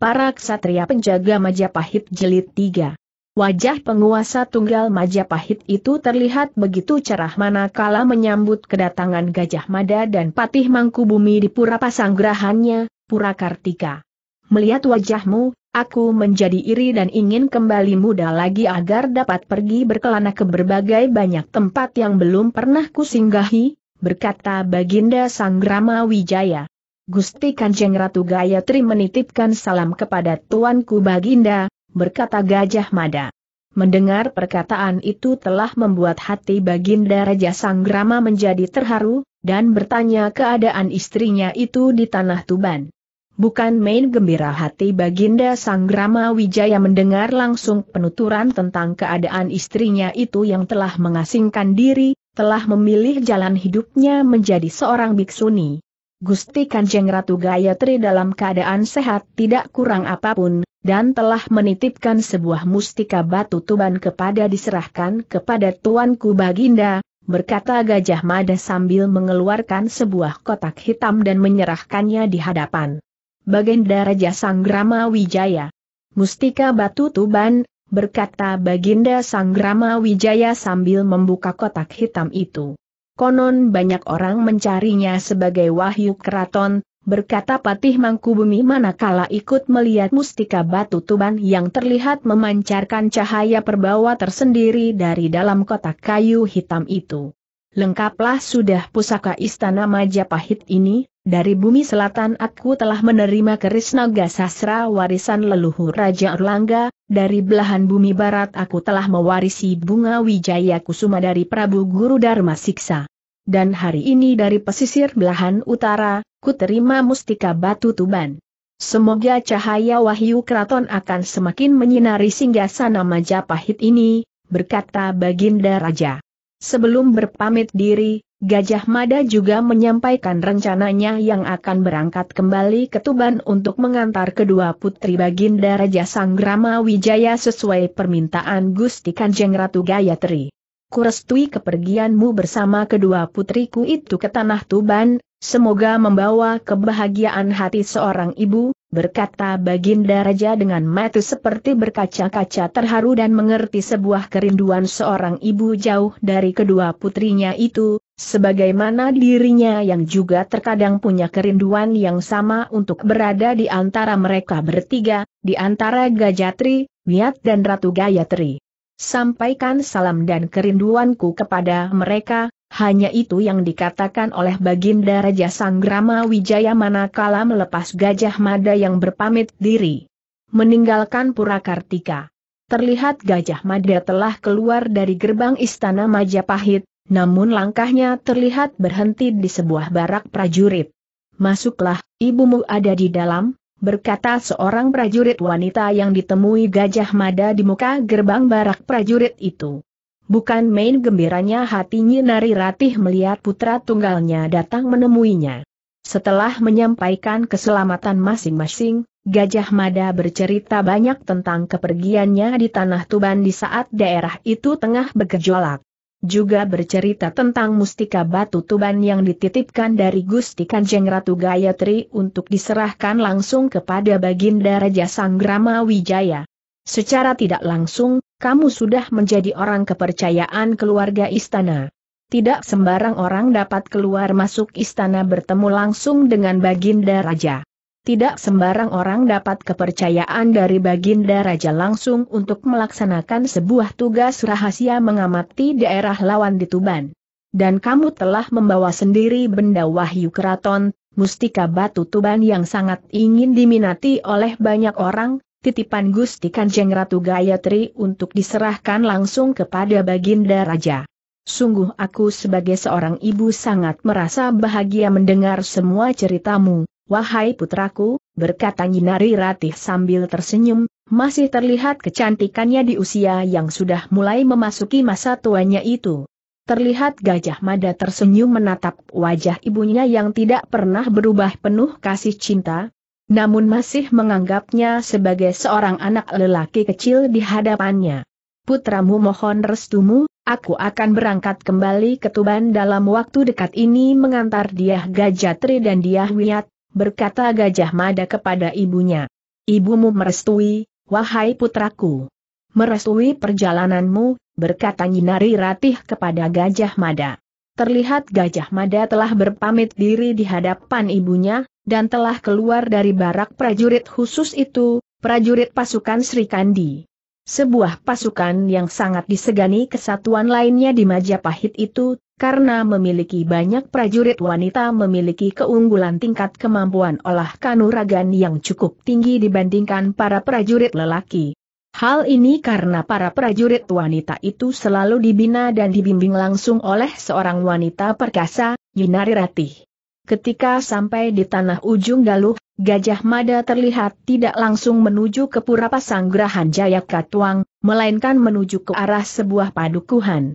Para ksatria penjaga Majapahit jelit 3. Wajah penguasa tunggal Majapahit itu terlihat begitu cerah manakala menyambut kedatangan Gajah Mada dan Patih Mangkubumi di pura pasanggrahannya, Pura Kartika. Melihat wajahmu, aku menjadi iri dan ingin kembali muda lagi agar dapat pergi berkelana ke berbagai banyak tempat yang belum pernah kusinggahi, berkata Baginda Sanggrama Wijaya. Gusti Kanjeng Ratu Gayatri menitipkan salam kepada Tuanku Baginda, berkata Gajah Mada. Mendengar perkataan itu telah membuat hati Baginda Raja Sanggrama menjadi terharu, dan bertanya keadaan istrinya itu di Tanah Tuban. Bukan main gembira hati Baginda Sanggrama Wijaya mendengar langsung penuturan tentang keadaan istrinya itu yang telah mengasingkan diri, telah memilih jalan hidupnya menjadi seorang biksuni. Gusti Kanjeng Ratu Gayatri dalam keadaan sehat tidak kurang apapun, dan telah menitipkan sebuah mustika batu tuban kepada diserahkan kepada Tuanku Baginda, berkata Gajah Mada sambil mengeluarkan sebuah kotak hitam dan menyerahkannya di hadapan. Baginda Raja Sanggrama Wijaya. Mustika batu tuban, berkata Baginda Sanggrama Wijaya sambil membuka kotak hitam itu. Konon banyak orang mencarinya sebagai wahyu keraton, berkata Patih Mangkubumi manakala ikut melihat mustika batu tuban yang terlihat memancarkan cahaya perbawa tersendiri dari dalam kotak kayu hitam itu. Lengkaplah sudah pusaka istana Majapahit ini, dari bumi selatan aku telah menerima keris naga sastra warisan leluhur Raja Erlangga, dari belahan bumi barat aku telah mewarisi bunga wijaya kusuma dari Prabu Guru Dharma Siksa. Dan hari ini dari pesisir belahan utara, ku terima mustika batu tuban. Semoga cahaya wahyu keraton akan semakin menyinari singgasana Majapahit ini, berkata Baginda Raja. Sebelum berpamit diri, Gajah Mada juga menyampaikan rencananya yang akan berangkat kembali ke Tuban untuk mengantar kedua putri Baginda Raja Sanggrama Wijaya sesuai permintaan Gusti Kanjeng Ratu Gayatri. Kurestui kepergianmu bersama kedua putriku itu ke tanah Tuban, Semoga membawa kebahagiaan hati seorang ibu, berkata Baginda Raja dengan mata seperti berkaca-kaca terharu dan mengerti sebuah kerinduan seorang ibu jauh dari kedua putrinya itu, sebagaimana dirinya yang juga terkadang punya kerinduan yang sama untuk berada di antara mereka bertiga, di antara Gajatri, Wiat dan Ratu Gayatri. Sampaikan salam dan kerinduanku kepada mereka, hanya itu yang dikatakan oleh Baginda Raja Sanggrama Wijaya manakala melepas Gajah Mada yang berpamit diri. Meninggalkan Purakartika. Terlihat Gajah Mada telah keluar dari gerbang Istana Majapahit, namun langkahnya terlihat berhenti di sebuah barak prajurit. Masuklah, ibumu ada di dalam, berkata seorang prajurit wanita yang ditemui Gajah Mada di muka gerbang barak prajurit itu. Bukan main gembiranya hatinya Nari Ratih melihat putra tunggalnya datang menemuinya. Setelah menyampaikan keselamatan masing-masing, Gajah Mada bercerita banyak tentang kepergiannya di Tanah Tuban di saat daerah itu tengah bergejolak. Juga bercerita tentang mustika batu Tuban yang dititipkan dari Gusti Kanjeng Ratu Gayatri untuk diserahkan langsung kepada Baginda Raja Sanggrama Wijaya. Secara tidak langsung, kamu sudah menjadi orang kepercayaan keluarga istana. Tidak sembarang orang dapat keluar masuk istana bertemu langsung dengan Baginda Raja. Tidak sembarang orang dapat kepercayaan dari Baginda Raja langsung untuk melaksanakan sebuah tugas rahasia mengamati daerah lawan di Tuban. Dan kamu telah membawa sendiri benda wahyu keraton, mustika batu Tuban yang sangat ingin diminati oleh banyak orang, titipan Gusti Kanjeng Ratu Gayatri untuk diserahkan langsung kepada Baginda Raja. Sungguh aku sebagai seorang ibu sangat merasa bahagia mendengar semua ceritamu, wahai putraku, berkata Nyinari Ratih sambil tersenyum, masih terlihat kecantikannya di usia yang sudah mulai memasuki masa tuanya itu. Terlihat Gajah Mada tersenyum menatap wajah ibunya yang tidak pernah berubah penuh kasih cinta, namun masih menganggapnya sebagai seorang anak lelaki kecil di hadapannya. Putramu mohon restumu, aku akan berangkat kembali ke Tuban dalam waktu dekat ini mengantar Diah Gajatri dan Diah Wiat, berkata Gajah Mada kepada ibunya. Ibumu merestui, wahai putraku. Merestui perjalananmu, berkata Nyinari Ratih kepada Gajah Mada terlihat Gajah Mada telah berpamit diri di hadapan ibunya, dan telah keluar dari barak prajurit khusus itu, prajurit pasukan Sri Kandi. Sebuah pasukan yang sangat disegani kesatuan lainnya di Majapahit itu, karena memiliki banyak prajurit wanita memiliki keunggulan tingkat kemampuan olah kanuragan yang cukup tinggi dibandingkan para prajurit lelaki. Hal ini karena para prajurit wanita itu selalu dibina dan dibimbing langsung oleh seorang wanita perkasa, Yinari Ratih. Ketika sampai di tanah ujung Galuh, Gajah Mada terlihat tidak langsung menuju ke Pura Pasanggrahan Jayakatwang, melainkan menuju ke arah sebuah padukuhan.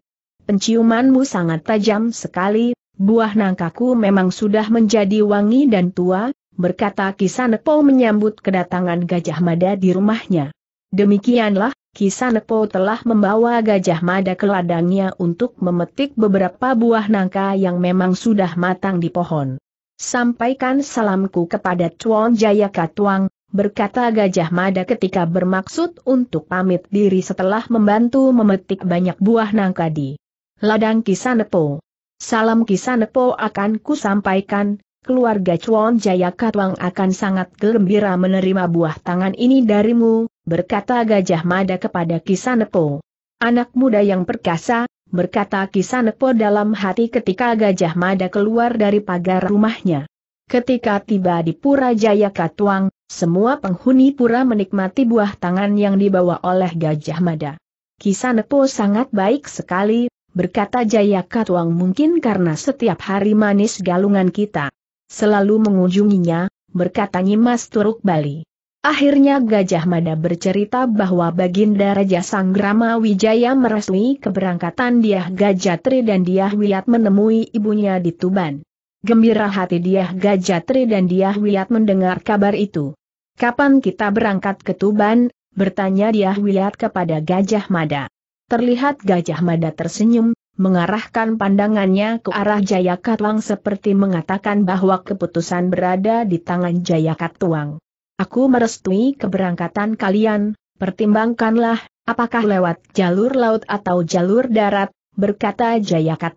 Penciumanmu sangat tajam sekali, buah nangkaku memang sudah menjadi wangi dan tua, berkata Kisanepo menyambut kedatangan Gajah Mada di rumahnya. Demikianlah, Kisanepo telah membawa Gajah Mada ke ladangnya untuk memetik beberapa buah nangka yang memang sudah matang di pohon. Sampaikan salamku kepada Tuan Jaya Katuang, berkata Gajah Mada ketika bermaksud untuk pamit diri setelah membantu memetik banyak buah nangka di ladang Kisanepo. Salam Kisanepo akan ku sampaikan. keluarga Cuan Jaya Katuang akan sangat gembira menerima buah tangan ini darimu, berkata Gajah Mada kepada Kisanepo. Anak muda yang perkasa, berkata Kisanepo dalam hati ketika Gajah Mada keluar dari pagar rumahnya. Ketika tiba di Pura Jaya Katuang, semua penghuni pura menikmati buah tangan yang dibawa oleh Gajah Mada. Kisanepo sangat baik sekali, berkata Jaya Katuang mungkin karena setiap hari manis galungan kita. Selalu mengunjunginya, berkata Nyimas Turuk Bali. Akhirnya Gajah Mada bercerita bahwa Baginda Raja Sanggrama Wijaya merestui keberangkatan Diah Gajatri dan Diah Wiyat menemui ibunya di Tuban. Gembira hati Diah Gajatri dan Diah Wiyat mendengar kabar itu. Kapan kita berangkat ke Tuban? bertanya Diah Wiyat kepada Gajah Mada. Terlihat Gajah Mada tersenyum, mengarahkan pandangannya ke arah Jayakatwang seperti mengatakan bahwa keputusan berada di tangan Jayakatwang. Aku merestui keberangkatan kalian, pertimbangkanlah, apakah lewat jalur laut atau jalur darat, berkata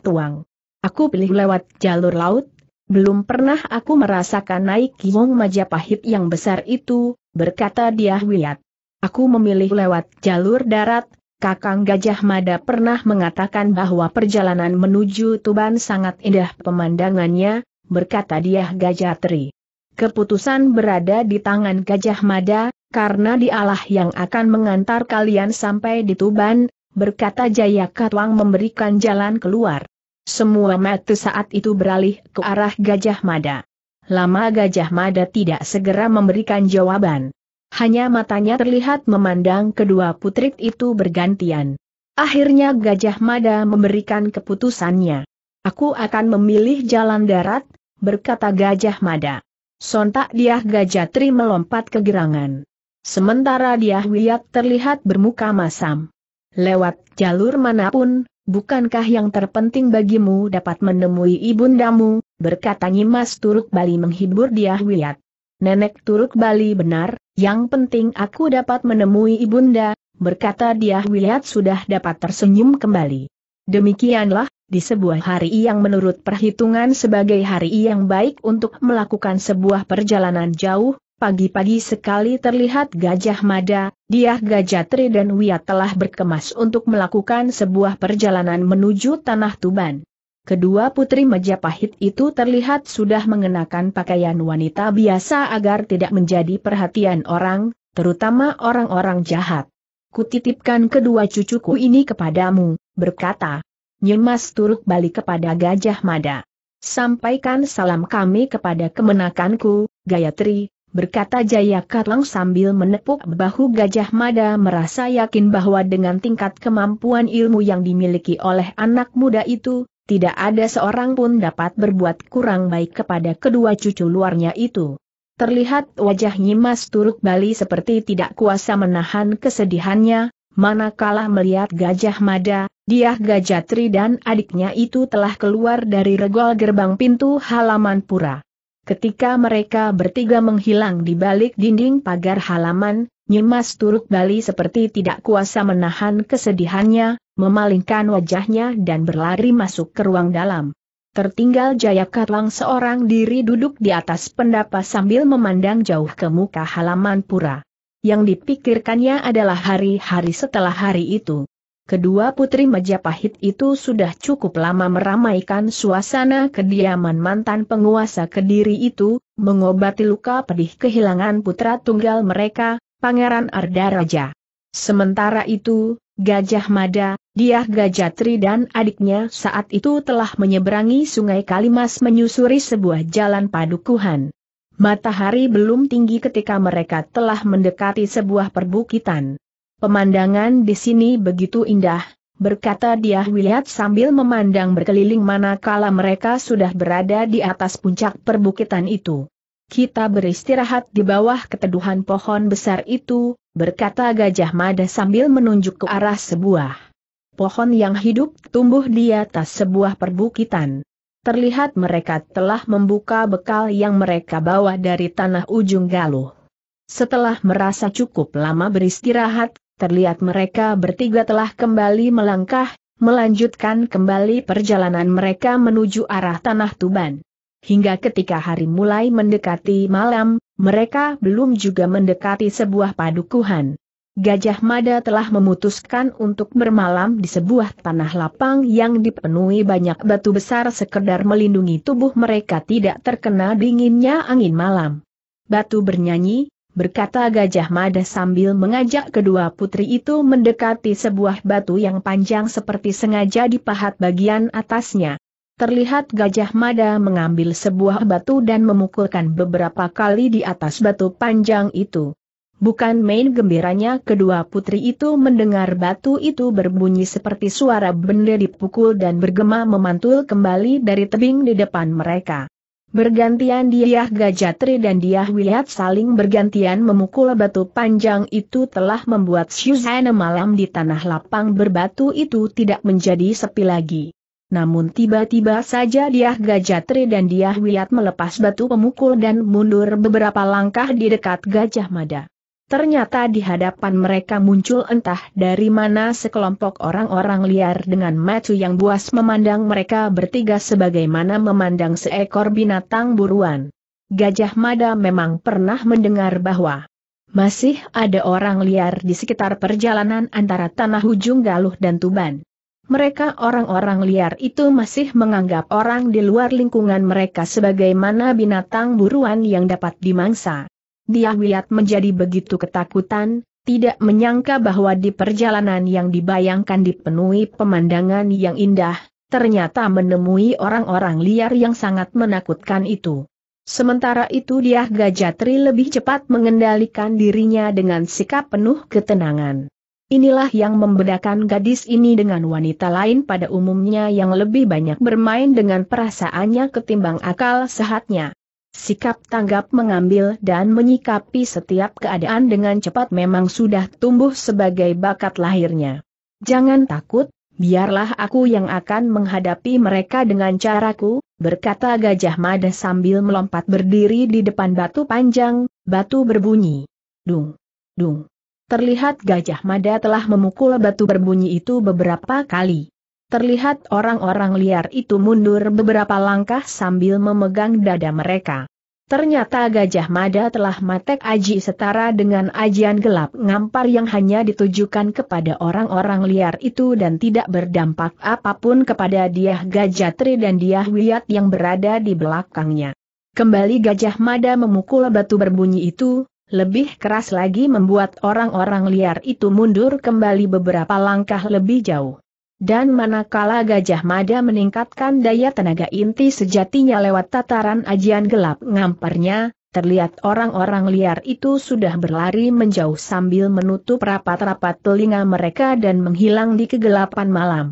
Tuang. Aku pilih lewat jalur laut, belum pernah aku merasakan naik Gimong Majapahit yang besar itu, berkata dia Wiat. Aku memilih lewat jalur darat, Kakang Gajah Mada pernah mengatakan bahwa perjalanan menuju Tuban sangat indah pemandangannya, berkata dia Tri keputusan berada di tangan Gajah Mada, karena dialah yang akan mengantar kalian sampai di Tuban, berkata Jaya Katwang memberikan jalan keluar. Semua mata saat itu beralih ke arah Gajah Mada. Lama Gajah Mada tidak segera memberikan jawaban. Hanya matanya terlihat memandang kedua putri itu bergantian. Akhirnya Gajah Mada memberikan keputusannya. Aku akan memilih jalan darat, berkata Gajah Mada. Sontak Diah Gajatri melompat kegerangan. Sementara Diah Wiyak terlihat bermuka masam. Lewat jalur manapun, bukankah yang terpenting bagimu dapat menemui ibundamu, berkata Nyimas Turuk Bali menghibur Diah Wiyak. Nenek Turuk Bali benar, yang penting aku dapat menemui ibunda, berkata Diah Wiyak sudah dapat tersenyum kembali. Demikianlah, di sebuah hari yang menurut perhitungan sebagai hari yang baik untuk melakukan sebuah perjalanan jauh, pagi-pagi sekali terlihat Gajah Mada, dia Gajah Tri dan Wia telah berkemas untuk melakukan sebuah perjalanan menuju Tanah Tuban. Kedua putri Majapahit itu terlihat sudah mengenakan pakaian wanita biasa agar tidak menjadi perhatian orang, terutama orang-orang jahat. Kutitipkan kedua cucuku ini kepadamu, berkata Nyemas turut balik kepada Gajah Mada. Sampaikan salam kami kepada kemenakanku, Gayatri, berkata Jaya Katlang sambil menepuk bahu Gajah Mada merasa yakin bahwa dengan tingkat kemampuan ilmu yang dimiliki oleh anak muda itu, tidak ada seorang pun dapat berbuat kurang baik kepada kedua cucu luarnya itu. Terlihat wajah Nyimas Turuk Bali seperti tidak kuasa menahan kesedihannya, manakala melihat Gajah Mada, dia Gajatri dan adiknya itu telah keluar dari regol gerbang pintu halaman pura. Ketika mereka bertiga menghilang di balik dinding pagar halaman, Nyimas Turuk Bali seperti tidak kuasa menahan kesedihannya, memalingkan wajahnya dan berlari masuk ke ruang dalam. Tertinggal Jaya Katlang seorang diri duduk di atas pendapa sambil memandang jauh ke muka halaman pura. Yang dipikirkannya adalah hari-hari setelah hari itu kedua putri Majapahit itu sudah cukup lama meramaikan suasana kediaman mantan penguasa Kediri itu, mengobati luka pedih kehilangan putra tunggal mereka, Pangeran Arda raja. Sementara itu, Gajah Mada, Diah Gajatri dan adiknya saat itu telah menyeberangi sungai Kalimas menyusuri sebuah jalan padukuhan. Matahari belum tinggi ketika mereka telah mendekati sebuah perbukitan. Pemandangan di sini begitu indah, berkata dia Wiliat sambil memandang berkeliling manakala mereka sudah berada di atas puncak perbukitan itu. Kita beristirahat di bawah keteduhan pohon besar itu, berkata Gajah Mada sambil menunjuk ke arah sebuah pohon yang hidup tumbuh di atas sebuah perbukitan. Terlihat mereka telah membuka bekal yang mereka bawa dari tanah ujung galuh. Setelah merasa cukup lama beristirahat, terlihat mereka bertiga telah kembali melangkah, melanjutkan kembali perjalanan mereka menuju arah tanah Tuban. Hingga ketika hari mulai mendekati malam, mereka belum juga mendekati sebuah padukuhan. Gajah Mada telah memutuskan untuk bermalam di sebuah tanah lapang yang dipenuhi banyak batu besar sekedar melindungi tubuh mereka tidak terkena dinginnya angin malam. Batu bernyanyi, berkata Gajah Mada sambil mengajak kedua putri itu mendekati sebuah batu yang panjang seperti sengaja dipahat bagian atasnya. Terlihat Gajah Mada mengambil sebuah batu dan memukulkan beberapa kali di atas batu panjang itu. Bukan main gembiranya kedua putri itu mendengar batu itu berbunyi seperti suara benda dipukul dan bergema memantul kembali dari tebing di depan mereka. Bergantian Diah Gajatri dan Diah Wiliat saling bergantian memukul batu panjang itu telah membuat Syuzana malam di tanah lapang berbatu itu tidak menjadi sepi lagi. Namun tiba-tiba saja Diah Gajatri dan Diah Wiliat melepas batu pemukul dan mundur beberapa langkah di dekat Gajah Mada. Ternyata di hadapan mereka muncul entah dari mana sekelompok orang-orang liar dengan mata yang buas memandang mereka bertiga sebagaimana memandang seekor binatang buruan. Gajah Mada memang pernah mendengar bahwa masih ada orang liar di sekitar perjalanan antara tanah Ujung Galuh dan Tuban. Mereka orang-orang liar itu masih menganggap orang di luar lingkungan mereka sebagaimana binatang buruan yang dapat dimangsa dia wiat menjadi begitu ketakutan, tidak menyangka bahwa di perjalanan yang dibayangkan dipenuhi pemandangan yang indah, ternyata menemui orang-orang liar yang sangat menakutkan itu. Sementara itu dia Gajatri lebih cepat mengendalikan dirinya dengan sikap penuh ketenangan. Inilah yang membedakan gadis ini dengan wanita lain pada umumnya yang lebih banyak bermain dengan perasaannya ketimbang akal sehatnya. Sikap tanggap mengambil dan menyikapi setiap keadaan dengan cepat memang sudah tumbuh sebagai bakat lahirnya. Jangan takut, biarlah aku yang akan menghadapi mereka dengan caraku, berkata Gajah Mada sambil melompat berdiri di depan batu panjang, batu berbunyi. Dung, dung. Terlihat Gajah Mada telah memukul batu berbunyi itu beberapa kali terlihat orang-orang liar itu mundur beberapa langkah sambil memegang dada mereka. Ternyata Gajah Mada telah matek aji setara dengan ajian gelap ngampar yang hanya ditujukan kepada orang-orang liar itu dan tidak berdampak apapun kepada Diah Tri dan Diah Wiyat yang berada di belakangnya. Kembali Gajah Mada memukul batu berbunyi itu, lebih keras lagi membuat orang-orang liar itu mundur kembali beberapa langkah lebih jauh. Dan manakala Gajah Mada meningkatkan daya tenaga inti sejatinya lewat tataran ajian gelap ngamparnya terlihat orang-orang liar itu sudah berlari menjauh sambil menutup rapat-rapat telinga mereka dan menghilang di kegelapan malam.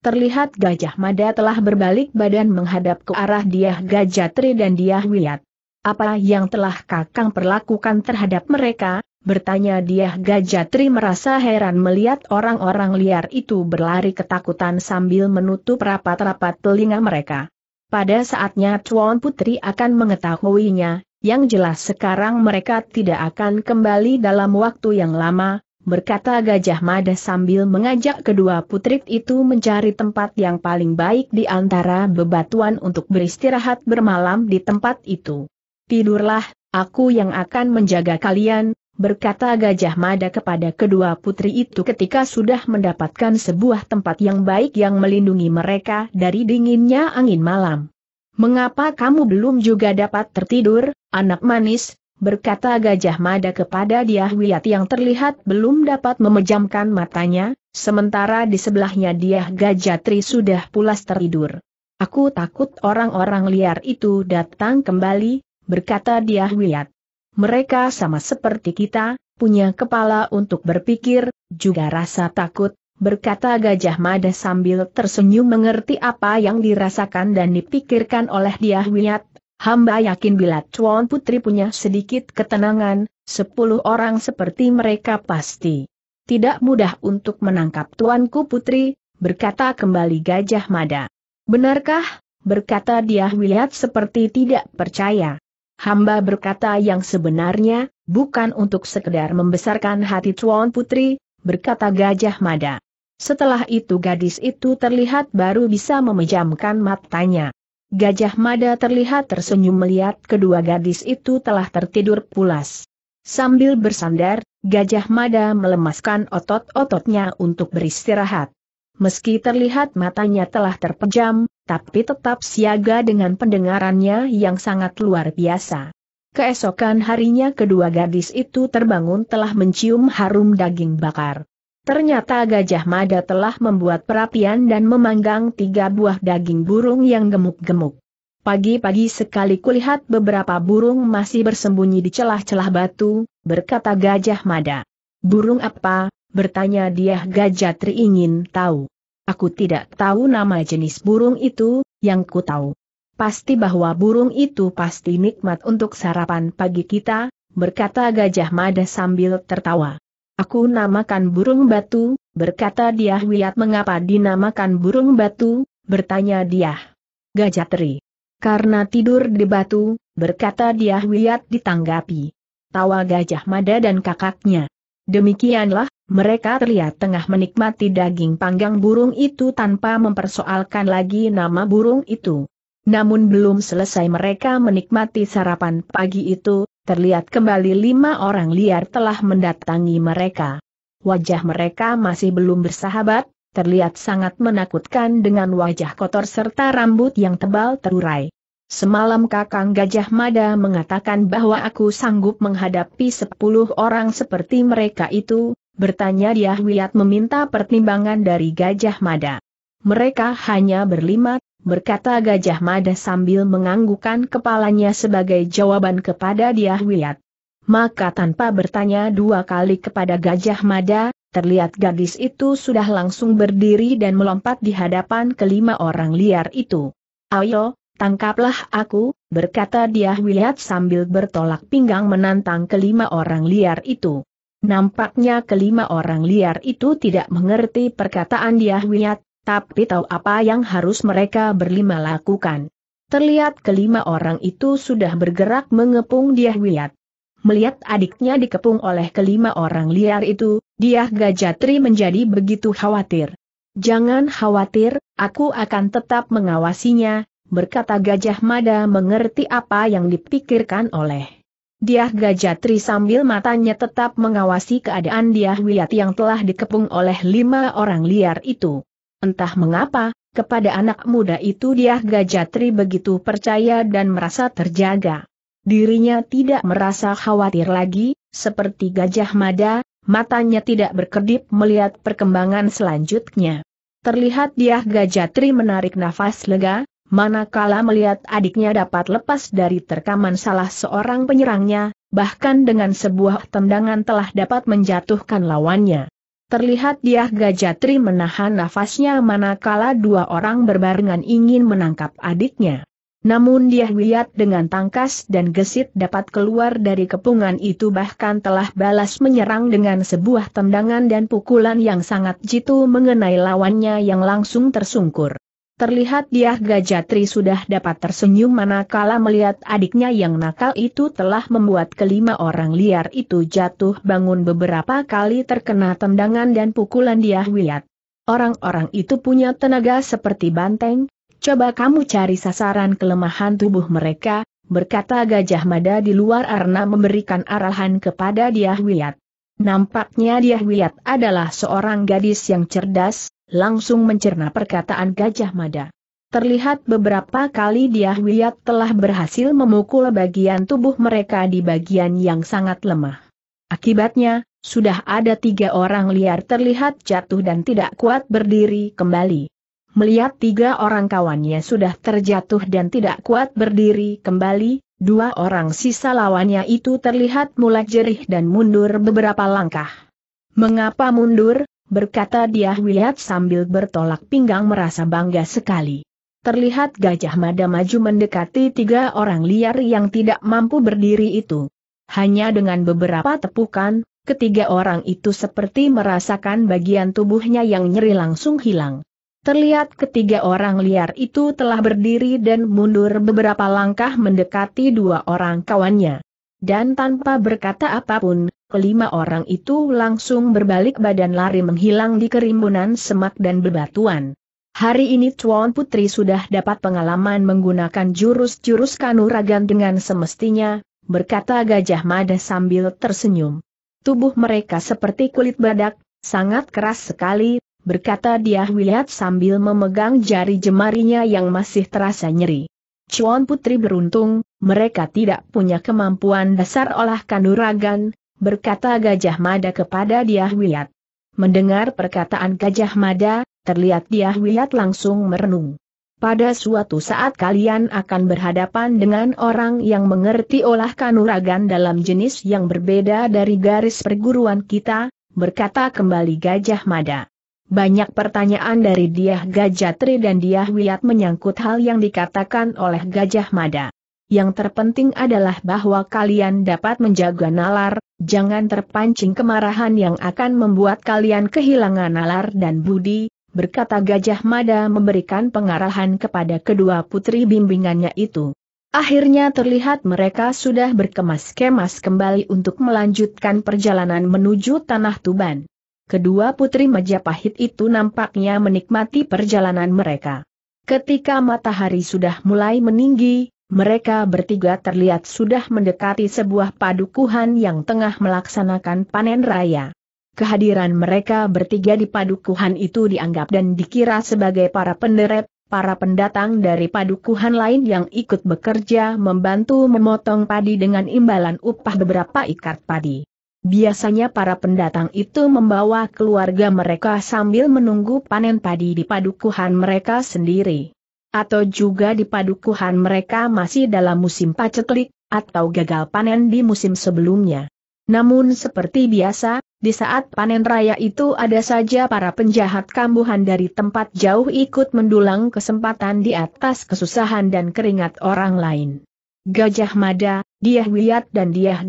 Terlihat Gajah Mada telah berbalik badan menghadap ke arah Diah Gajatri dan Diah Wiyat. Apa yang telah Kakang perlakukan terhadap mereka? Bertanya dia Gajatri merasa heran melihat orang-orang liar itu berlari ketakutan sambil menutup rapat-rapat telinga mereka. Pada saatnya Tuan Putri akan mengetahuinya, yang jelas sekarang mereka tidak akan kembali dalam waktu yang lama, berkata Gajah Mada sambil mengajak kedua putri itu mencari tempat yang paling baik di antara bebatuan untuk beristirahat bermalam di tempat itu. Tidurlah, aku yang akan menjaga kalian, berkata Gajah Mada kepada kedua putri itu ketika sudah mendapatkan sebuah tempat yang baik yang melindungi mereka dari dinginnya angin malam. Mengapa kamu belum juga dapat tertidur, anak manis? berkata Gajah Mada kepada Diahwiat yang terlihat belum dapat memejamkan matanya, sementara di sebelahnya Diah Gajatri sudah pulas tertidur. Aku takut orang-orang liar itu datang kembali, berkata dia Wiat. Mereka sama seperti kita, punya kepala untuk berpikir, juga rasa takut, berkata Gajah Mada sambil tersenyum mengerti apa yang dirasakan dan dipikirkan oleh dia Wiat. Hamba yakin bila Chuan Putri punya sedikit ketenangan, sepuluh orang seperti mereka pasti. Tidak mudah untuk menangkap Tuanku Putri, berkata kembali Gajah Mada. Benarkah? berkata dia Wiyat seperti tidak percaya. Hamba berkata yang sebenarnya, bukan untuk sekedar membesarkan hati Tuan Putri, berkata Gajah Mada. Setelah itu gadis itu terlihat baru bisa memejamkan matanya. Gajah Mada terlihat tersenyum melihat kedua gadis itu telah tertidur pulas. Sambil bersandar, Gajah Mada melemaskan otot-ototnya untuk beristirahat. Meski terlihat matanya telah terpejam, tapi tetap siaga dengan pendengarannya yang sangat luar biasa. Keesokan harinya kedua gadis itu terbangun telah mencium harum daging bakar. Ternyata Gajah Mada telah membuat perapian dan memanggang tiga buah daging burung yang gemuk-gemuk. Pagi-pagi sekali kulihat beberapa burung masih bersembunyi di celah-celah batu, berkata Gajah Mada. Burung apa? bertanya dia Gajah Tri ingin tahu. Aku tidak tahu nama jenis burung itu, yang ku tahu. Pasti bahwa burung itu pasti nikmat untuk sarapan pagi kita, berkata Gajah Mada sambil tertawa. Aku namakan burung batu, berkata dia Wiat mengapa dinamakan burung batu, bertanya dia. Gajah teri. Karena tidur di batu, berkata dia Wiat ditanggapi. Tawa Gajah Mada dan kakaknya. Demikianlah, mereka terlihat tengah menikmati daging panggang burung itu tanpa mempersoalkan lagi nama burung itu. Namun belum selesai mereka menikmati sarapan pagi itu, terlihat kembali lima orang liar telah mendatangi mereka. Wajah mereka masih belum bersahabat, terlihat sangat menakutkan dengan wajah kotor serta rambut yang tebal terurai. Semalam Kakang Gajah Mada mengatakan bahwa aku sanggup menghadapi sepuluh orang seperti mereka itu, bertanya Diahwiyat meminta pertimbangan dari Gajah Mada. Mereka hanya berlima, berkata Gajah Mada sambil menganggukkan kepalanya sebagai jawaban kepada Diahwiyat. Maka tanpa bertanya dua kali kepada Gajah Mada, terlihat gadis itu sudah langsung berdiri dan melompat di hadapan kelima orang liar itu. Ayo, tangkaplah aku, berkata Diahwiyat sambil bertolak pinggang menantang kelima orang liar itu. Nampaknya kelima orang liar itu tidak mengerti perkataan dia Wiyat, tapi tahu apa yang harus mereka berlima lakukan. Terlihat kelima orang itu sudah bergerak mengepung dia Wiyat. Melihat adiknya dikepung oleh kelima orang liar itu, dia Gajatri menjadi begitu khawatir. Jangan khawatir, aku akan tetap mengawasinya, berkata Gajah Mada mengerti apa yang dipikirkan oleh Diah Gajatri sambil matanya tetap mengawasi keadaan Diah Wiyat yang telah dikepung oleh lima orang liar itu. Entah mengapa, kepada anak muda itu Diah Gajatri begitu percaya dan merasa terjaga. Dirinya tidak merasa khawatir lagi, seperti Gajah Mada, matanya tidak berkedip melihat perkembangan selanjutnya. Terlihat Diah Gajatri menarik nafas lega, Manakala melihat adiknya dapat lepas dari terkaman salah seorang penyerangnya, bahkan dengan sebuah tendangan telah dapat menjatuhkan lawannya. Terlihat dia Gajatri menahan nafasnya manakala dua orang berbarengan ingin menangkap adiknya. Namun dia lihat dengan tangkas dan gesit dapat keluar dari kepungan itu bahkan telah balas menyerang dengan sebuah tendangan dan pukulan yang sangat jitu mengenai lawannya yang langsung tersungkur. Terlihat dia Gajatri sudah dapat tersenyum manakala melihat adiknya yang nakal itu telah membuat kelima orang liar itu jatuh bangun beberapa kali terkena tendangan dan pukulan diah Wiyat. Orang-orang itu punya tenaga seperti banteng, coba kamu cari sasaran kelemahan tubuh mereka, berkata Gajah Mada di luar Arna memberikan arahan kepada diah Wiyat. Nampaknya dia Wiat adalah seorang gadis yang cerdas, langsung mencerna perkataan Gajah Mada. Terlihat beberapa kali dia Wiat telah berhasil memukul bagian tubuh mereka di bagian yang sangat lemah. Akibatnya, sudah ada tiga orang liar terlihat jatuh dan tidak kuat berdiri kembali. Melihat tiga orang kawannya sudah terjatuh dan tidak kuat berdiri kembali, Dua orang sisa lawannya itu terlihat mulai jerih dan mundur beberapa langkah. Mengapa mundur? berkata dia Wiat sambil bertolak pinggang merasa bangga sekali. Terlihat Gajah Mada maju mendekati tiga orang liar yang tidak mampu berdiri itu. Hanya dengan beberapa tepukan, ketiga orang itu seperti merasakan bagian tubuhnya yang nyeri langsung hilang. Terlihat ketiga orang liar itu telah berdiri dan mundur beberapa langkah mendekati dua orang kawannya. Dan tanpa berkata apapun, kelima orang itu langsung berbalik badan lari menghilang di kerimbunan semak dan bebatuan. Hari ini Tuan Putri sudah dapat pengalaman menggunakan jurus-jurus kanuragan dengan semestinya, berkata Gajah Mada sambil tersenyum. Tubuh mereka seperti kulit badak, sangat keras sekali, berkata dia Wiliat sambil memegang jari jemarinya yang masih terasa nyeri. Cuan Putri beruntung, mereka tidak punya kemampuan dasar olah kanuragan, berkata Gajah Mada kepada dia Wiliat. Mendengar perkataan Gajah Mada, terlihat dia Wiliat langsung merenung. Pada suatu saat kalian akan berhadapan dengan orang yang mengerti olah kanuragan dalam jenis yang berbeda dari garis perguruan kita, berkata kembali Gajah Mada. Banyak pertanyaan dari Diah Gajatri dan Diah Wiyat menyangkut hal yang dikatakan oleh Gajah Mada. Yang terpenting adalah bahwa kalian dapat menjaga nalar, jangan terpancing kemarahan yang akan membuat kalian kehilangan nalar dan budi, berkata Gajah Mada memberikan pengarahan kepada kedua putri bimbingannya itu. Akhirnya terlihat mereka sudah berkemas-kemas kembali untuk melanjutkan perjalanan menuju Tanah Tuban kedua putri Majapahit itu nampaknya menikmati perjalanan mereka. Ketika matahari sudah mulai meninggi, mereka bertiga terlihat sudah mendekati sebuah padukuhan yang tengah melaksanakan panen raya. Kehadiran mereka bertiga di padukuhan itu dianggap dan dikira sebagai para penderep, para pendatang dari padukuhan lain yang ikut bekerja membantu memotong padi dengan imbalan upah beberapa ikat padi. Biasanya para pendatang itu membawa keluarga mereka sambil menunggu panen padi di padukuhan mereka sendiri. Atau juga di padukuhan mereka masih dalam musim paceklik, atau gagal panen di musim sebelumnya. Namun seperti biasa, di saat panen raya itu ada saja para penjahat kambuhan dari tempat jauh ikut mendulang kesempatan di atas kesusahan dan keringat orang lain. Gajah Mada, Diah Wiyat dan Diah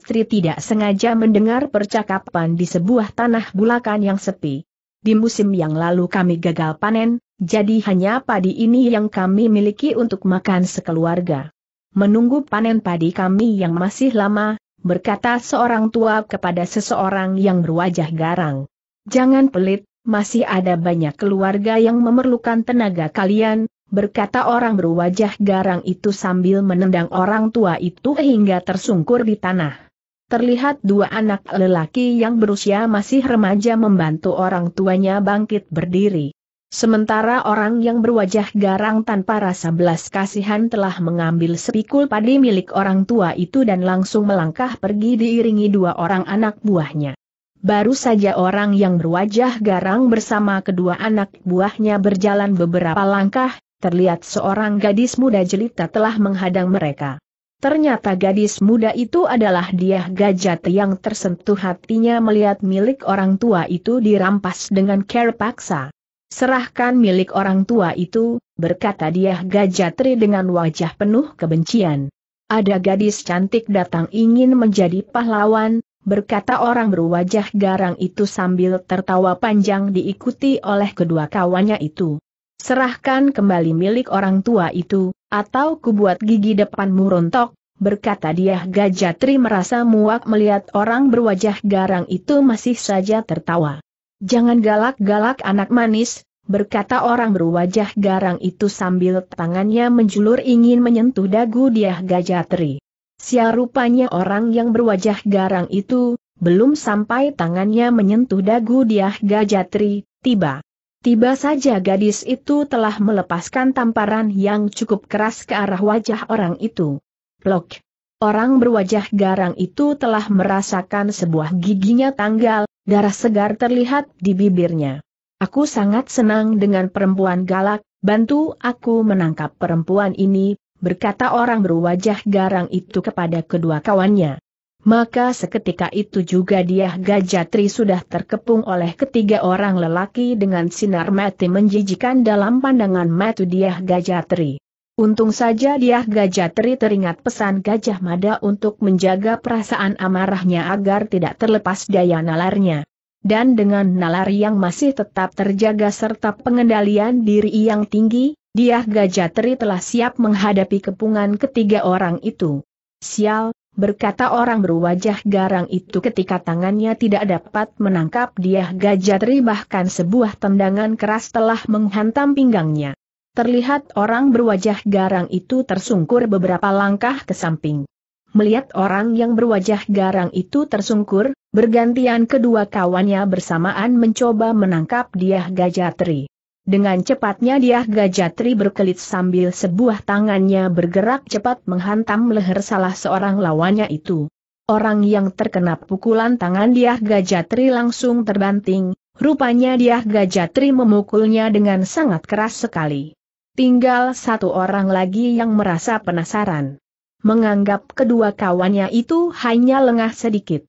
Tri tidak sengaja mendengar percakapan di sebuah tanah bulakan yang sepi. Di musim yang lalu kami gagal panen, jadi hanya padi ini yang kami miliki untuk makan sekeluarga. Menunggu panen padi kami yang masih lama, berkata seorang tua kepada seseorang yang berwajah garang. Jangan pelit, masih ada banyak keluarga yang memerlukan tenaga kalian, berkata orang berwajah garang itu sambil menendang orang tua itu hingga tersungkur di tanah. Terlihat dua anak lelaki yang berusia masih remaja membantu orang tuanya bangkit berdiri. Sementara orang yang berwajah garang tanpa rasa belas kasihan telah mengambil sepikul padi milik orang tua itu dan langsung melangkah pergi diiringi dua orang anak buahnya. Baru saja orang yang berwajah garang bersama kedua anak buahnya berjalan beberapa langkah, terlihat seorang gadis muda jelita telah menghadang mereka. Ternyata gadis muda itu adalah dia gajat yang tersentuh hatinya melihat milik orang tua itu dirampas dengan care paksa. Serahkan milik orang tua itu, berkata dia gajatri dengan wajah penuh kebencian. Ada gadis cantik datang ingin menjadi pahlawan, berkata orang berwajah garang itu sambil tertawa panjang diikuti oleh kedua kawannya itu serahkan kembali milik orang tua itu, atau kubuat gigi depanmu rontok, berkata dia Gajatri merasa muak melihat orang berwajah garang itu masih saja tertawa. Jangan galak-galak anak manis, berkata orang berwajah garang itu sambil tangannya menjulur ingin menyentuh dagu dia Gajatri. Sia rupanya orang yang berwajah garang itu, belum sampai tangannya menyentuh dagu dia Gajatri, tiba. Tiba saja gadis itu telah melepaskan tamparan yang cukup keras ke arah wajah orang itu. Plok. Orang berwajah garang itu telah merasakan sebuah giginya tanggal, darah segar terlihat di bibirnya. Aku sangat senang dengan perempuan galak, bantu aku menangkap perempuan ini, berkata orang berwajah garang itu kepada kedua kawannya. Maka seketika itu juga dia Gajatri sudah terkepung oleh ketiga orang lelaki dengan sinar mati menjijikan dalam pandangan mata dia Gajatri. Untung saja dia Gajatri teringat pesan Gajah Mada untuk menjaga perasaan amarahnya agar tidak terlepas daya nalarnya. Dan dengan nalar yang masih tetap terjaga serta pengendalian diri yang tinggi, dia Gajatri telah siap menghadapi kepungan ketiga orang itu. Sial, berkata orang berwajah garang itu ketika tangannya tidak dapat menangkap dia teri bahkan sebuah tendangan keras telah menghantam pinggangnya. Terlihat orang berwajah garang itu tersungkur beberapa langkah ke samping. Melihat orang yang berwajah garang itu tersungkur, bergantian kedua kawannya bersamaan mencoba menangkap dia teri. Dengan cepatnya dia Gajatri berkelit sambil sebuah tangannya bergerak cepat menghantam leher salah seorang lawannya itu. Orang yang terkena pukulan tangan dia Gajatri langsung terbanting, rupanya dia Gajatri memukulnya dengan sangat keras sekali. Tinggal satu orang lagi yang merasa penasaran. Menganggap kedua kawannya itu hanya lengah sedikit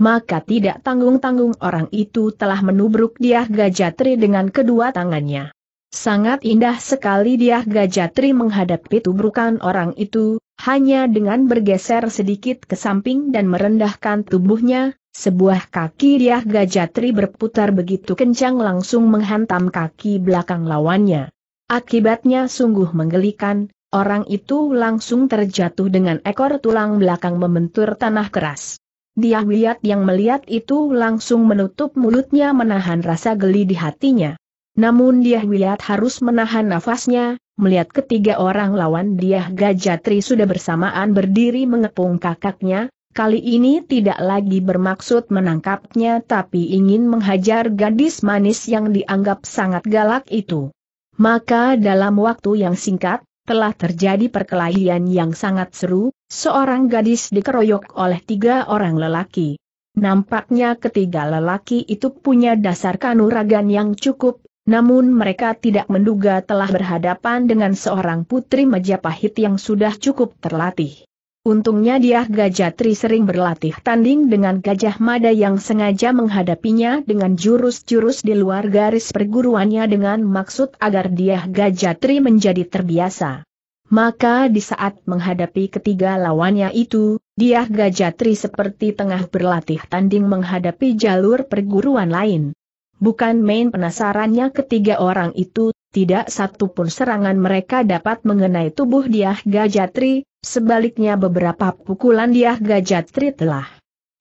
maka tidak tanggung-tanggung orang itu telah menubruk Diah Gajatri dengan kedua tangannya. Sangat indah sekali Diah Gajatri menghadapi tubrukan orang itu, hanya dengan bergeser sedikit ke samping dan merendahkan tubuhnya, sebuah kaki Diah Gajatri berputar begitu kencang langsung menghantam kaki belakang lawannya. Akibatnya sungguh menggelikan, orang itu langsung terjatuh dengan ekor tulang belakang membentur tanah keras. Dia melihat yang melihat itu langsung menutup mulutnya menahan rasa geli di hatinya. Namun dia melihat harus menahan nafasnya, melihat ketiga orang lawan dia Gajatri sudah bersamaan berdiri mengepung kakaknya, kali ini tidak lagi bermaksud menangkapnya tapi ingin menghajar gadis manis yang dianggap sangat galak itu. Maka dalam waktu yang singkat, telah terjadi perkelahian yang sangat seru, seorang gadis dikeroyok oleh tiga orang lelaki. Nampaknya ketiga lelaki itu punya dasar kanuragan yang cukup, namun mereka tidak menduga telah berhadapan dengan seorang putri Majapahit yang sudah cukup terlatih. Untungnya dia Gajatri sering berlatih tanding dengan Gajah Mada yang sengaja menghadapinya dengan jurus-jurus di luar garis perguruannya dengan maksud agar dia Gajatri menjadi terbiasa. Maka di saat menghadapi ketiga lawannya itu, dia Gajatri seperti tengah berlatih tanding menghadapi jalur perguruan lain. Bukan main penasarannya ketiga orang itu tidak satu pun serangan mereka dapat mengenai tubuh Diah Gajatri, sebaliknya beberapa pukulan Diah Gajatri telah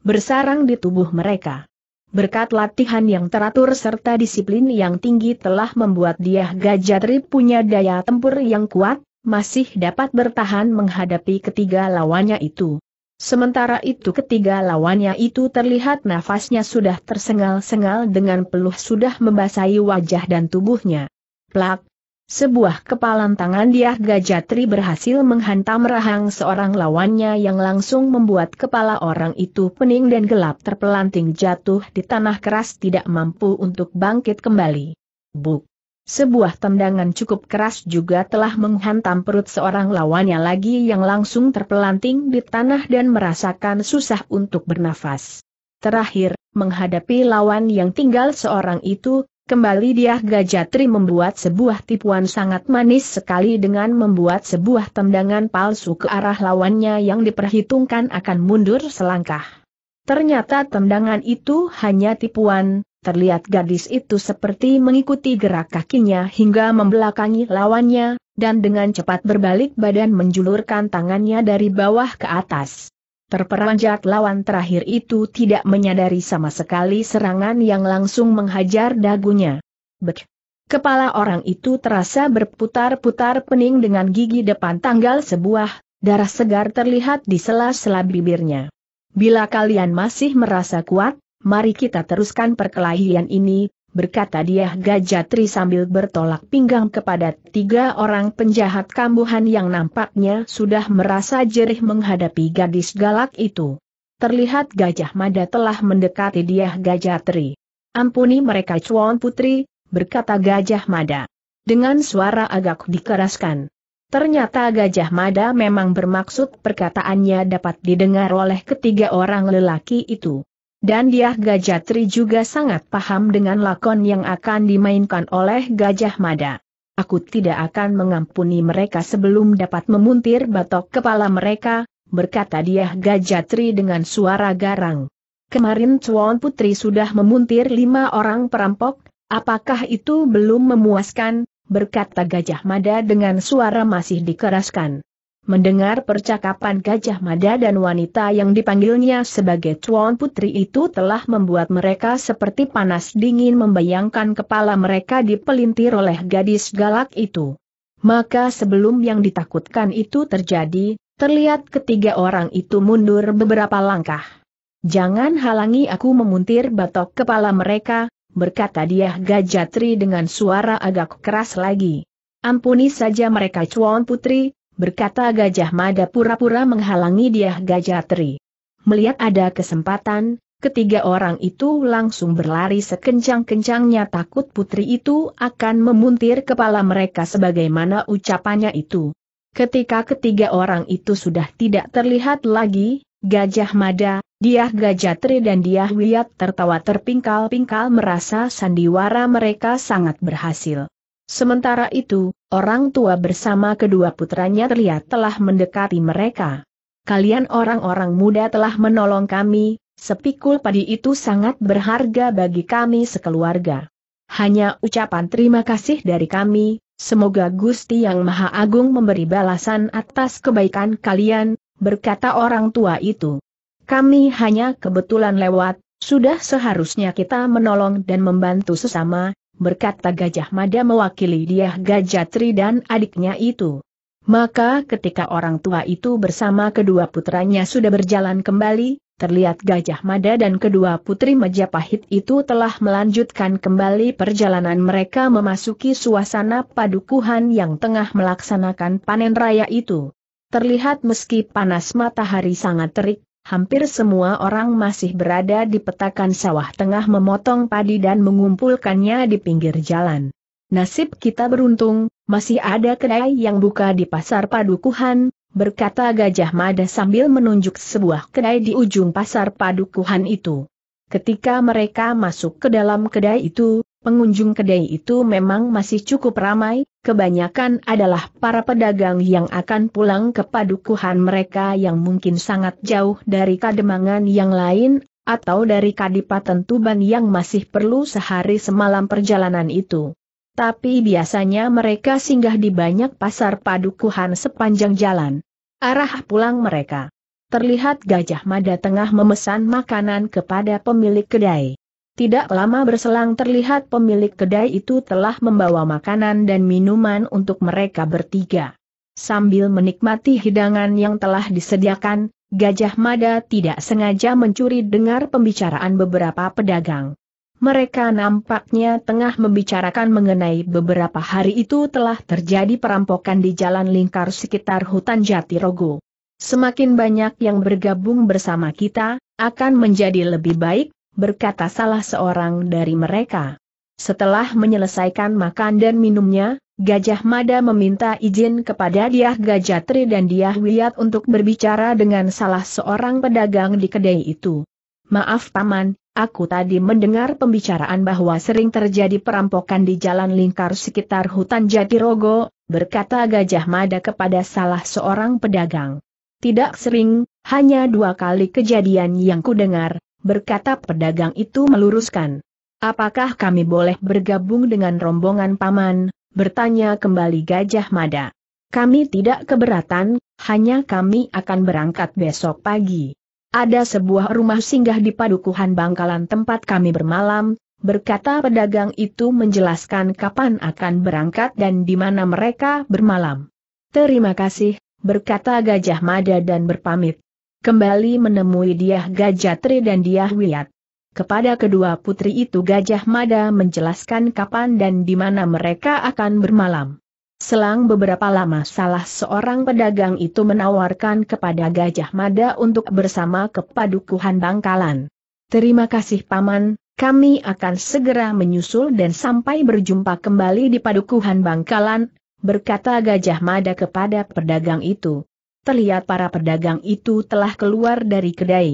bersarang di tubuh mereka. Berkat latihan yang teratur serta disiplin yang tinggi telah membuat Diah Gajatri punya daya tempur yang kuat, masih dapat bertahan menghadapi ketiga lawannya itu. Sementara itu ketiga lawannya itu terlihat nafasnya sudah tersengal-sengal dengan peluh sudah membasahi wajah dan tubuhnya. Plak. Sebuah kepalan tangan diah Gajatri berhasil menghantam rahang seorang lawannya yang langsung membuat kepala orang itu pening dan gelap terpelanting jatuh di tanah keras tidak mampu untuk bangkit kembali. Buk. Sebuah tendangan cukup keras juga telah menghantam perut seorang lawannya lagi yang langsung terpelanting di tanah dan merasakan susah untuk bernafas. Terakhir, menghadapi lawan yang tinggal seorang itu, Kembali dia Gajatri membuat sebuah tipuan sangat manis sekali dengan membuat sebuah tendangan palsu ke arah lawannya yang diperhitungkan akan mundur selangkah. Ternyata tendangan itu hanya tipuan, terlihat gadis itu seperti mengikuti gerak kakinya hingga membelakangi lawannya, dan dengan cepat berbalik badan menjulurkan tangannya dari bawah ke atas. Terperanjat lawan terakhir itu tidak menyadari sama sekali serangan yang langsung menghajar dagunya. Bek. Kepala orang itu terasa berputar-putar pening dengan gigi depan tanggal sebuah, darah segar terlihat di sela-sela bibirnya. Bila kalian masih merasa kuat, mari kita teruskan perkelahian ini, berkata dia Gajatri sambil bertolak pinggang kepada tiga orang penjahat kambuhan yang nampaknya sudah merasa jerih menghadapi gadis galak itu. Terlihat Gajah Mada telah mendekati dia Gajatri. Ampuni mereka Cuan Putri, berkata Gajah Mada. Dengan suara agak dikeraskan. Ternyata Gajah Mada memang bermaksud perkataannya dapat didengar oleh ketiga orang lelaki itu. Dan Diah Gajatri juga sangat paham dengan lakon yang akan dimainkan oleh Gajah Mada. Aku tidak akan mengampuni mereka sebelum dapat memuntir batok kepala mereka, berkata Diah Gajatri dengan suara garang. Kemarin Tuan Putri sudah memuntir lima orang perampok, apakah itu belum memuaskan, berkata Gajah Mada dengan suara masih dikeraskan. Mendengar percakapan Gajah Mada dan wanita yang dipanggilnya sebagai Tuan Putri itu telah membuat mereka seperti panas dingin membayangkan kepala mereka dipelintir oleh gadis galak itu. Maka sebelum yang ditakutkan itu terjadi, terlihat ketiga orang itu mundur beberapa langkah. Jangan halangi aku memuntir batok kepala mereka, berkata dia Gajatri dengan suara agak keras lagi. Ampuni saja mereka Cuan Putri, berkata Gajah Mada pura-pura menghalangi dia Gajah tri Melihat ada kesempatan, ketiga orang itu langsung berlari sekencang-kencangnya takut putri itu akan memuntir kepala mereka sebagaimana ucapannya itu. Ketika ketiga orang itu sudah tidak terlihat lagi, Gajah Mada, Diah tri dan Diah Wiyat tertawa terpingkal-pingkal merasa sandiwara mereka sangat berhasil. Sementara itu, Orang tua bersama kedua putranya terlihat telah mendekati mereka. Kalian orang-orang muda telah menolong kami, sepikul padi itu sangat berharga bagi kami sekeluarga. Hanya ucapan terima kasih dari kami, semoga Gusti Yang Maha Agung memberi balasan atas kebaikan kalian, berkata orang tua itu. Kami hanya kebetulan lewat, sudah seharusnya kita menolong dan membantu sesama, berkata Gajah Mada mewakili dia Gajah Tri dan adiknya itu. Maka ketika orang tua itu bersama kedua putranya sudah berjalan kembali, terlihat Gajah Mada dan kedua putri Majapahit itu telah melanjutkan kembali perjalanan mereka memasuki suasana padukuhan yang tengah melaksanakan panen raya itu. Terlihat meski panas matahari sangat terik, hampir semua orang masih berada di petakan sawah tengah memotong padi dan mengumpulkannya di pinggir jalan. Nasib kita beruntung, masih ada kedai yang buka di pasar Padukuhan, berkata Gajah Mada sambil menunjuk sebuah kedai di ujung pasar Padukuhan itu. Ketika mereka masuk ke dalam kedai itu, Pengunjung kedai itu memang masih cukup ramai, kebanyakan adalah para pedagang yang akan pulang ke padukuhan mereka yang mungkin sangat jauh dari kademangan yang lain, atau dari kadipaten Tuban yang masih perlu sehari semalam perjalanan itu. Tapi biasanya mereka singgah di banyak pasar padukuhan sepanjang jalan. Arah pulang mereka. Terlihat Gajah Mada tengah memesan makanan kepada pemilik kedai. Tidak lama berselang terlihat pemilik kedai itu telah membawa makanan dan minuman untuk mereka bertiga. Sambil menikmati hidangan yang telah disediakan, Gajah Mada tidak sengaja mencuri dengar pembicaraan beberapa pedagang. Mereka nampaknya tengah membicarakan mengenai beberapa hari itu telah terjadi perampokan di jalan lingkar sekitar hutan Jatirogo. Semakin banyak yang bergabung bersama kita, akan menjadi lebih baik berkata salah seorang dari mereka. Setelah menyelesaikan makan dan minumnya, Gajah Mada meminta izin kepada Diah Gajatri dan Diah Wiyat untuk berbicara dengan salah seorang pedagang di kedai itu. Maaf Paman, aku tadi mendengar pembicaraan bahwa sering terjadi perampokan di jalan lingkar sekitar hutan Jatirogo, berkata Gajah Mada kepada salah seorang pedagang. Tidak sering, hanya dua kali kejadian yang kudengar, berkata pedagang itu meluruskan. Apakah kami boleh bergabung dengan rombongan paman, bertanya kembali Gajah Mada. Kami tidak keberatan, hanya kami akan berangkat besok pagi. Ada sebuah rumah singgah di padukuhan bangkalan tempat kami bermalam, berkata pedagang itu menjelaskan kapan akan berangkat dan di mana mereka bermalam. Terima kasih, berkata Gajah Mada dan berpamit kembali menemui Diah Gajatri dan Diah Wiyat. Kepada kedua putri itu Gajah Mada menjelaskan kapan dan di mana mereka akan bermalam. Selang beberapa lama salah seorang pedagang itu menawarkan kepada Gajah Mada untuk bersama ke padukuhan bangkalan. Terima kasih Paman, kami akan segera menyusul dan sampai berjumpa kembali di padukuhan bangkalan, berkata Gajah Mada kepada pedagang itu terlihat para pedagang itu telah keluar dari kedai.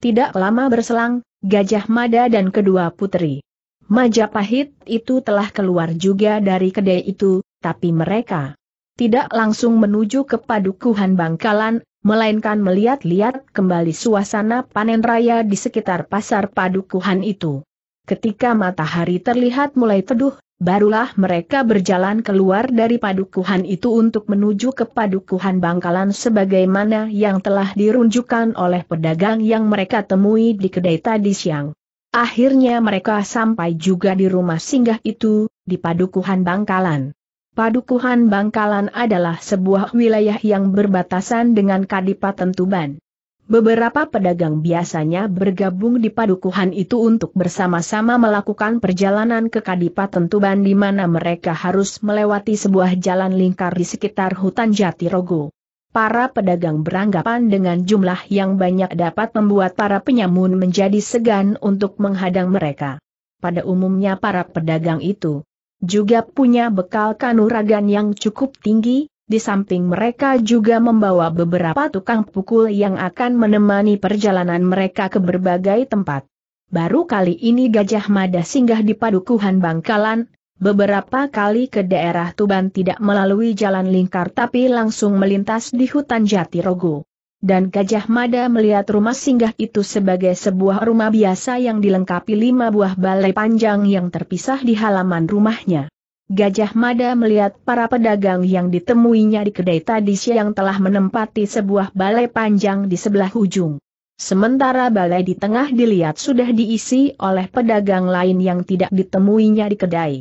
Tidak lama berselang, Gajah Mada dan kedua putri. Majapahit itu telah keluar juga dari kedai itu, tapi mereka tidak langsung menuju ke padukuhan bangkalan, melainkan melihat-lihat kembali suasana panen raya di sekitar pasar padukuhan itu. Ketika matahari terlihat mulai teduh, barulah mereka berjalan keluar dari padukuhan itu untuk menuju ke padukuhan bangkalan sebagaimana yang telah dirunjukkan oleh pedagang yang mereka temui di kedai tadi siang. Akhirnya mereka sampai juga di rumah singgah itu, di padukuhan bangkalan. Padukuhan Bangkalan adalah sebuah wilayah yang berbatasan dengan Kadipaten Tuban. Beberapa pedagang biasanya bergabung di padukuhan itu untuk bersama-sama melakukan perjalanan ke Kadipaten Tuban di mana mereka harus melewati sebuah jalan lingkar di sekitar hutan Jatirogo. Para pedagang beranggapan dengan jumlah yang banyak dapat membuat para penyamun menjadi segan untuk menghadang mereka. Pada umumnya para pedagang itu juga punya bekal kanuragan yang cukup tinggi, di samping mereka juga membawa beberapa tukang pukul yang akan menemani perjalanan mereka ke berbagai tempat. Baru kali ini Gajah Mada singgah di padukuhan Bangkalan, beberapa kali ke daerah Tuban tidak melalui jalan lingkar tapi langsung melintas di hutan Jatirogo. Dan Gajah Mada melihat rumah singgah itu sebagai sebuah rumah biasa yang dilengkapi lima buah balai panjang yang terpisah di halaman rumahnya. Gajah Mada melihat para pedagang yang ditemuinya di kedai tadi siang telah menempati sebuah balai panjang di sebelah ujung. Sementara balai di tengah dilihat sudah diisi oleh pedagang lain yang tidak ditemuinya di kedai.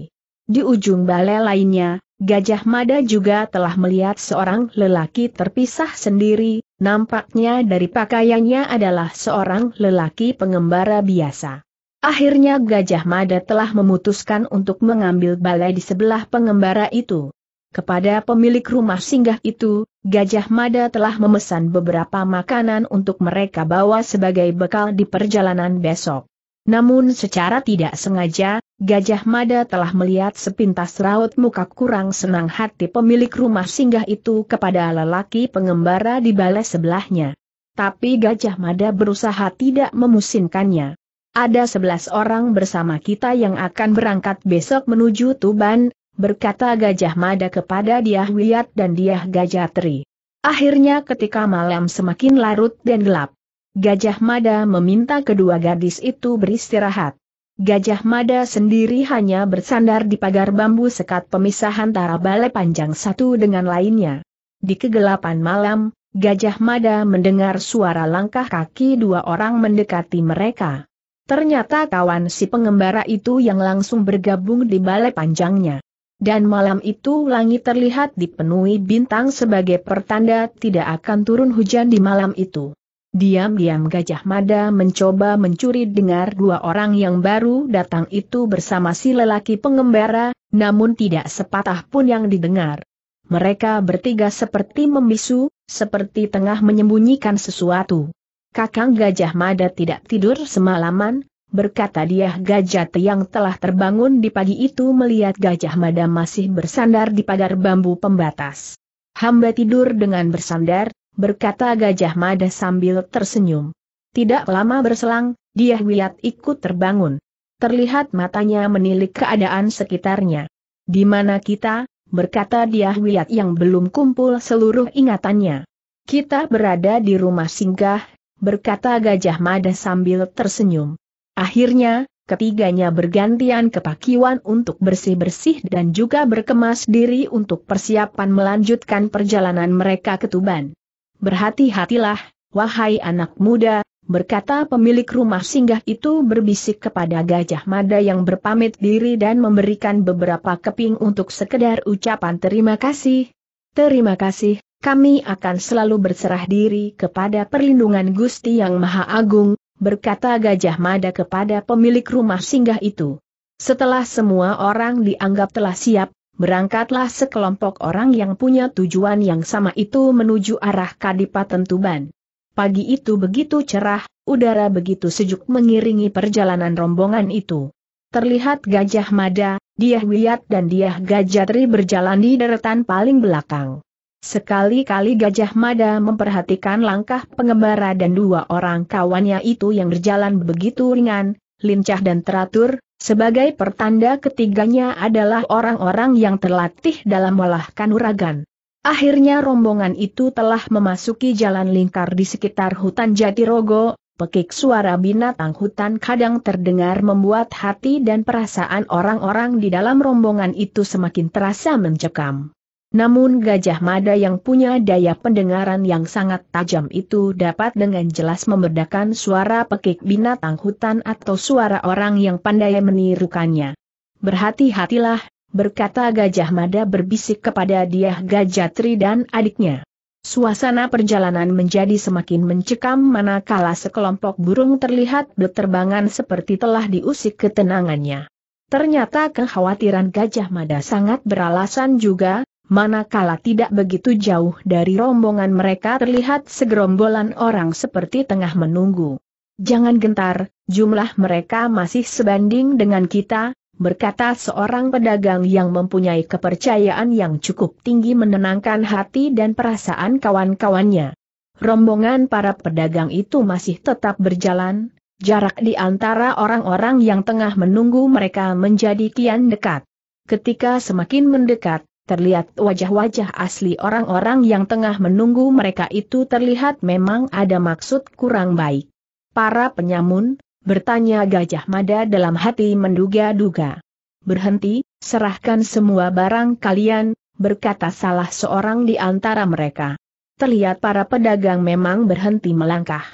Di ujung balai lainnya, Gajah Mada juga telah melihat seorang lelaki terpisah sendiri, nampaknya dari pakaiannya adalah seorang lelaki pengembara biasa. Akhirnya Gajah Mada telah memutuskan untuk mengambil balai di sebelah pengembara itu. Kepada pemilik rumah singgah itu, Gajah Mada telah memesan beberapa makanan untuk mereka bawa sebagai bekal di perjalanan besok. Namun secara tidak sengaja, Gajah Mada telah melihat sepintas raut muka kurang senang hati pemilik rumah singgah itu kepada lelaki pengembara di balai sebelahnya. Tapi Gajah Mada berusaha tidak memusinkannya. Ada sebelas orang bersama kita yang akan berangkat besok menuju Tuban, berkata Gajah Mada kepada Diah Wiyat dan Diah Gajatri. Akhirnya ketika malam semakin larut dan gelap, Gajah Mada meminta kedua gadis itu beristirahat. Gajah Mada sendiri hanya bersandar di pagar bambu sekat pemisah antara balai panjang satu dengan lainnya. Di kegelapan malam, Gajah Mada mendengar suara langkah kaki dua orang mendekati mereka. Ternyata kawan si pengembara itu yang langsung bergabung di balai panjangnya. Dan malam itu langit terlihat dipenuhi bintang sebagai pertanda tidak akan turun hujan di malam itu. Diam-diam Gajah Mada mencoba mencuri dengar dua orang yang baru datang itu bersama si lelaki pengembara, namun tidak sepatah pun yang didengar. Mereka bertiga seperti membisu, seperti tengah menyembunyikan sesuatu. Kakang Gajah Mada tidak tidur semalaman, berkata dia Gajah yang telah terbangun di pagi itu melihat Gajah Mada masih bersandar di pagar bambu pembatas. Hamba tidur dengan bersandar, berkata Gajah Mada sambil tersenyum. Tidak lama berselang, dia wiat ikut terbangun. Terlihat matanya menilik keadaan sekitarnya. Di mana kita, berkata dia Wiyat yang belum kumpul seluruh ingatannya. Kita berada di rumah singgah, berkata Gajah Mada sambil tersenyum. Akhirnya, ketiganya bergantian pakiwan untuk bersih-bersih dan juga berkemas diri untuk persiapan melanjutkan perjalanan mereka ke Tuban. Berhati-hatilah, wahai anak muda, berkata pemilik rumah singgah itu berbisik kepada Gajah Mada yang berpamit diri dan memberikan beberapa keping untuk sekedar ucapan terima kasih. Terima kasih, kami akan selalu berserah diri kepada perlindungan Gusti Yang Maha Agung, berkata Gajah Mada kepada pemilik rumah singgah itu. Setelah semua orang dianggap telah siap, berangkatlah sekelompok orang yang punya tujuan yang sama itu menuju arah Kadipaten Tuban. Pagi itu begitu cerah, udara begitu sejuk mengiringi perjalanan rombongan itu. Terlihat Gajah Mada, Diah Wiyat dan Diah Gajatri berjalan di deretan paling belakang. Sekali-kali Gajah Mada memperhatikan langkah pengembara dan dua orang kawannya itu yang berjalan begitu ringan, lincah dan teratur, sebagai pertanda ketiganya adalah orang-orang yang terlatih dalam olah kanuragan. Akhirnya rombongan itu telah memasuki jalan lingkar di sekitar hutan Jatirogo, pekik suara binatang hutan kadang terdengar membuat hati dan perasaan orang-orang di dalam rombongan itu semakin terasa mencekam. Namun gajah mada yang punya daya pendengaran yang sangat tajam itu dapat dengan jelas membedakan suara pekik binatang hutan atau suara orang yang pandai menirukannya. Berhati-hatilah, berkata gajah mada berbisik kepada dia gajah tri dan adiknya. Suasana perjalanan menjadi semakin mencekam manakala sekelompok burung terlihat berterbangan seperti telah diusik ketenangannya. Ternyata kekhawatiran Gajah Mada sangat beralasan juga, manakala tidak begitu jauh dari rombongan mereka terlihat segerombolan orang seperti tengah menunggu. Jangan gentar, jumlah mereka masih sebanding dengan kita, berkata seorang pedagang yang mempunyai kepercayaan yang cukup tinggi menenangkan hati dan perasaan kawan-kawannya. Rombongan para pedagang itu masih tetap berjalan, jarak di antara orang-orang yang tengah menunggu mereka menjadi kian dekat. Ketika semakin mendekat, Terlihat wajah-wajah asli orang-orang yang tengah menunggu mereka itu terlihat memang ada maksud kurang baik. Para penyamun, bertanya Gajah Mada dalam hati menduga-duga. Berhenti, serahkan semua barang kalian, berkata salah seorang di antara mereka. Terlihat para pedagang memang berhenti melangkah.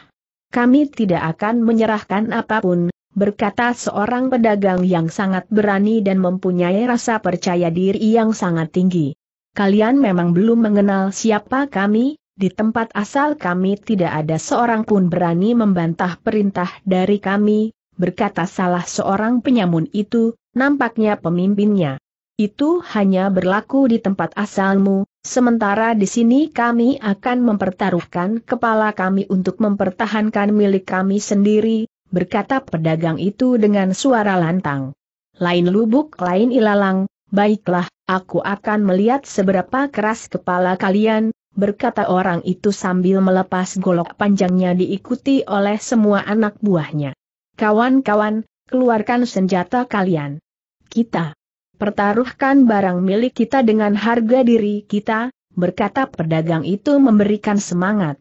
Kami tidak akan menyerahkan apapun, berkata seorang pedagang yang sangat berani dan mempunyai rasa percaya diri yang sangat tinggi. Kalian memang belum mengenal siapa kami, di tempat asal kami tidak ada seorang pun berani membantah perintah dari kami, berkata salah seorang penyamun itu, nampaknya pemimpinnya. Itu hanya berlaku di tempat asalmu, sementara di sini kami akan mempertaruhkan kepala kami untuk mempertahankan milik kami sendiri, berkata pedagang itu dengan suara lantang. Lain lubuk lain ilalang, baiklah, aku akan melihat seberapa keras kepala kalian, berkata orang itu sambil melepas golok panjangnya diikuti oleh semua anak buahnya. Kawan-kawan, keluarkan senjata kalian. Kita pertaruhkan barang milik kita dengan harga diri kita, berkata pedagang itu memberikan semangat.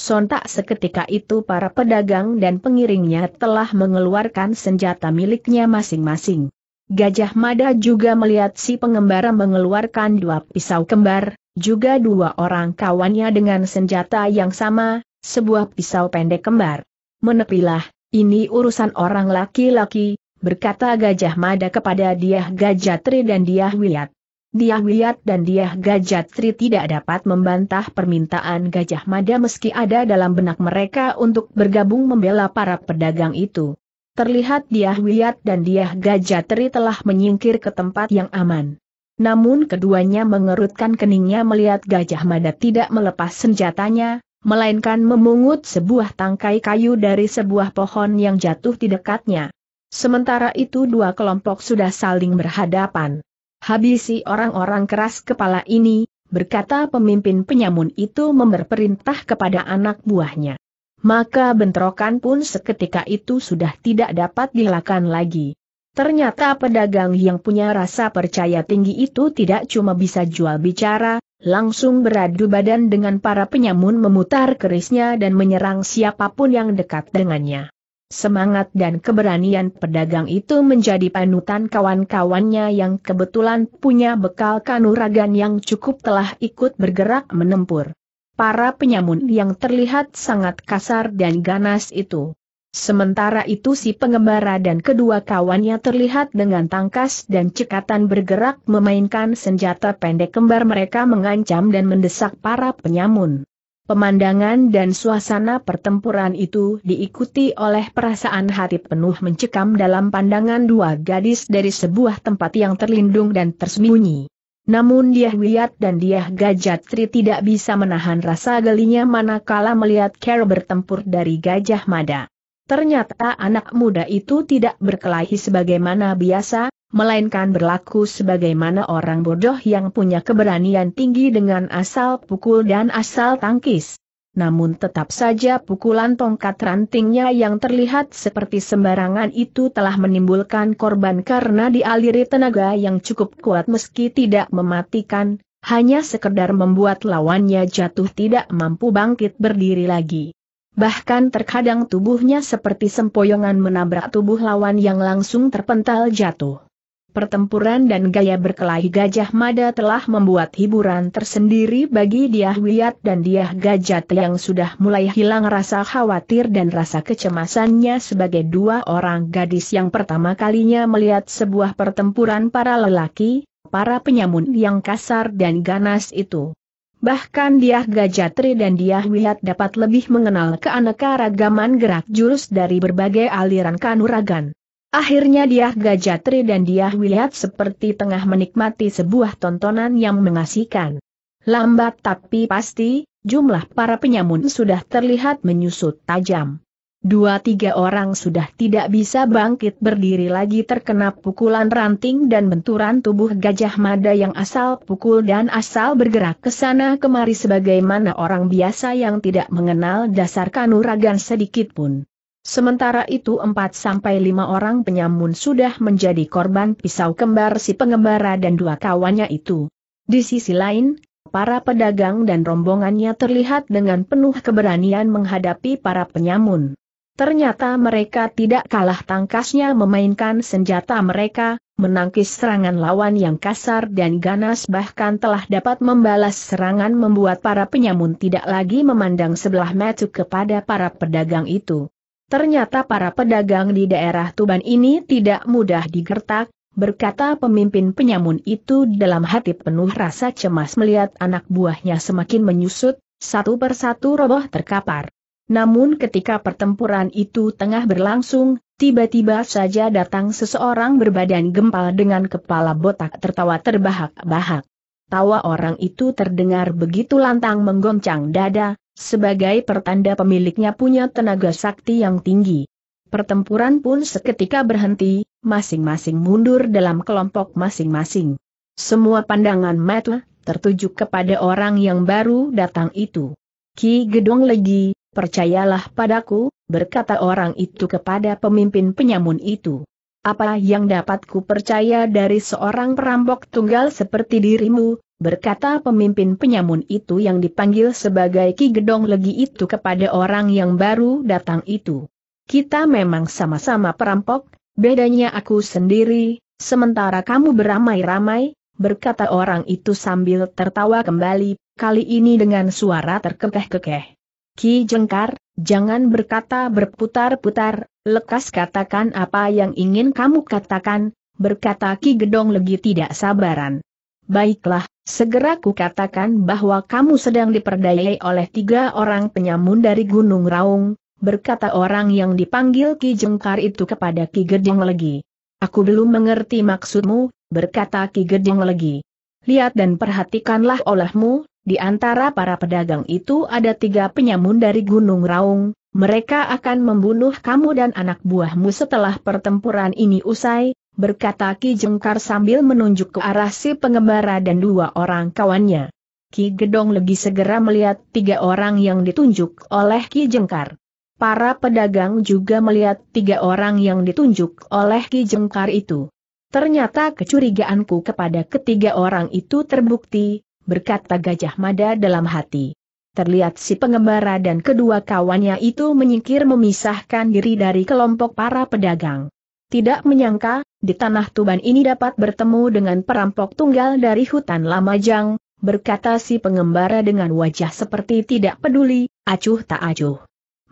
Sontak seketika itu para pedagang dan pengiringnya telah mengeluarkan senjata miliknya masing-masing. Gajah Mada juga melihat si pengembara mengeluarkan dua pisau kembar, juga dua orang kawannya dengan senjata yang sama, sebuah pisau pendek kembar. Menepilah, ini urusan orang laki-laki, berkata Gajah Mada kepada Diah Gajatri dan Diah Wiyat. Diah Wiyat dan Diah Gajatri tidak dapat membantah permintaan Gajah Mada meski ada dalam benak mereka untuk bergabung membela para pedagang itu. Terlihat Diah Wiyat dan Diah Gajatri telah menyingkir ke tempat yang aman. Namun keduanya mengerutkan keningnya melihat Gajah Mada tidak melepas senjatanya, melainkan memungut sebuah tangkai kayu dari sebuah pohon yang jatuh di dekatnya. Sementara itu dua kelompok sudah saling berhadapan. Habisi orang-orang keras kepala ini, berkata pemimpin penyamun itu memberperintah kepada anak buahnya. Maka bentrokan pun seketika itu sudah tidak dapat dilakukan lagi. Ternyata pedagang yang punya rasa percaya tinggi itu tidak cuma bisa jual bicara, langsung beradu badan dengan para penyamun memutar kerisnya dan menyerang siapapun yang dekat dengannya. Semangat dan keberanian pedagang itu menjadi panutan kawan-kawannya yang kebetulan punya bekal kanuragan yang cukup telah ikut bergerak menempur. Para penyamun yang terlihat sangat kasar dan ganas itu. Sementara itu si pengembara dan kedua kawannya terlihat dengan tangkas dan cekatan bergerak memainkan senjata pendek kembar mereka mengancam dan mendesak para penyamun. Pemandangan dan suasana pertempuran itu diikuti oleh perasaan hati penuh mencekam dalam pandangan dua gadis dari sebuah tempat yang terlindung dan tersembunyi. Namun Diah Wiyat dan Diah Gajatri tidak bisa menahan rasa gelinya manakala melihat Carol bertempur dari Gajah Mada. Ternyata anak muda itu tidak berkelahi sebagaimana biasa, melainkan berlaku sebagaimana orang bodoh yang punya keberanian tinggi dengan asal pukul dan asal tangkis. Namun tetap saja pukulan tongkat rantingnya yang terlihat seperti sembarangan itu telah menimbulkan korban karena dialiri tenaga yang cukup kuat meski tidak mematikan, hanya sekedar membuat lawannya jatuh tidak mampu bangkit berdiri lagi. Bahkan terkadang tubuhnya seperti sempoyongan menabrak tubuh lawan yang langsung terpental jatuh. Pertempuran dan gaya berkelahi Gajah Mada telah membuat hiburan tersendiri bagi Diah Wiyat dan Diah Gajat yang sudah mulai hilang rasa khawatir dan rasa kecemasannya sebagai dua orang gadis yang pertama kalinya melihat sebuah pertempuran para lelaki, para penyamun yang kasar dan ganas itu. Bahkan Diah Gajatri dan Diah Wiyat dapat lebih mengenal keanekaragaman gerak jurus dari berbagai aliran kanuragan. Akhirnya dia Gajatri dan dia Wiliat seperti tengah menikmati sebuah tontonan yang mengasihkan. Lambat tapi pasti, jumlah para penyamun sudah terlihat menyusut tajam. Dua tiga orang sudah tidak bisa bangkit berdiri lagi terkena pukulan ranting dan benturan tubuh gajah mada yang asal pukul dan asal bergerak ke sana kemari sebagaimana orang biasa yang tidak mengenal dasar kanuragan sedikitpun. Sementara itu empat sampai lima orang penyamun sudah menjadi korban pisau kembar si pengembara dan dua kawannya itu. Di sisi lain, para pedagang dan rombongannya terlihat dengan penuh keberanian menghadapi para penyamun. Ternyata mereka tidak kalah tangkasnya memainkan senjata mereka, menangkis serangan lawan yang kasar dan ganas bahkan telah dapat membalas serangan membuat para penyamun tidak lagi memandang sebelah mata kepada para pedagang itu. Ternyata para pedagang di daerah Tuban ini tidak mudah digertak, berkata pemimpin penyamun itu dalam hati penuh rasa cemas melihat anak buahnya semakin menyusut, satu persatu roboh terkapar. Namun ketika pertempuran itu tengah berlangsung, tiba-tiba saja datang seseorang berbadan gempal dengan kepala botak tertawa terbahak-bahak. Tawa orang itu terdengar begitu lantang menggoncang dada, sebagai pertanda pemiliknya punya tenaga sakti yang tinggi. Pertempuran pun seketika berhenti, masing-masing mundur dalam kelompok masing-masing. Semua pandangan mata tertuju kepada orang yang baru datang itu. Ki Gedong Legi, percayalah padaku, berkata orang itu kepada pemimpin penyamun itu. Apa yang dapatku percaya dari seorang perampok tunggal seperti dirimu, berkata pemimpin penyamun itu yang dipanggil sebagai Ki Gedong Legi itu kepada orang yang baru datang itu. Kita memang sama-sama perampok, bedanya aku sendiri, sementara kamu beramai-ramai, berkata orang itu sambil tertawa kembali, kali ini dengan suara terkekeh-kekeh. Ki Jengkar, jangan berkata berputar-putar, lekas katakan apa yang ingin kamu katakan, berkata Ki Gedong Legi tidak sabaran. Baiklah, Segera kukatakan bahwa kamu sedang diperdayai oleh tiga orang penyamun dari Gunung Raung, berkata orang yang dipanggil Ki Jengkar itu kepada Ki Gedeng Legi. Aku belum mengerti maksudmu, berkata Ki Gedeng Legi. Lihat dan perhatikanlah olehmu, di antara para pedagang itu ada tiga penyamun dari Gunung Raung, mereka akan membunuh kamu dan anak buahmu setelah pertempuran ini usai, berkata Ki Jengkar sambil menunjuk ke arah si pengembara dan dua orang kawannya. Ki Gedong Legi segera melihat tiga orang yang ditunjuk oleh Ki Jengkar. Para pedagang juga melihat tiga orang yang ditunjuk oleh Ki Jengkar itu. Ternyata kecurigaanku kepada ketiga orang itu terbukti, berkata Gajah Mada dalam hati. Terlihat si pengembara dan kedua kawannya itu menyingkir memisahkan diri dari kelompok para pedagang tidak menyangka, di tanah Tuban ini dapat bertemu dengan perampok tunggal dari hutan Lamajang, berkata si pengembara dengan wajah seperti tidak peduli, acuh tak acuh.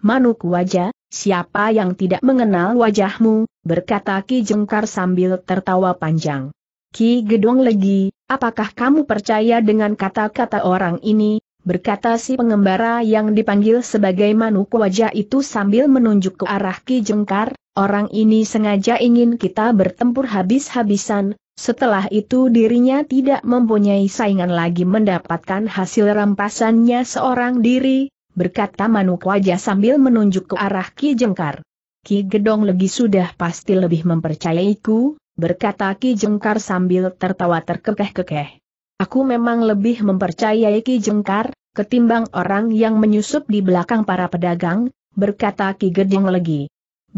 Manuk wajah, siapa yang tidak mengenal wajahmu, berkata Ki Jengkar sambil tertawa panjang. Ki Gedong Legi, apakah kamu percaya dengan kata-kata orang ini, berkata si pengembara yang dipanggil sebagai manuk wajah itu sambil menunjuk ke arah Ki Jengkar, Orang ini sengaja ingin kita bertempur habis-habisan, setelah itu dirinya tidak mempunyai saingan lagi mendapatkan hasil rampasannya seorang diri, berkata Manuk Wajah sambil menunjuk ke arah Ki Jengkar. Ki Gedong Legi sudah pasti lebih mempercayaiku, berkata Ki Jengkar sambil tertawa terkekeh-kekeh. Aku memang lebih mempercayai Ki Jengkar, ketimbang orang yang menyusup di belakang para pedagang, berkata Ki Gedong Legi.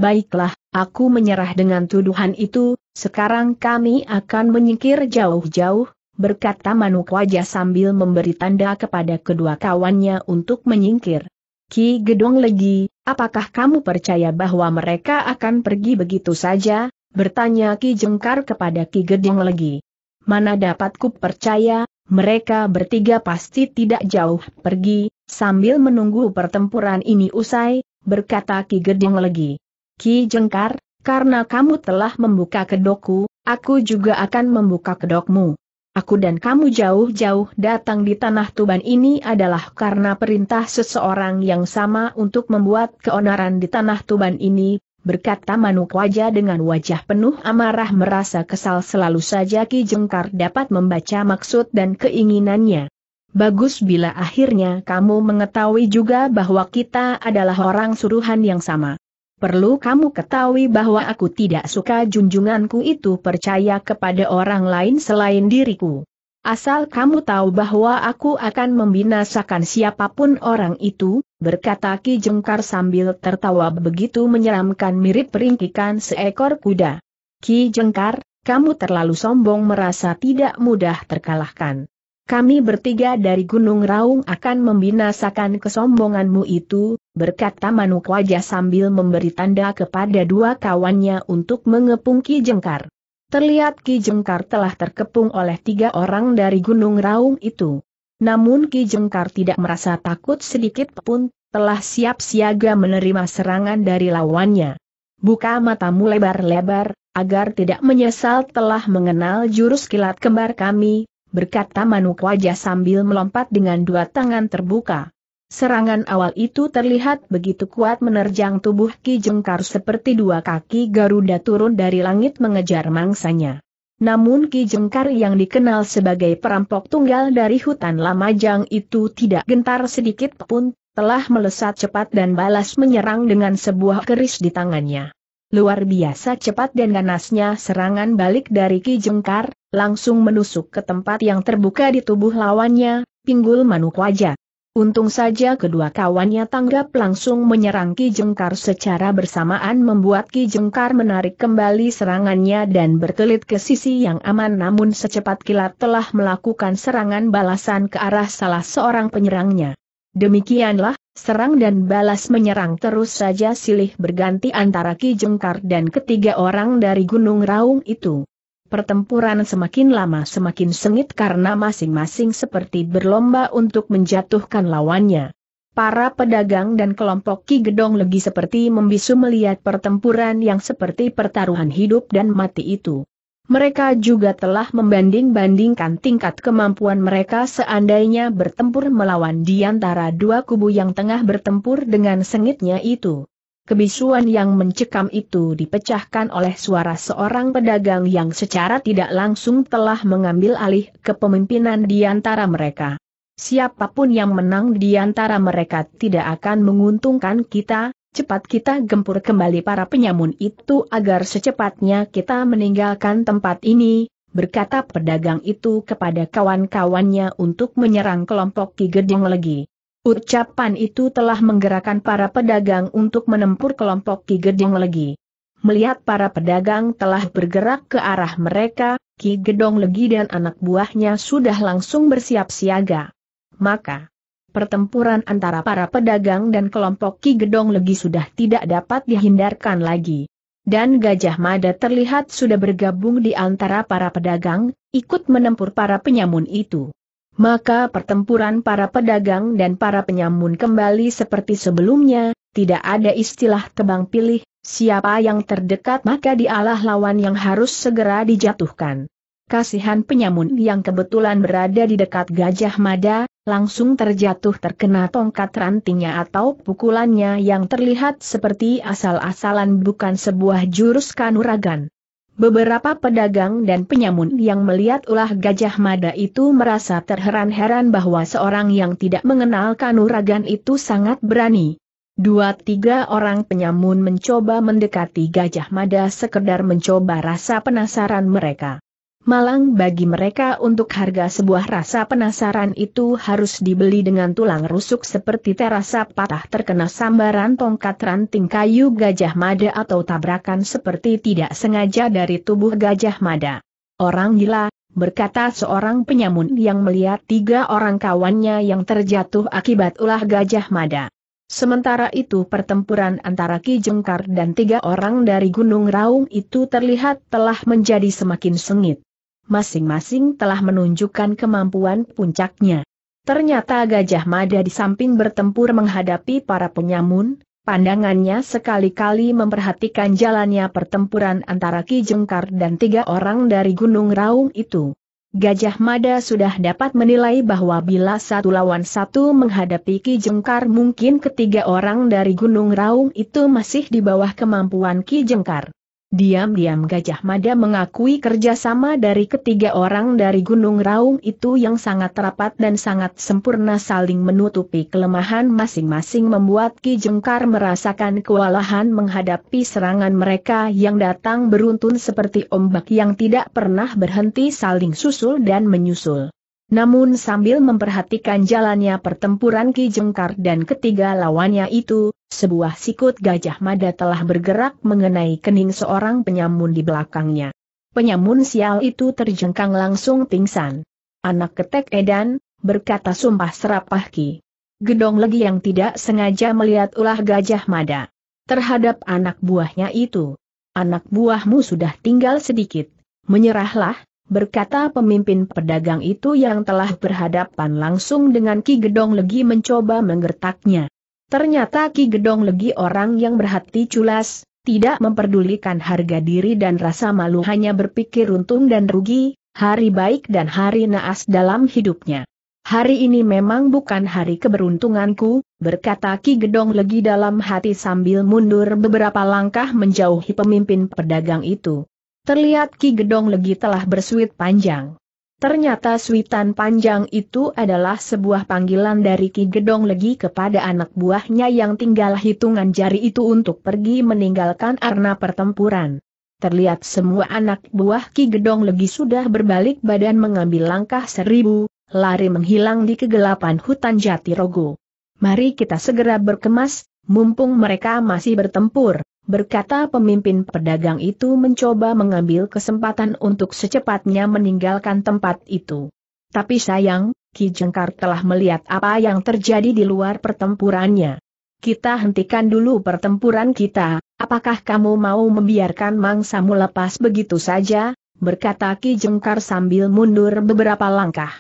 Baiklah, aku menyerah dengan tuduhan itu, sekarang kami akan menyingkir jauh-jauh, berkata Manuk Wajah sambil memberi tanda kepada kedua kawannya untuk menyingkir. Ki Gedong Legi, apakah kamu percaya bahwa mereka akan pergi begitu saja? Bertanya Ki Jengkar kepada Ki Gedong Legi. Mana dapat ku percaya, mereka bertiga pasti tidak jauh pergi, sambil menunggu pertempuran ini usai, berkata Ki Gedong Legi. Ki Jengkar, karena kamu telah membuka kedokku, aku juga akan membuka kedokmu. Aku dan kamu jauh-jauh datang di tanah Tuban ini adalah karena perintah seseorang yang sama untuk membuat keonaran di tanah Tuban ini, berkata Manuk Wajah dengan wajah penuh amarah merasa kesal selalu saja Ki Jengkar dapat membaca maksud dan keinginannya. Bagus bila akhirnya kamu mengetahui juga bahwa kita adalah orang suruhan yang sama. Perlu kamu ketahui bahwa aku tidak suka junjunganku itu percaya kepada orang lain selain diriku. Asal kamu tahu bahwa aku akan membinasakan siapapun orang itu, berkata Ki Jengkar sambil tertawa begitu menyeramkan mirip peringkikan seekor kuda. Ki Jengkar, kamu terlalu sombong merasa tidak mudah terkalahkan kami bertiga dari Gunung Raung akan membinasakan kesombonganmu itu, berkata Manuk Wajah sambil memberi tanda kepada dua kawannya untuk mengepung Ki Jengkar. Terlihat Ki Jengkar telah terkepung oleh tiga orang dari Gunung Raung itu. Namun Ki Jengkar tidak merasa takut sedikit pun, telah siap siaga menerima serangan dari lawannya. Buka matamu lebar-lebar, agar tidak menyesal telah mengenal jurus kilat kembar kami, berkata manuk wajah sambil melompat dengan dua tangan terbuka. Serangan awal itu terlihat begitu kuat menerjang tubuh Ki Jengkar seperti dua kaki Garuda turun dari langit mengejar mangsanya. Namun Ki Jengkar yang dikenal sebagai perampok tunggal dari hutan Lamajang itu tidak gentar sedikit pun, telah melesat cepat dan balas menyerang dengan sebuah keris di tangannya. Luar biasa cepat dan ganasnya serangan balik dari Ki Jengkar, langsung menusuk ke tempat yang terbuka di tubuh lawannya, pinggul manuk wajah. Untung saja kedua kawannya tanggap langsung menyerang Ki Jengkar secara bersamaan membuat Ki Jengkar menarik kembali serangannya dan berkelit ke sisi yang aman namun secepat kilat telah melakukan serangan balasan ke arah salah seorang penyerangnya. Demikianlah, serang dan balas menyerang terus saja silih berganti antara Ki Jengkar dan ketiga orang dari Gunung Raung itu. Pertempuran semakin lama semakin sengit karena masing-masing seperti berlomba untuk menjatuhkan lawannya. Para pedagang dan kelompok Ki Gedong Legi seperti membisu melihat pertempuran yang seperti pertaruhan hidup dan mati itu mereka juga telah membanding-bandingkan tingkat kemampuan mereka seandainya bertempur melawan di antara dua kubu yang tengah bertempur dengan sengitnya itu. Kebisuan yang mencekam itu dipecahkan oleh suara seorang pedagang yang secara tidak langsung telah mengambil alih kepemimpinan di antara mereka. Siapapun yang menang di antara mereka tidak akan menguntungkan kita, cepat kita gempur kembali para penyamun itu agar secepatnya kita meninggalkan tempat ini, berkata pedagang itu kepada kawan-kawannya untuk menyerang kelompok Ki Gedeng lagi. Ucapan itu telah menggerakkan para pedagang untuk menempur kelompok Ki Gedeng lagi. Melihat para pedagang telah bergerak ke arah mereka, Ki Gedong Legi dan anak buahnya sudah langsung bersiap siaga. Maka, pertempuran antara para pedagang dan kelompok Ki Gedong Legi sudah tidak dapat dihindarkan lagi. Dan Gajah Mada terlihat sudah bergabung di antara para pedagang, ikut menempur para penyamun itu. Maka pertempuran para pedagang dan para penyamun kembali seperti sebelumnya, tidak ada istilah tebang pilih, siapa yang terdekat maka dialah lawan yang harus segera dijatuhkan kasihan penyamun yang kebetulan berada di dekat Gajah Mada, langsung terjatuh terkena tongkat rantingnya atau pukulannya yang terlihat seperti asal-asalan bukan sebuah jurus kanuragan. Beberapa pedagang dan penyamun yang melihat ulah Gajah Mada itu merasa terheran-heran bahwa seorang yang tidak mengenal kanuragan itu sangat berani. Dua tiga orang penyamun mencoba mendekati Gajah Mada sekedar mencoba rasa penasaran mereka. Malang bagi mereka untuk harga sebuah rasa penasaran itu harus dibeli dengan tulang rusuk seperti terasa patah terkena sambaran tongkat ranting kayu gajah mada atau tabrakan seperti tidak sengaja dari tubuh gajah mada. Orang gila, berkata seorang penyamun yang melihat tiga orang kawannya yang terjatuh akibat ulah gajah mada. Sementara itu pertempuran antara Ki Jengkar dan tiga orang dari Gunung Raung itu terlihat telah menjadi semakin sengit masing-masing telah menunjukkan kemampuan puncaknya. Ternyata Gajah Mada di samping bertempur menghadapi para penyamun, pandangannya sekali-kali memperhatikan jalannya pertempuran antara Ki Jengkar dan tiga orang dari Gunung Raung itu. Gajah Mada sudah dapat menilai bahwa bila satu lawan satu menghadapi Ki Jengkar mungkin ketiga orang dari Gunung Raung itu masih di bawah kemampuan Ki Jengkar. Diam-diam Gajah Mada mengakui kerjasama dari ketiga orang dari Gunung Raung itu yang sangat rapat dan sangat sempurna saling menutupi kelemahan masing-masing membuat Ki Jengkar merasakan kewalahan menghadapi serangan mereka yang datang beruntun seperti ombak yang tidak pernah berhenti saling susul dan menyusul. Namun sambil memperhatikan jalannya pertempuran Ki Jengkar dan ketiga lawannya itu, sebuah sikut gajah mada telah bergerak mengenai kening seorang penyamun di belakangnya. Penyamun sial itu terjengkang langsung pingsan. Anak ketek edan, berkata sumpah serapah Ki. Gedong lagi yang tidak sengaja melihat ulah gajah mada. Terhadap anak buahnya itu. Anak buahmu sudah tinggal sedikit, menyerahlah, berkata pemimpin pedagang itu yang telah berhadapan langsung dengan Ki Gedong Legi mencoba menggertaknya. Ternyata Ki Gedong Legi orang yang berhati culas, tidak memperdulikan harga diri dan rasa malu hanya berpikir untung dan rugi, hari baik dan hari naas dalam hidupnya. Hari ini memang bukan hari keberuntunganku, berkata Ki Gedong Legi dalam hati sambil mundur beberapa langkah menjauhi pemimpin pedagang itu terlihat Ki Gedong Legi telah bersuit panjang. Ternyata suitan panjang itu adalah sebuah panggilan dari Ki Gedong Legi kepada anak buahnya yang tinggal hitungan jari itu untuk pergi meninggalkan arena pertempuran. Terlihat semua anak buah Ki Gedong Legi sudah berbalik badan mengambil langkah seribu, lari menghilang di kegelapan hutan jati Jatirogo. Mari kita segera berkemas, mumpung mereka masih bertempur berkata pemimpin pedagang itu mencoba mengambil kesempatan untuk secepatnya meninggalkan tempat itu. Tapi sayang, Ki Jengkar telah melihat apa yang terjadi di luar pertempurannya. Kita hentikan dulu pertempuran kita, apakah kamu mau membiarkan mangsamu lepas begitu saja? berkata Ki Jengkar sambil mundur beberapa langkah.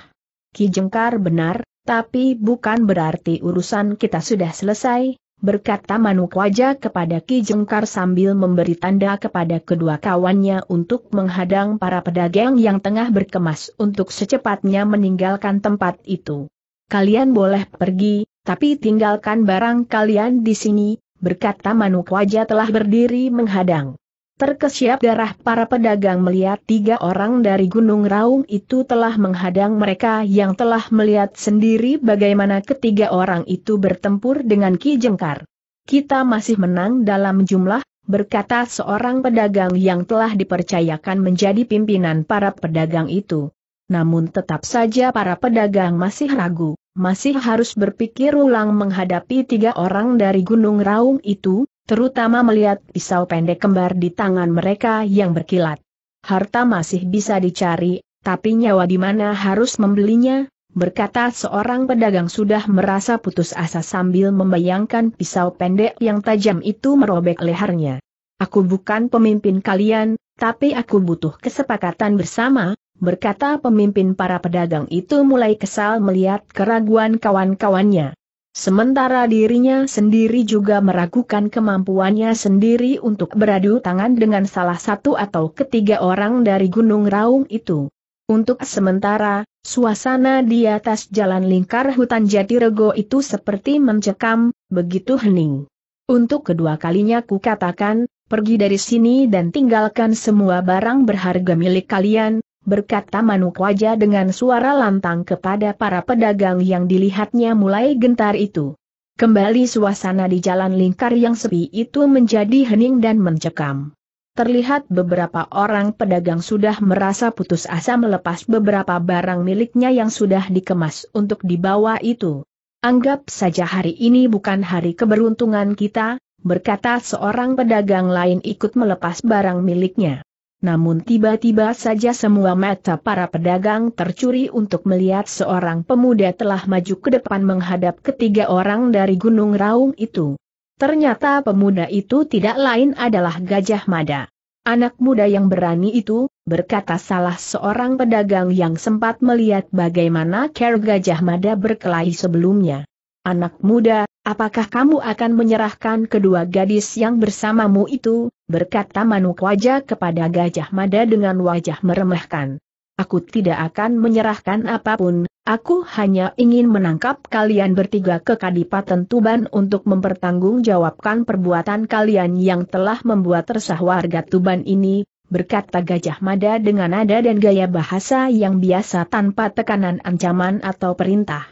Ki Jengkar benar, tapi bukan berarti urusan kita sudah selesai, berkata Manuk Wajah kepada Ki Jengkar sambil memberi tanda kepada kedua kawannya untuk menghadang para pedagang yang tengah berkemas untuk secepatnya meninggalkan tempat itu. Kalian boleh pergi, tapi tinggalkan barang kalian di sini, berkata Manuk Wajah telah berdiri menghadang. Terkesiap darah para pedagang melihat tiga orang dari Gunung Raung itu telah menghadang mereka yang telah melihat sendiri bagaimana ketiga orang itu bertempur dengan Ki Jengkar. Kita masih menang dalam jumlah, berkata seorang pedagang yang telah dipercayakan menjadi pimpinan para pedagang itu. Namun tetap saja para pedagang masih ragu, masih harus berpikir ulang menghadapi tiga orang dari Gunung Raung itu, terutama melihat pisau pendek kembar di tangan mereka yang berkilat. Harta masih bisa dicari, tapi nyawa di mana harus membelinya, berkata seorang pedagang sudah merasa putus asa sambil membayangkan pisau pendek yang tajam itu merobek lehernya. Aku bukan pemimpin kalian, tapi aku butuh kesepakatan bersama, berkata pemimpin para pedagang itu mulai kesal melihat keraguan kawan-kawannya. Sementara dirinya sendiri juga meragukan kemampuannya sendiri untuk beradu tangan dengan salah satu atau ketiga orang dari Gunung Raung itu. Untuk sementara, suasana di atas jalan lingkar hutan Jatirego itu seperti mencekam, begitu hening. Untuk kedua kalinya ku katakan, pergi dari sini dan tinggalkan semua barang berharga milik kalian, berkata manuk wajah dengan suara lantang kepada para pedagang yang dilihatnya mulai gentar itu. Kembali suasana di jalan lingkar yang sepi itu menjadi hening dan mencekam. Terlihat beberapa orang pedagang sudah merasa putus asa melepas beberapa barang miliknya yang sudah dikemas untuk dibawa itu. Anggap saja hari ini bukan hari keberuntungan kita, berkata seorang pedagang lain ikut melepas barang miliknya. Namun tiba-tiba saja semua mata para pedagang tercuri untuk melihat seorang pemuda telah maju ke depan menghadap ketiga orang dari Gunung Raung itu. Ternyata pemuda itu tidak lain adalah Gajah Mada. Anak muda yang berani itu, berkata salah seorang pedagang yang sempat melihat bagaimana Ker Gajah Mada berkelahi sebelumnya. Anak muda, apakah kamu akan menyerahkan kedua gadis yang bersamamu itu, berkata Manuk Wajah kepada Gajah Mada dengan wajah meremehkan. Aku tidak akan menyerahkan apapun, aku hanya ingin menangkap kalian bertiga ke Kadipaten Tuban untuk mempertanggungjawabkan perbuatan kalian yang telah membuat resah warga Tuban ini, berkata Gajah Mada dengan nada dan gaya bahasa yang biasa tanpa tekanan ancaman atau perintah.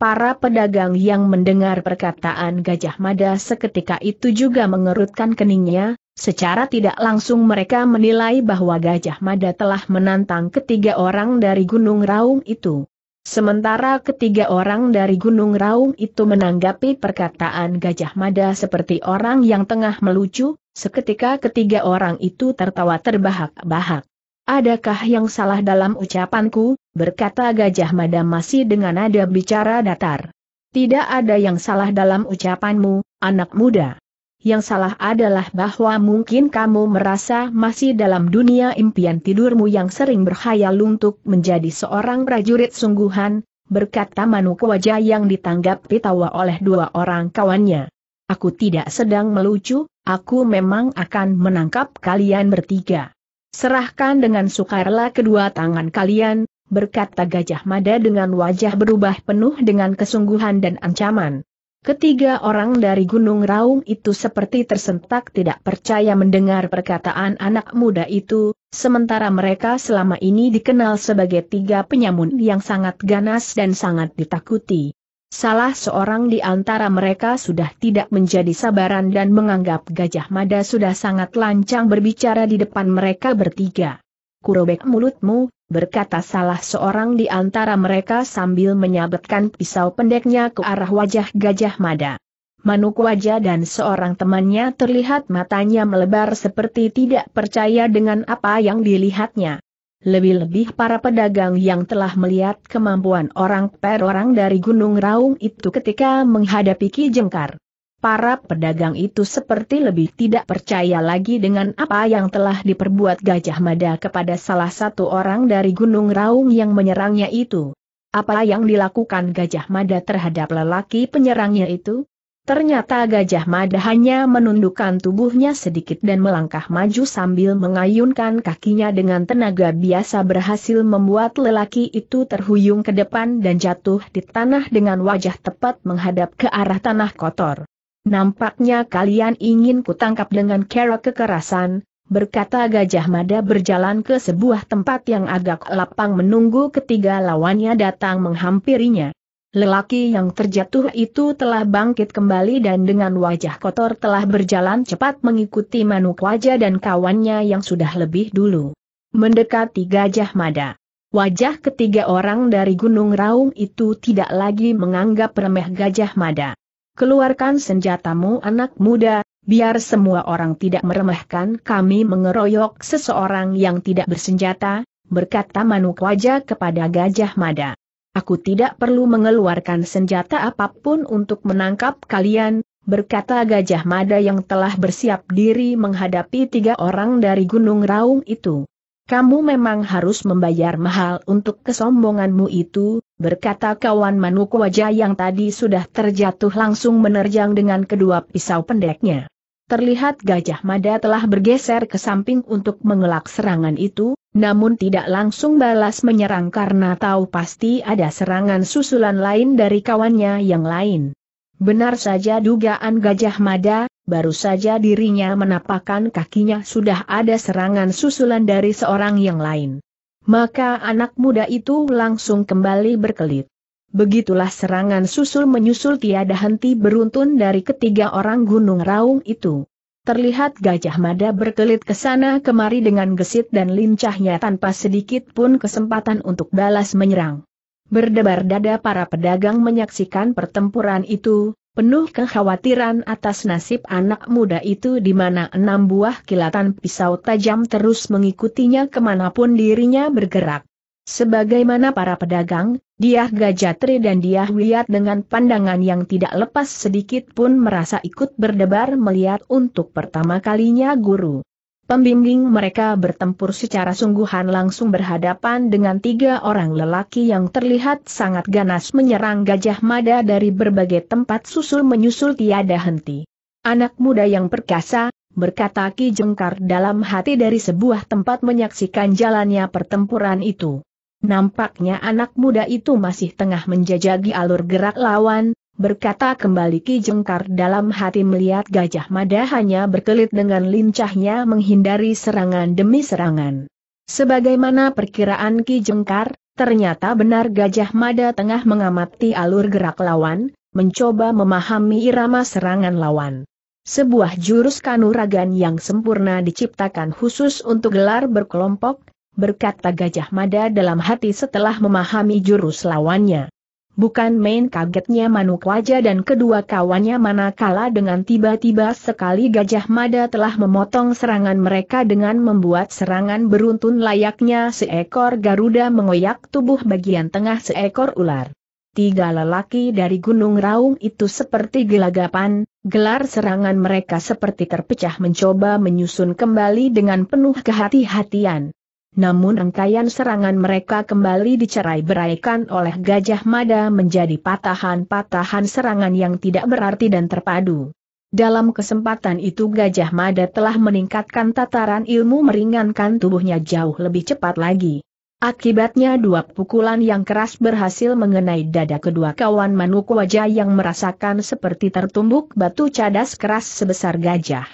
Para pedagang yang mendengar perkataan Gajah Mada seketika itu juga mengerutkan keningnya, secara tidak langsung mereka menilai bahwa Gajah Mada telah menantang ketiga orang dari Gunung Raung itu. Sementara ketiga orang dari Gunung Raung itu menanggapi perkataan Gajah Mada seperti orang yang tengah melucu, seketika ketiga orang itu tertawa terbahak-bahak. Adakah yang salah dalam ucapanku, berkata Gajah Mada masih dengan nada bicara datar. Tidak ada yang salah dalam ucapanmu, anak muda. Yang salah adalah bahwa mungkin kamu merasa masih dalam dunia impian tidurmu yang sering berhayal untuk menjadi seorang prajurit sungguhan, berkata Manuku wajah yang ditanggapi tawa oleh dua orang kawannya. Aku tidak sedang melucu, aku memang akan menangkap kalian bertiga. Serahkan dengan sukarela kedua tangan kalian, berkata Gajah Mada dengan wajah berubah penuh dengan kesungguhan dan ancaman. Ketiga orang dari Gunung Raung itu seperti tersentak tidak percaya mendengar perkataan anak muda itu, sementara mereka selama ini dikenal sebagai tiga penyamun yang sangat ganas dan sangat ditakuti. Salah seorang di antara mereka sudah tidak menjadi sabaran dan menganggap Gajah Mada sudah sangat lancang berbicara di depan mereka bertiga. Kurobek mulutmu, berkata salah seorang di antara mereka sambil menyabetkan pisau pendeknya ke arah wajah Gajah Mada. Manuk wajah dan seorang temannya terlihat matanya melebar seperti tidak percaya dengan apa yang dilihatnya. Lebih-lebih para pedagang yang telah melihat kemampuan orang per orang dari Gunung Raung itu ketika menghadapi Ki Jengkar. Para pedagang itu seperti lebih tidak percaya lagi dengan apa yang telah diperbuat Gajah Mada kepada salah satu orang dari Gunung Raung yang menyerangnya itu. Apa yang dilakukan Gajah Mada terhadap lelaki penyerangnya itu? Ternyata Gajah Mada hanya menundukkan tubuhnya sedikit dan melangkah maju sambil mengayunkan kakinya dengan tenaga biasa berhasil membuat lelaki itu terhuyung ke depan dan jatuh di tanah dengan wajah tepat menghadap ke arah tanah kotor. Nampaknya kalian ingin kutangkap dengan cara kekerasan, berkata Gajah Mada berjalan ke sebuah tempat yang agak lapang menunggu ketiga lawannya datang menghampirinya. Lelaki yang terjatuh itu telah bangkit kembali dan dengan wajah kotor telah berjalan cepat mengikuti manuk wajah dan kawannya yang sudah lebih dulu. Mendekati Gajah Mada. Wajah ketiga orang dari Gunung Raung itu tidak lagi menganggap remeh Gajah Mada. Keluarkan senjatamu anak muda, biar semua orang tidak meremehkan kami mengeroyok seseorang yang tidak bersenjata, berkata manuk wajah kepada Gajah Mada. Aku tidak perlu mengeluarkan senjata apapun untuk menangkap kalian, berkata Gajah Mada yang telah bersiap diri menghadapi tiga orang dari Gunung Raung itu. Kamu memang harus membayar mahal untuk kesombonganmu itu, berkata kawan Manuku yang tadi sudah terjatuh langsung menerjang dengan kedua pisau pendeknya. Terlihat Gajah Mada telah bergeser ke samping untuk mengelak serangan itu, namun tidak langsung balas menyerang karena tahu pasti ada serangan susulan lain dari kawannya yang lain. Benar saja dugaan Gajah Mada, baru saja dirinya menapakkan kakinya sudah ada serangan susulan dari seorang yang lain. Maka anak muda itu langsung kembali berkelit. Begitulah serangan susul menyusul tiada henti beruntun dari ketiga orang Gunung Raung itu. Terlihat Gajah Mada berkelit ke sana kemari dengan gesit dan lincahnya tanpa sedikit pun kesempatan untuk balas menyerang. Berdebar dada para pedagang menyaksikan pertempuran itu, penuh kekhawatiran atas nasib anak muda itu di mana enam buah kilatan pisau tajam terus mengikutinya kemanapun dirinya bergerak. Sebagaimana para pedagang, dia Gajatri dan dia Wiyat dengan pandangan yang tidak lepas sedikit pun merasa ikut berdebar melihat untuk pertama kalinya guru. Pembimbing mereka bertempur secara sungguhan langsung berhadapan dengan tiga orang lelaki yang terlihat sangat ganas menyerang Gajah Mada dari berbagai tempat susul menyusul tiada henti. Anak muda yang perkasa, berkata Ki Jengkar dalam hati dari sebuah tempat menyaksikan jalannya pertempuran itu. Nampaknya anak muda itu masih tengah menjajagi alur gerak lawan, berkata kembali Ki Jengkar dalam hati melihat gajah mada hanya berkelit dengan lincahnya menghindari serangan demi serangan. Sebagaimana perkiraan Ki Jengkar, ternyata benar gajah mada tengah mengamati alur gerak lawan, mencoba memahami irama serangan lawan. Sebuah jurus kanuragan yang sempurna diciptakan khusus untuk gelar berkelompok, berkata Gajah Mada dalam hati setelah memahami jurus lawannya. Bukan main kagetnya Manuk Wajah dan kedua kawannya manakala dengan tiba-tiba sekali Gajah Mada telah memotong serangan mereka dengan membuat serangan beruntun layaknya seekor Garuda mengoyak tubuh bagian tengah seekor ular. Tiga lelaki dari Gunung Raung itu seperti gelagapan, gelar serangan mereka seperti terpecah mencoba menyusun kembali dengan penuh kehati-hatian. Namun rangkaian serangan mereka kembali dicerai-beraikan oleh Gajah Mada menjadi patahan-patahan serangan yang tidak berarti dan terpadu. Dalam kesempatan itu Gajah Mada telah meningkatkan tataran ilmu meringankan tubuhnya jauh lebih cepat lagi. Akibatnya dua pukulan yang keras berhasil mengenai dada kedua kawan manuk wajah yang merasakan seperti tertumbuk batu cadas keras sebesar gajah.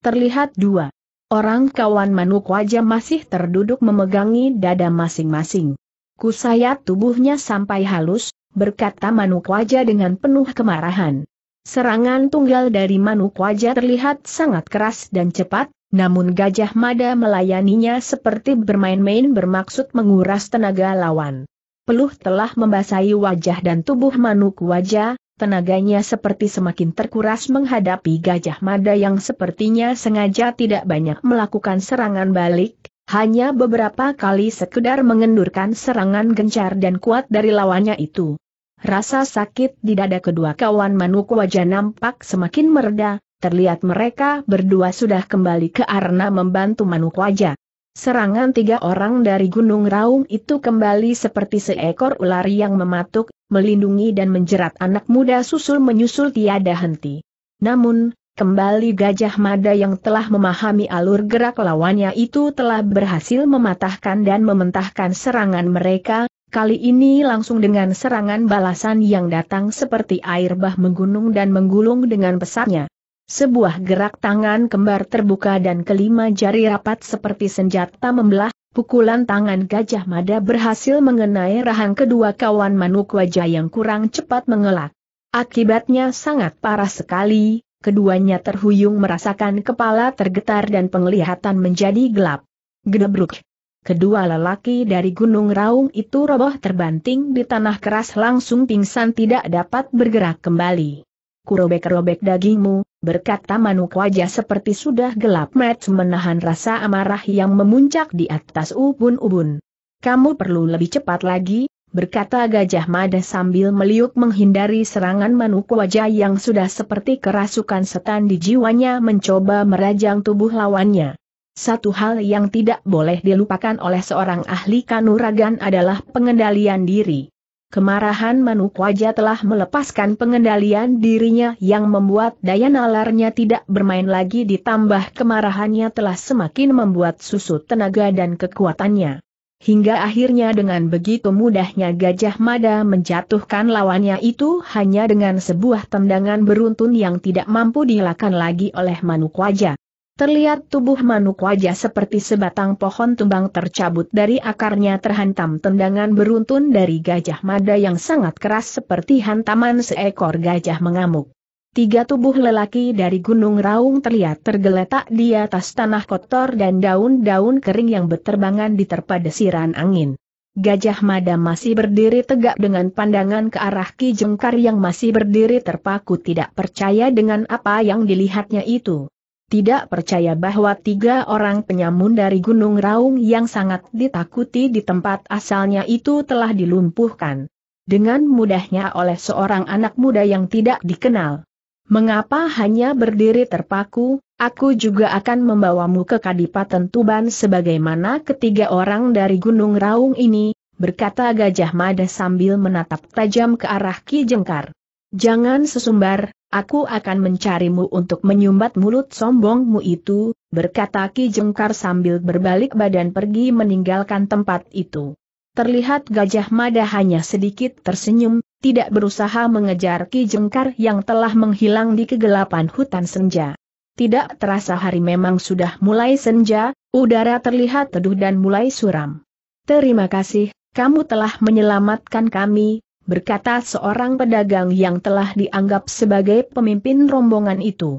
Terlihat dua Orang kawan manuk wajah masih terduduk memegangi dada masing-masing. Kusayat tubuhnya sampai halus, berkata manuk wajah dengan penuh kemarahan. Serangan tunggal dari manuk wajah terlihat sangat keras dan cepat, namun Gajah Mada melayaninya seperti bermain-main bermaksud menguras tenaga lawan. Peluh telah membasahi wajah dan tubuh manuk wajah, Tenaganya seperti semakin terkuras menghadapi Gajah Mada yang sepertinya sengaja tidak banyak melakukan serangan balik, hanya beberapa kali sekedar mengendurkan serangan gencar dan kuat dari lawannya itu. Rasa sakit di dada kedua kawan Manuku wajah nampak semakin mereda, terlihat mereka berdua sudah kembali ke arena membantu Manuku wajah. Serangan tiga orang dari Gunung Raung itu kembali seperti seekor ular yang mematuk, melindungi dan menjerat anak muda susul menyusul tiada henti. Namun, kembali Gajah Mada yang telah memahami alur gerak lawannya itu telah berhasil mematahkan dan mementahkan serangan mereka, kali ini langsung dengan serangan balasan yang datang seperti air bah menggunung dan menggulung dengan pesatnya. Sebuah gerak tangan kembar terbuka dan kelima jari rapat seperti senjata membelah, pukulan tangan Gajah Mada berhasil mengenai rahang kedua kawan manuk wajah yang kurang cepat mengelak. Akibatnya sangat parah sekali, keduanya terhuyung merasakan kepala tergetar dan penglihatan menjadi gelap. Gedebruk. Kedua lelaki dari Gunung Raung itu roboh terbanting di tanah keras langsung pingsan tidak dapat bergerak kembali kurobek-robek dagingmu, berkata manuk wajah seperti sudah gelap match menahan rasa amarah yang memuncak di atas ubun-ubun. Kamu perlu lebih cepat lagi, berkata Gajah Mada sambil meliuk menghindari serangan manuk wajah yang sudah seperti kerasukan setan di jiwanya mencoba merajang tubuh lawannya. Satu hal yang tidak boleh dilupakan oleh seorang ahli kanuragan adalah pengendalian diri. Kemarahan Manukwaja telah melepaskan pengendalian dirinya yang membuat daya nalarnya tidak bermain lagi ditambah kemarahannya telah semakin membuat susut tenaga dan kekuatannya. Hingga akhirnya dengan begitu mudahnya Gajah Mada menjatuhkan lawannya itu hanya dengan sebuah tendangan beruntun yang tidak mampu dihilangkan lagi oleh Manukwaja. Terlihat tubuh manuk wajah seperti sebatang pohon tumbang tercabut dari akarnya terhantam tendangan beruntun dari gajah mada yang sangat keras seperti hantaman seekor gajah mengamuk. Tiga tubuh lelaki dari Gunung Raung terlihat tergeletak di atas tanah kotor dan daun-daun kering yang berterbangan diterpa desiran angin. Gajah mada masih berdiri tegak dengan pandangan ke arah Ki Jengkar yang masih berdiri terpaku tidak percaya dengan apa yang dilihatnya itu tidak percaya bahwa tiga orang penyamun dari Gunung Raung yang sangat ditakuti di tempat asalnya itu telah dilumpuhkan. Dengan mudahnya oleh seorang anak muda yang tidak dikenal. Mengapa hanya berdiri terpaku, aku juga akan membawamu ke Kadipaten Tuban sebagaimana ketiga orang dari Gunung Raung ini, berkata Gajah Mada sambil menatap tajam ke arah Ki Jengkar. Jangan sesumbar, aku akan mencarimu untuk menyumbat mulut sombongmu itu, berkata Ki Jengkar sambil berbalik badan pergi meninggalkan tempat itu. Terlihat Gajah Mada hanya sedikit tersenyum, tidak berusaha mengejar Ki Jengkar yang telah menghilang di kegelapan hutan senja. Tidak terasa hari memang sudah mulai senja, udara terlihat teduh dan mulai suram. Terima kasih, kamu telah menyelamatkan kami, berkata seorang pedagang yang telah dianggap sebagai pemimpin rombongan itu.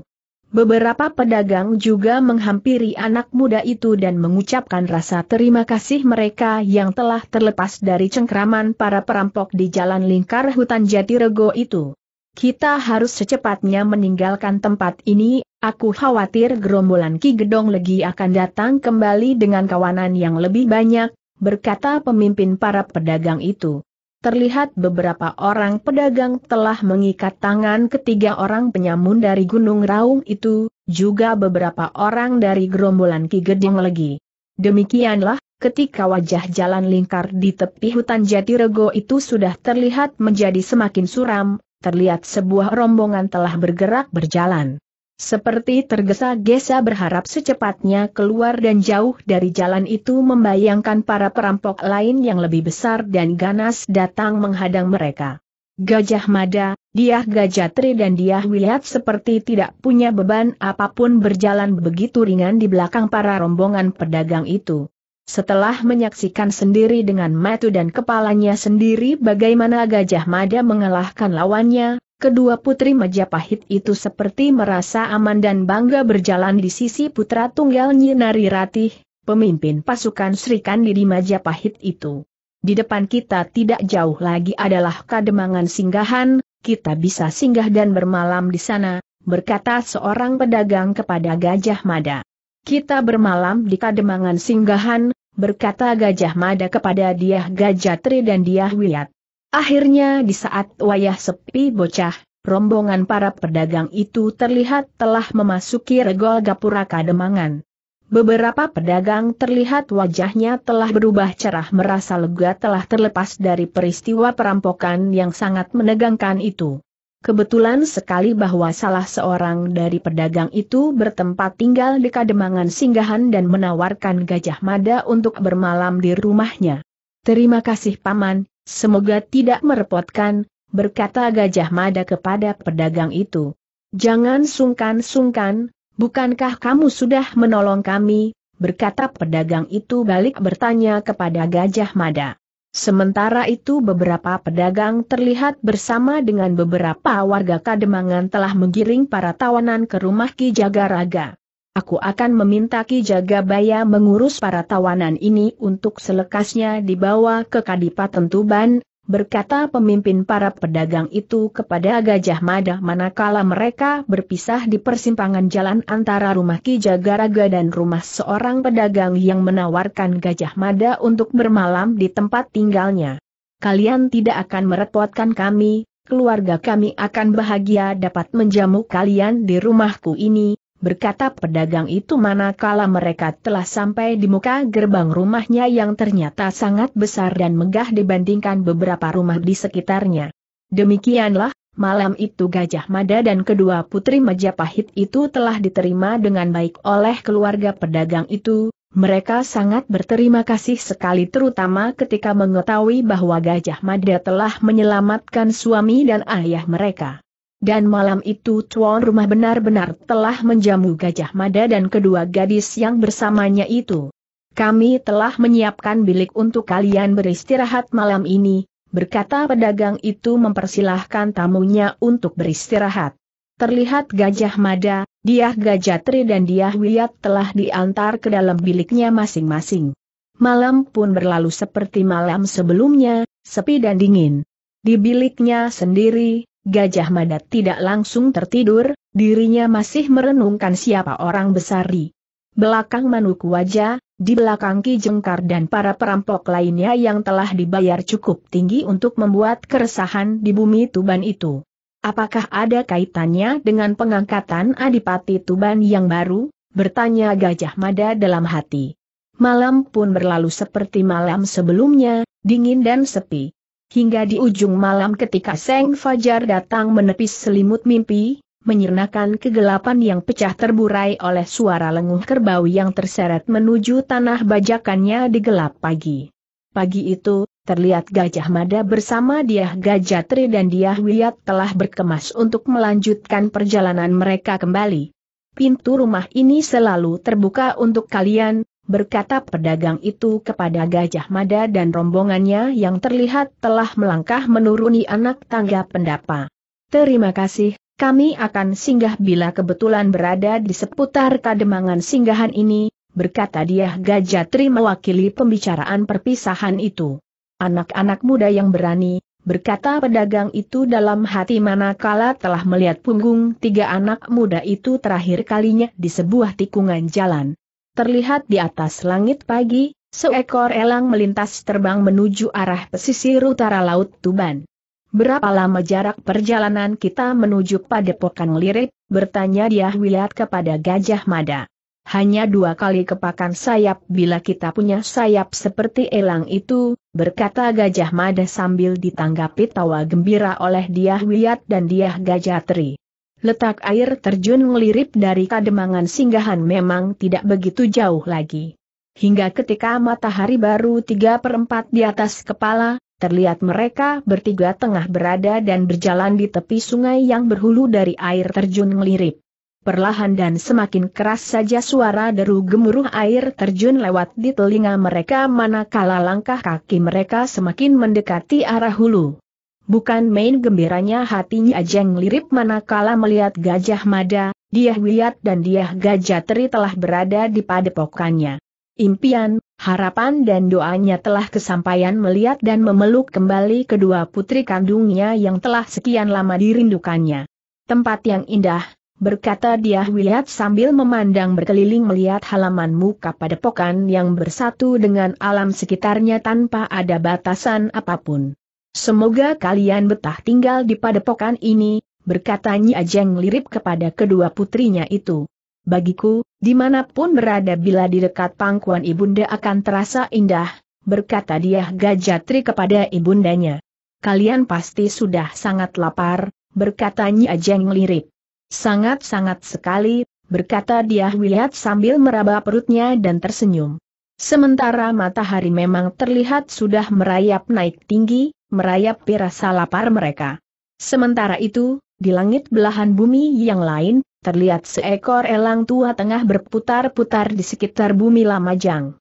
Beberapa pedagang juga menghampiri anak muda itu dan mengucapkan rasa terima kasih mereka yang telah terlepas dari cengkraman para perampok di jalan lingkar hutan jati rego itu. Kita harus secepatnya meninggalkan tempat ini, aku khawatir gerombolan Ki Gedong Legi akan datang kembali dengan kawanan yang lebih banyak, berkata pemimpin para pedagang itu terlihat beberapa orang pedagang telah mengikat tangan ketiga orang penyamun dari Gunung Raung itu, juga beberapa orang dari gerombolan Ki Gedeng Legi. Demikianlah, ketika wajah jalan lingkar di tepi hutan Jatirego itu sudah terlihat menjadi semakin suram, terlihat sebuah rombongan telah bergerak berjalan. Seperti tergesa-gesa berharap secepatnya keluar dan jauh dari jalan itu membayangkan para perampok lain yang lebih besar dan ganas datang menghadang mereka. Gajah Mada, Diah Gajatri dan Diah Wiliat seperti tidak punya beban apapun berjalan begitu ringan di belakang para rombongan pedagang itu. Setelah menyaksikan sendiri dengan mata dan kepalanya sendiri bagaimana Gajah Mada mengalahkan lawannya, Kedua putri Majapahit itu seperti merasa aman dan bangga berjalan di sisi putra tunggal Nyinari Ratih, pemimpin pasukan Sri Kandi di Majapahit itu. Di depan kita tidak jauh lagi adalah kademangan singgahan, kita bisa singgah dan bermalam di sana, berkata seorang pedagang kepada Gajah Mada. Kita bermalam di kademangan singgahan, berkata Gajah Mada kepada Diah Gajatri dan Diah Wiyat. Akhirnya di saat wayah sepi bocah, rombongan para pedagang itu terlihat telah memasuki regol Gapura Kademangan. Beberapa pedagang terlihat wajahnya telah berubah cerah merasa lega telah terlepas dari peristiwa perampokan yang sangat menegangkan itu. Kebetulan sekali bahwa salah seorang dari pedagang itu bertempat tinggal di Kademangan Singgahan dan menawarkan Gajah Mada untuk bermalam di rumahnya. Terima kasih Paman, Semoga tidak merepotkan, berkata Gajah Mada kepada pedagang itu. Jangan sungkan-sungkan, bukankah kamu sudah menolong kami, berkata pedagang itu balik bertanya kepada Gajah Mada. Sementara itu beberapa pedagang terlihat bersama dengan beberapa warga Kademangan telah menggiring para tawanan ke rumah Ki Jagaraga. Aku akan meminta Ki Jagabaya mengurus para tawanan ini untuk selekasnya dibawa ke Kadipaten Tuban, berkata pemimpin para pedagang itu kepada Gajah Mada manakala mereka berpisah di persimpangan jalan antara rumah Ki Jagaraga dan rumah seorang pedagang yang menawarkan Gajah Mada untuk bermalam di tempat tinggalnya. Kalian tidak akan merepotkan kami, keluarga kami akan bahagia dapat menjamu kalian di rumahku ini, berkata pedagang itu manakala mereka telah sampai di muka gerbang rumahnya yang ternyata sangat besar dan megah dibandingkan beberapa rumah di sekitarnya. Demikianlah, malam itu Gajah Mada dan kedua putri Majapahit itu telah diterima dengan baik oleh keluarga pedagang itu, mereka sangat berterima kasih sekali terutama ketika mengetahui bahwa Gajah Mada telah menyelamatkan suami dan ayah mereka. Dan malam itu tuan rumah benar-benar telah menjamu Gajah Mada dan kedua gadis yang bersamanya itu. Kami telah menyiapkan bilik untuk kalian beristirahat malam ini, berkata pedagang itu mempersilahkan tamunya untuk beristirahat. Terlihat Gajah Mada, Diah Gajatri dan Diah Wiyat telah diantar ke dalam biliknya masing-masing. Malam pun berlalu seperti malam sebelumnya, sepi dan dingin. Di biliknya sendiri, Gajah Mada tidak langsung tertidur, dirinya masih merenungkan siapa orang besar di belakang Manuku wajah, di belakang Ki Jengkar dan para perampok lainnya yang telah dibayar cukup tinggi untuk membuat keresahan di bumi Tuban itu. Apakah ada kaitannya dengan pengangkatan Adipati Tuban yang baru? Bertanya Gajah Mada dalam hati. Malam pun berlalu seperti malam sebelumnya, dingin dan sepi. Hingga di ujung malam ketika Seng Fajar datang menepis selimut mimpi, menyirnakan kegelapan yang pecah terburai oleh suara lenguh kerbau yang terseret menuju tanah bajakannya di gelap pagi. Pagi itu, terlihat Gajah Mada bersama Diah Gajatri dan Diah Wiyat telah berkemas untuk melanjutkan perjalanan mereka kembali. Pintu rumah ini selalu terbuka untuk kalian, berkata pedagang itu kepada Gajah Mada dan rombongannya yang terlihat telah melangkah menuruni anak tangga pendapa. Terima kasih, kami akan singgah bila kebetulan berada di seputar kademangan singgahan ini, berkata dia Gajah Tri mewakili pembicaraan perpisahan itu. Anak-anak muda yang berani, berkata pedagang itu dalam hati manakala telah melihat punggung tiga anak muda itu terakhir kalinya di sebuah tikungan jalan terlihat di atas langit pagi, seekor elang melintas terbang menuju arah pesisir utara Laut Tuban. Berapa lama jarak perjalanan kita menuju padepokan lirik, bertanya dia Wiliat kepada Gajah Mada. Hanya dua kali kepakan sayap bila kita punya sayap seperti elang itu, berkata Gajah Mada sambil ditanggapi tawa gembira oleh Diah Wiliat dan Diah Tri letak air terjun ngelirip dari kademangan singgahan memang tidak begitu jauh lagi. Hingga ketika matahari baru tiga perempat di atas kepala, terlihat mereka bertiga tengah berada dan berjalan di tepi sungai yang berhulu dari air terjun ngelirip. Perlahan dan semakin keras saja suara deru gemuruh air terjun lewat di telinga mereka manakala langkah kaki mereka semakin mendekati arah hulu. Bukan main gembiranya hatinya Ajeng Lirip manakala melihat Gajah Mada, Diah wiat dan Diah Gajah Teri telah berada di padepokannya. Impian, harapan dan doanya telah kesampaian melihat dan memeluk kembali kedua putri kandungnya yang telah sekian lama dirindukannya. Tempat yang indah, berkata Diah wiat sambil memandang berkeliling melihat halaman muka padepokan yang bersatu dengan alam sekitarnya tanpa ada batasan apapun. Semoga kalian betah tinggal di padepokan ini, berkata Nyi Ajeng lirip kepada kedua putrinya itu. Bagiku, dimanapun berada bila di dekat pangkuan ibunda akan terasa indah, berkata dia Gajatri kepada ibundanya. Kalian pasti sudah sangat lapar, berkata Nyi Ajeng lirip. Sangat-sangat sekali, berkata dia Wiliat sambil meraba perutnya dan tersenyum. Sementara matahari memang terlihat sudah merayap naik tinggi, merayap perasa lapar mereka. Sementara itu, di langit belahan bumi yang lain, terlihat seekor elang tua tengah berputar-putar di sekitar bumi Lamajang.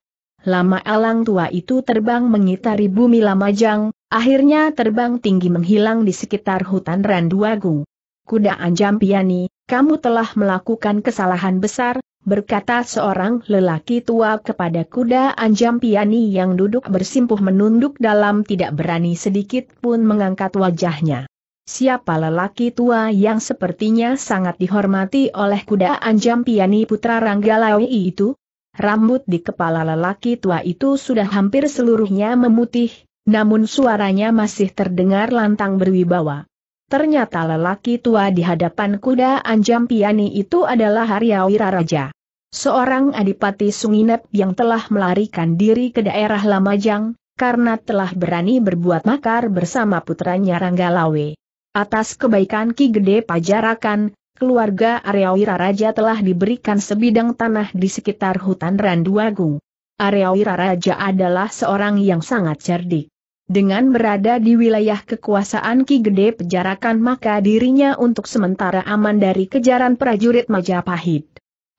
Lama elang tua itu terbang mengitari bumi Lamajang, akhirnya terbang tinggi menghilang di sekitar hutan Randuagung. Kuda Anjampiani, kamu telah melakukan kesalahan besar, berkata seorang lelaki tua kepada kuda Anjam Piani yang duduk bersimpuh menunduk dalam tidak berani sedikit pun mengangkat wajahnya. Siapa lelaki tua yang sepertinya sangat dihormati oleh kuda Anjam Piani putra Ranggalawi itu? Rambut di kepala lelaki tua itu sudah hampir seluruhnya memutih, namun suaranya masih terdengar lantang berwibawa. Ternyata lelaki tua di hadapan kuda Anjam Piani itu adalah Arya Raja. Seorang adipati Sunginep yang telah melarikan diri ke daerah Lamajang, karena telah berani berbuat makar bersama putranya Ranggalawe. Atas kebaikan Ki Gede Pajarakan, keluarga Aryawira Raja telah diberikan sebidang tanah di sekitar hutan Randuagung. Aryawira Raja adalah seorang yang sangat cerdik dengan berada di wilayah kekuasaan Ki Gede Pejarakan maka dirinya untuk sementara aman dari kejaran prajurit Majapahit.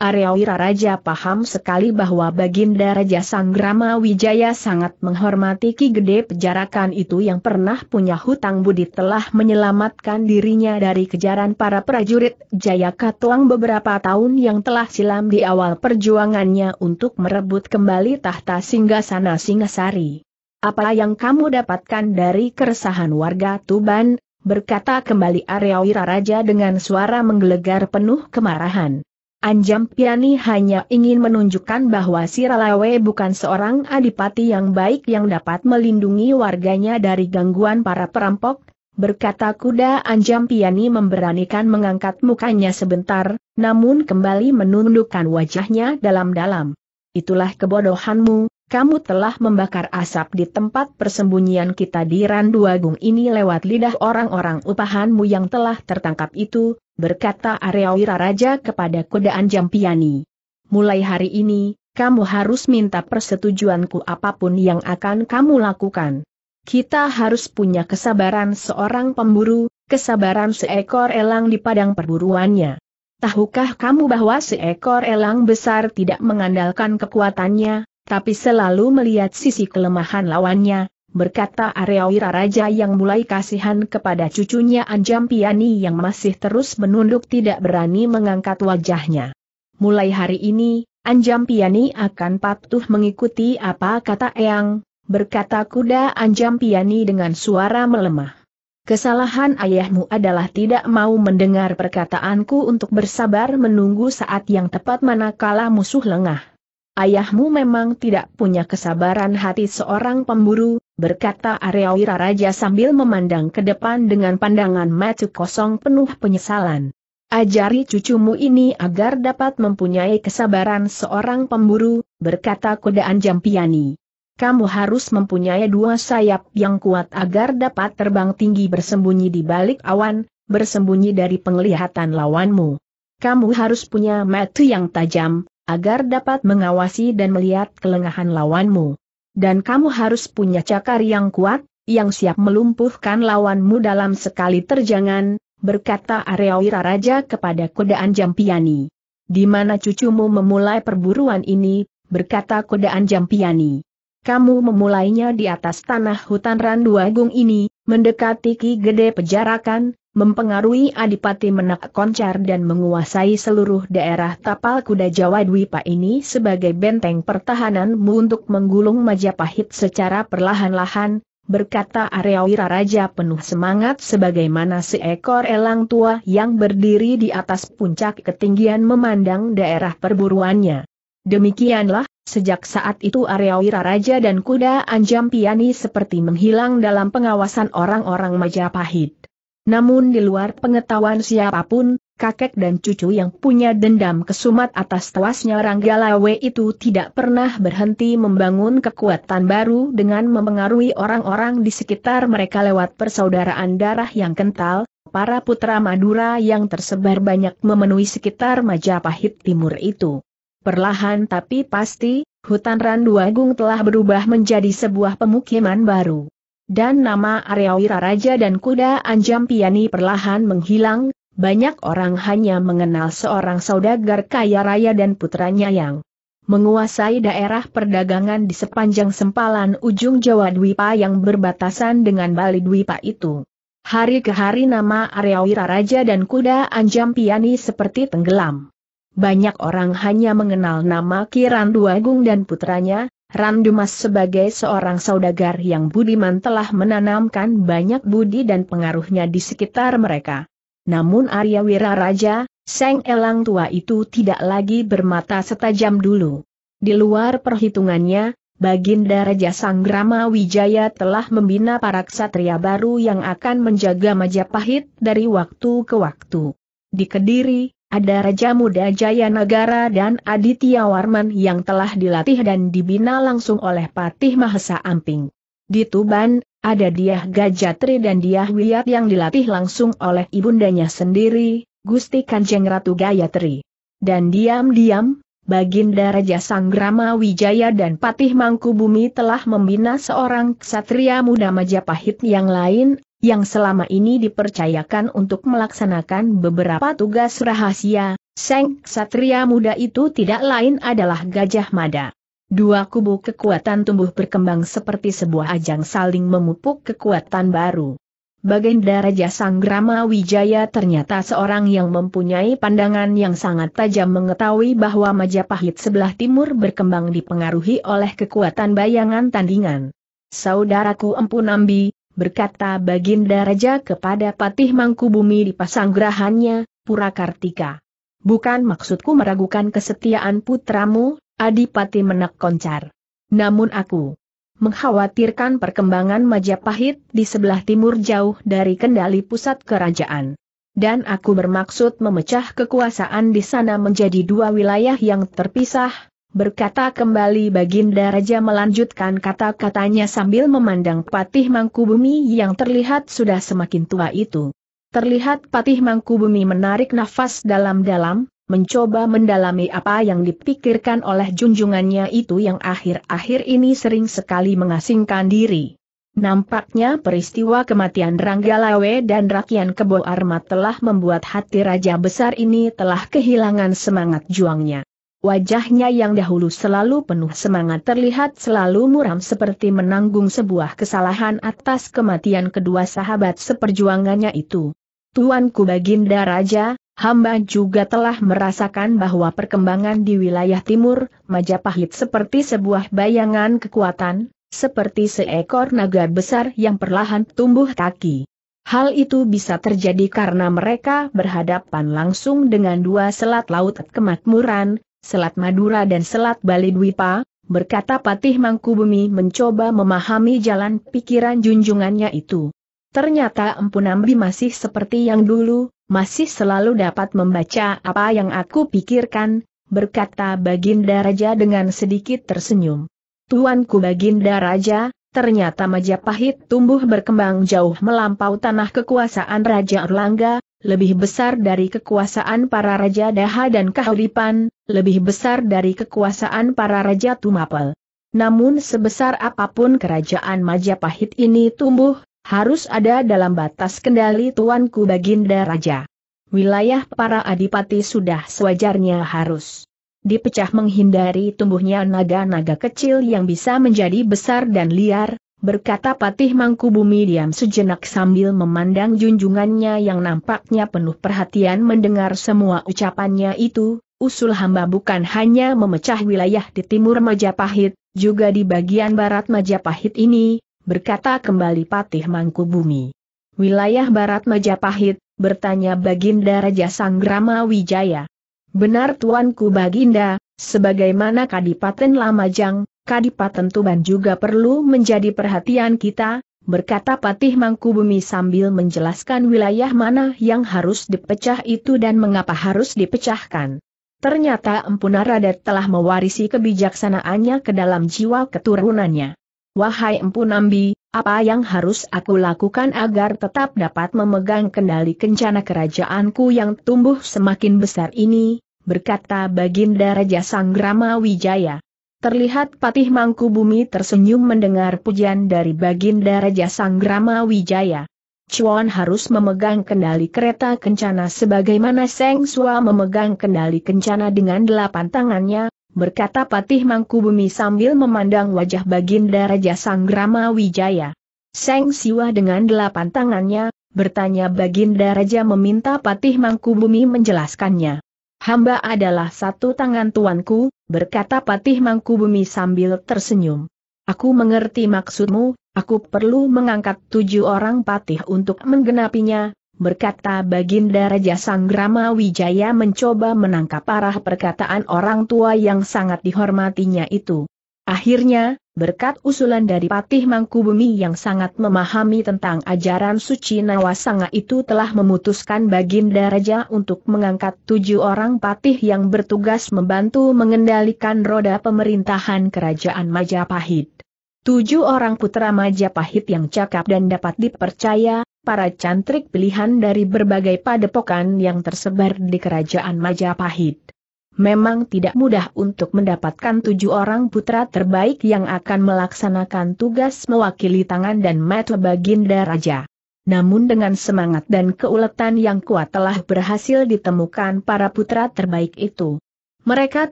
Area Wiraraja paham sekali bahwa Baginda Raja Sanggrama Wijaya sangat menghormati Ki Gede Pejarakan itu yang pernah punya hutang budi telah menyelamatkan dirinya dari kejaran para prajurit Jaya Katuang beberapa tahun yang telah silam di awal perjuangannya untuk merebut kembali tahta Singgasana Singasari. Apa yang kamu dapatkan dari keresahan warga Tuban? Berkata kembali Arya Wiraraja dengan suara menggelegar penuh kemarahan. Anjam Piani hanya ingin menunjukkan bahwa Siralawe bukan seorang adipati yang baik yang dapat melindungi warganya dari gangguan para perampok, berkata kuda Anjam Piani memberanikan mengangkat mukanya sebentar, namun kembali menundukkan wajahnya dalam-dalam. Itulah kebodohanmu, kamu telah membakar asap di tempat persembunyian kita di Randu Agung ini lewat lidah orang-orang upahanmu yang telah tertangkap itu, berkata Arya Raja kepada Kudaan Jampiani. Mulai hari ini, kamu harus minta persetujuanku apapun yang akan kamu lakukan. Kita harus punya kesabaran seorang pemburu, kesabaran seekor elang di padang perburuannya. Tahukah kamu bahwa seekor elang besar tidak mengandalkan kekuatannya, tapi selalu melihat sisi kelemahan lawannya, berkata Arya Raja yang mulai kasihan kepada cucunya Anjampiani yang masih terus menunduk tidak berani mengangkat wajahnya. Mulai hari ini, Anjampiani akan patuh mengikuti apa kata Eyang, berkata kuda Anjampiani dengan suara melemah. Kesalahan ayahmu adalah tidak mau mendengar perkataanku untuk bersabar menunggu saat yang tepat manakala musuh lengah. Ayahmu memang tidak punya kesabaran hati seorang pemburu, berkata Arya Wiraraja sambil memandang ke depan dengan pandangan mata kosong penuh penyesalan. Ajari cucumu ini agar dapat mempunyai kesabaran seorang pemburu, berkata kodaan Jampiani. Kamu harus mempunyai dua sayap yang kuat agar dapat terbang tinggi bersembunyi di balik awan, bersembunyi dari penglihatan lawanmu. Kamu harus punya mata yang tajam, agar dapat mengawasi dan melihat kelengahan lawanmu. Dan kamu harus punya cakar yang kuat, yang siap melumpuhkan lawanmu dalam sekali terjangan, berkata Areawira Raja kepada Kodaan Jampiani. Di mana cucumu memulai perburuan ini, berkata Kodaan Jampiani. Kamu memulainya di atas tanah hutan Randuagung ini, mendekati Ki Gede Pejarakan, mempengaruhi Adipati Menak Koncar dan menguasai seluruh daerah tapal kuda Jawa Dwipa ini sebagai benteng pertahananmu untuk menggulung Majapahit secara perlahan-lahan, berkata Arya Wiraraja penuh semangat sebagaimana seekor elang tua yang berdiri di atas puncak ketinggian memandang daerah perburuannya. Demikianlah, sejak saat itu Arya Wiraraja dan kuda Anjampiani seperti menghilang dalam pengawasan orang-orang Majapahit. Namun di luar pengetahuan siapapun, kakek dan cucu yang punya dendam kesumat atas tewasnya Ranggalawe itu tidak pernah berhenti membangun kekuatan baru dengan mempengaruhi orang-orang di sekitar mereka lewat persaudaraan darah yang kental, para putra Madura yang tersebar banyak memenuhi sekitar Majapahit Timur itu. Perlahan tapi pasti, hutan Randuagung telah berubah menjadi sebuah pemukiman baru dan nama Aryawira Raja dan Kuda Anjam Piani perlahan menghilang, banyak orang hanya mengenal seorang saudagar kaya raya dan putranya yang menguasai daerah perdagangan di sepanjang sempalan ujung Jawa Dwipa yang berbatasan dengan Bali Dwipa itu. Hari ke hari nama Aryawira Raja dan Kuda Anjam Piani seperti tenggelam. Banyak orang hanya mengenal nama Kiran Duagung dan putranya, Randumas sebagai seorang saudagar yang budiman telah menanamkan banyak budi dan pengaruhnya di sekitar mereka. Namun Arya Wiraraja, Seng Elang tua itu tidak lagi bermata setajam dulu. Di luar perhitungannya, Baginda Raja Sanggrama Wijaya telah membina para ksatria baru yang akan menjaga Majapahit dari waktu ke waktu. Di Kediri, ada Raja Muda Jayanagara dan Aditya Warman yang telah dilatih dan dibina langsung oleh Patih Mahesa Amping. Di Tuban, ada Diah Gajatri dan Diah Wiyat yang dilatih langsung oleh ibundanya sendiri, Gusti Kanjeng Ratu Gayatri. Dan diam-diam, Baginda Raja Sanggrama Wijaya dan Patih Mangkubumi telah membina seorang ksatria muda Majapahit yang lain, yang selama ini dipercayakan untuk melaksanakan beberapa tugas rahasia, Seng Satria Muda itu tidak lain adalah Gajah Mada. Dua kubu kekuatan tumbuh berkembang seperti sebuah ajang saling memupuk kekuatan baru. Baginda Raja Sanggrama Wijaya ternyata seorang yang mempunyai pandangan yang sangat tajam mengetahui bahwa Majapahit sebelah timur berkembang dipengaruhi oleh kekuatan bayangan tandingan. Saudaraku Empu Nambi, berkata Baginda Raja kepada Patih Mangkubumi di pasanggrahannya, Purakartika. Bukan maksudku meragukan kesetiaan putramu, Adipati Menak Koncar. Namun aku mengkhawatirkan perkembangan Majapahit di sebelah timur jauh dari kendali pusat kerajaan. Dan aku bermaksud memecah kekuasaan di sana menjadi dua wilayah yang terpisah, berkata kembali Baginda Raja melanjutkan kata-katanya sambil memandang Patih Mangkubumi yang terlihat sudah semakin tua itu. Terlihat Patih Mangkubumi menarik nafas dalam-dalam, mencoba mendalami apa yang dipikirkan oleh junjungannya itu yang akhir-akhir ini sering sekali mengasingkan diri. Nampaknya peristiwa kematian Ranggalawe dan Rakyat Kebo Armat telah membuat hati Raja Besar ini telah kehilangan semangat juangnya. Wajahnya yang dahulu selalu penuh semangat terlihat selalu muram seperti menanggung sebuah kesalahan atas kematian kedua sahabat seperjuangannya itu. Tuanku Baginda Raja, hamba juga telah merasakan bahwa perkembangan di wilayah timur, Majapahit seperti sebuah bayangan kekuatan, seperti seekor naga besar yang perlahan tumbuh kaki. Hal itu bisa terjadi karena mereka berhadapan langsung dengan dua selat laut kemakmuran, Selat Madura dan Selat Bali Dwipa, berkata Patih Mangkubumi mencoba memahami jalan pikiran junjungannya itu. Ternyata Nambi masih seperti yang dulu, masih selalu dapat membaca apa yang aku pikirkan, berkata Baginda Raja dengan sedikit tersenyum. Tuanku Baginda Raja, ternyata Majapahit tumbuh berkembang jauh melampau tanah kekuasaan Raja Erlangga, lebih besar dari kekuasaan para Raja Daha dan Kahuripan, lebih besar dari kekuasaan para Raja Tumapel. Namun sebesar apapun kerajaan Majapahit ini tumbuh, harus ada dalam batas kendali Tuanku Baginda Raja. Wilayah para adipati sudah sewajarnya harus dipecah menghindari tumbuhnya naga-naga kecil yang bisa menjadi besar dan liar, berkata Patih Mangkubumi diam sejenak sambil memandang junjungannya yang nampaknya penuh perhatian mendengar semua ucapannya itu, usul hamba bukan hanya memecah wilayah di timur Majapahit, juga di bagian barat Majapahit ini, berkata kembali Patih Mangkubumi. Wilayah barat Majapahit, bertanya Baginda Raja Sanggrama Wijaya. Benar Tuanku Baginda, sebagaimana Kadipaten Lamajang, Kadipaten Tuban juga perlu menjadi perhatian kita, berkata Patih Mangkubumi sambil menjelaskan wilayah mana yang harus dipecah itu dan mengapa harus dipecahkan. Ternyata Empunan Naradat telah mewarisi kebijaksanaannya ke dalam jiwa keturunannya. Wahai Empu Nambi, apa yang harus aku lakukan agar tetap dapat memegang kendali kencana kerajaanku yang tumbuh semakin besar ini, berkata Baginda Raja Sanggrama Wijaya. Terlihat Patih Mangku Bumi tersenyum mendengar pujian dari Baginda Raja Sanggrama Wijaya. Chuan harus memegang kendali kereta kencana sebagaimana Seng Sua memegang kendali kencana dengan delapan tangannya, berkata Patih Mangku Bumi sambil memandang wajah Baginda Raja Sanggrama Wijaya. Seng Siwa dengan delapan tangannya, bertanya Baginda Raja meminta Patih Mangku Bumi menjelaskannya hamba adalah satu tangan tuanku, berkata Patih mangku bumi sambil tersenyum. Aku mengerti maksudmu, aku perlu mengangkat tujuh orang patih untuk menggenapinya, berkata Baginda Raja Sanggrama Wijaya mencoba menangkap arah perkataan orang tua yang sangat dihormatinya itu. Akhirnya, berkat usulan dari Patih Mangkubumi yang sangat memahami tentang ajaran suci Nawasanga itu telah memutuskan Baginda Raja untuk mengangkat tujuh orang patih yang bertugas membantu mengendalikan roda pemerintahan Kerajaan Majapahit. Tujuh orang putra Majapahit yang cakap dan dapat dipercaya, para cantrik pilihan dari berbagai padepokan yang tersebar di Kerajaan Majapahit memang tidak mudah untuk mendapatkan tujuh orang putra terbaik yang akan melaksanakan tugas mewakili tangan dan mata baginda raja. Namun dengan semangat dan keuletan yang kuat telah berhasil ditemukan para putra terbaik itu. Mereka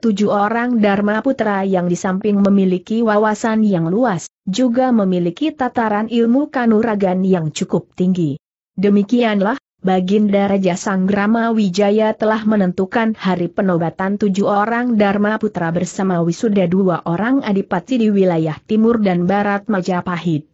tujuh orang Dharma Putra yang di samping memiliki wawasan yang luas, juga memiliki tataran ilmu kanuragan yang cukup tinggi. Demikianlah, Baginda Raja Sanggrama Wijaya telah menentukan hari penobatan tujuh orang Dharma Putra bersama wisuda dua orang adipati di wilayah timur dan barat Majapahit.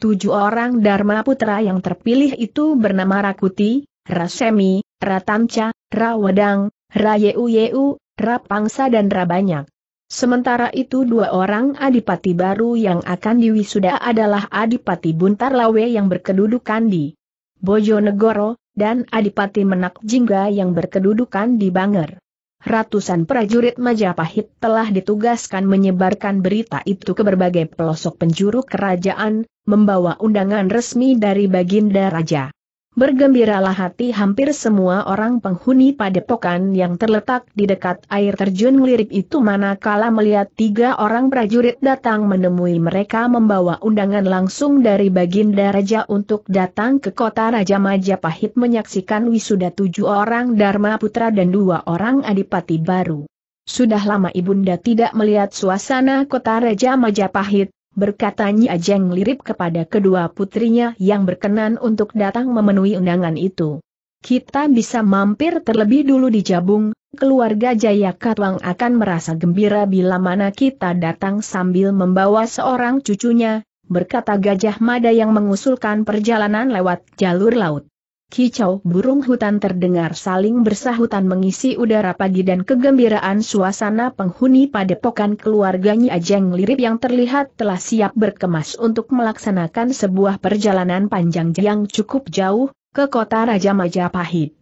Tujuh orang Dharma Putra yang terpilih itu bernama Rakuti, Rasemi, Ratamca, Rawadang, Rayeu-Yeu, Rapangsa dan Rabanyak. Sementara itu dua orang adipati baru yang akan diwisuda adalah Adipati Buntar Lawe yang berkedudukan di Bojonegoro, dan Adipati Menak Jingga yang berkedudukan di Banger. Ratusan prajurit Majapahit telah ditugaskan menyebarkan berita itu ke berbagai pelosok penjuru kerajaan, membawa undangan resmi dari Baginda Raja. Bergembiralah hati hampir semua orang penghuni padepokan yang terletak di dekat air terjun lirik itu manakala melihat tiga orang prajurit datang menemui mereka membawa undangan langsung dari Baginda Raja untuk datang ke kota Raja Majapahit menyaksikan wisuda tujuh orang Dharma Putra dan dua orang Adipati baru. Sudah lama Ibunda tidak melihat suasana kota Raja Majapahit, berkata Nyi Ajeng lirip kepada kedua putrinya yang berkenan untuk datang memenuhi undangan itu. Kita bisa mampir terlebih dulu di Jabung, keluarga Jaya Katwang akan merasa gembira bila mana kita datang sambil membawa seorang cucunya, berkata Gajah Mada yang mengusulkan perjalanan lewat jalur laut. Kicau burung hutan terdengar saling bersahutan mengisi udara pagi dan kegembiraan suasana penghuni padepokan keluarganya Ajeng Lirip yang terlihat telah siap berkemas untuk melaksanakan sebuah perjalanan panjang yang cukup jauh, ke kota Raja Majapahit.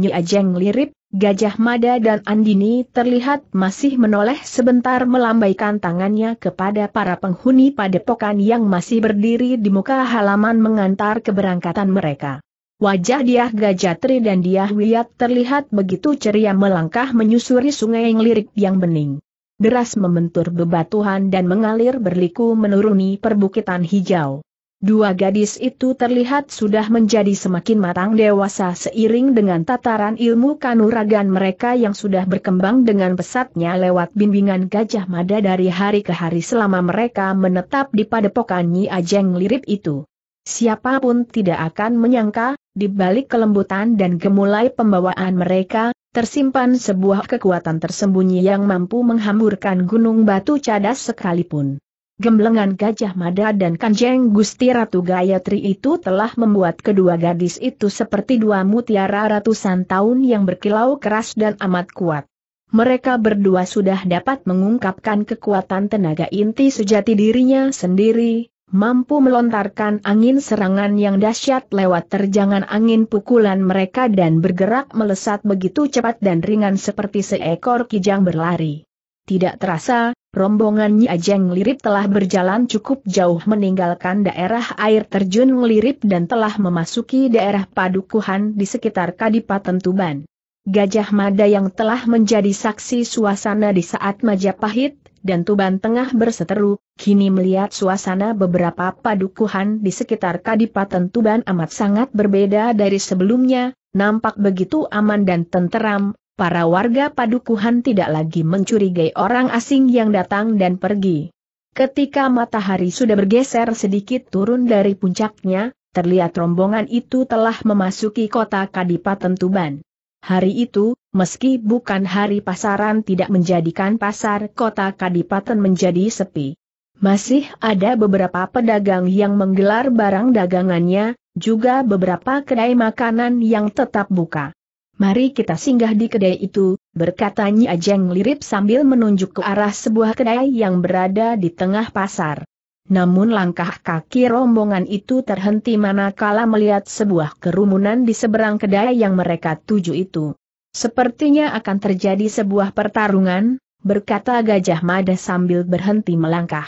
Nyi Ajeng Lirip, Gajah Mada dan Andini terlihat masih menoleh sebentar melambaikan tangannya kepada para penghuni padepokan yang masih berdiri di muka halaman mengantar keberangkatan mereka. Wajah Diah Gajatri dan Diah Wiyat terlihat begitu ceria melangkah menyusuri sungai yang lirik yang bening. Deras membentur bebatuhan dan mengalir berliku menuruni perbukitan hijau. Dua gadis itu terlihat sudah menjadi semakin matang dewasa seiring dengan tataran ilmu kanuragan mereka yang sudah berkembang dengan pesatnya lewat bimbingan Gajah Mada dari hari ke hari selama mereka menetap di padepokan Nyi Ajeng Lirip itu. Siapapun tidak akan menyangka, di balik kelembutan dan gemulai pembawaan mereka, tersimpan sebuah kekuatan tersembunyi yang mampu menghamburkan gunung batu cadas sekalipun. Gemblengan Gajah Mada dan Kanjeng Gusti Ratu Gayatri itu telah membuat kedua gadis itu seperti dua mutiara ratusan tahun yang berkilau keras dan amat kuat. Mereka berdua sudah dapat mengungkapkan kekuatan tenaga inti sejati dirinya sendiri, mampu melontarkan angin serangan yang dahsyat lewat terjangan angin pukulan mereka dan bergerak melesat begitu cepat dan ringan seperti seekor kijang berlari. Tidak terasa, rombongan Ajeng Lirip telah berjalan cukup jauh meninggalkan daerah air terjun Lirip dan telah memasuki daerah padukuhan di sekitar Kadipaten Tuban. Gajah Mada yang telah menjadi saksi suasana di saat Majapahit dan Tuban tengah berseteru, kini melihat suasana beberapa padukuhan di sekitar Kadipaten Tuban amat sangat berbeda dari sebelumnya, nampak begitu aman dan tenteram, para warga padukuhan tidak lagi mencurigai orang asing yang datang dan pergi. Ketika matahari sudah bergeser sedikit turun dari puncaknya, terlihat rombongan itu telah memasuki kota Kadipaten Tuban. Hari itu, meski bukan hari pasaran tidak menjadikan pasar kota Kadipaten menjadi sepi. Masih ada beberapa pedagang yang menggelar barang dagangannya, juga beberapa kedai makanan yang tetap buka. Mari kita singgah di kedai itu, berkata Nyi Ajeng lirip sambil menunjuk ke arah sebuah kedai yang berada di tengah pasar. Namun langkah kaki rombongan itu terhenti manakala melihat sebuah kerumunan di seberang kedai yang mereka tuju itu. Sepertinya akan terjadi sebuah pertarungan, berkata Gajah Mada sambil berhenti melangkah.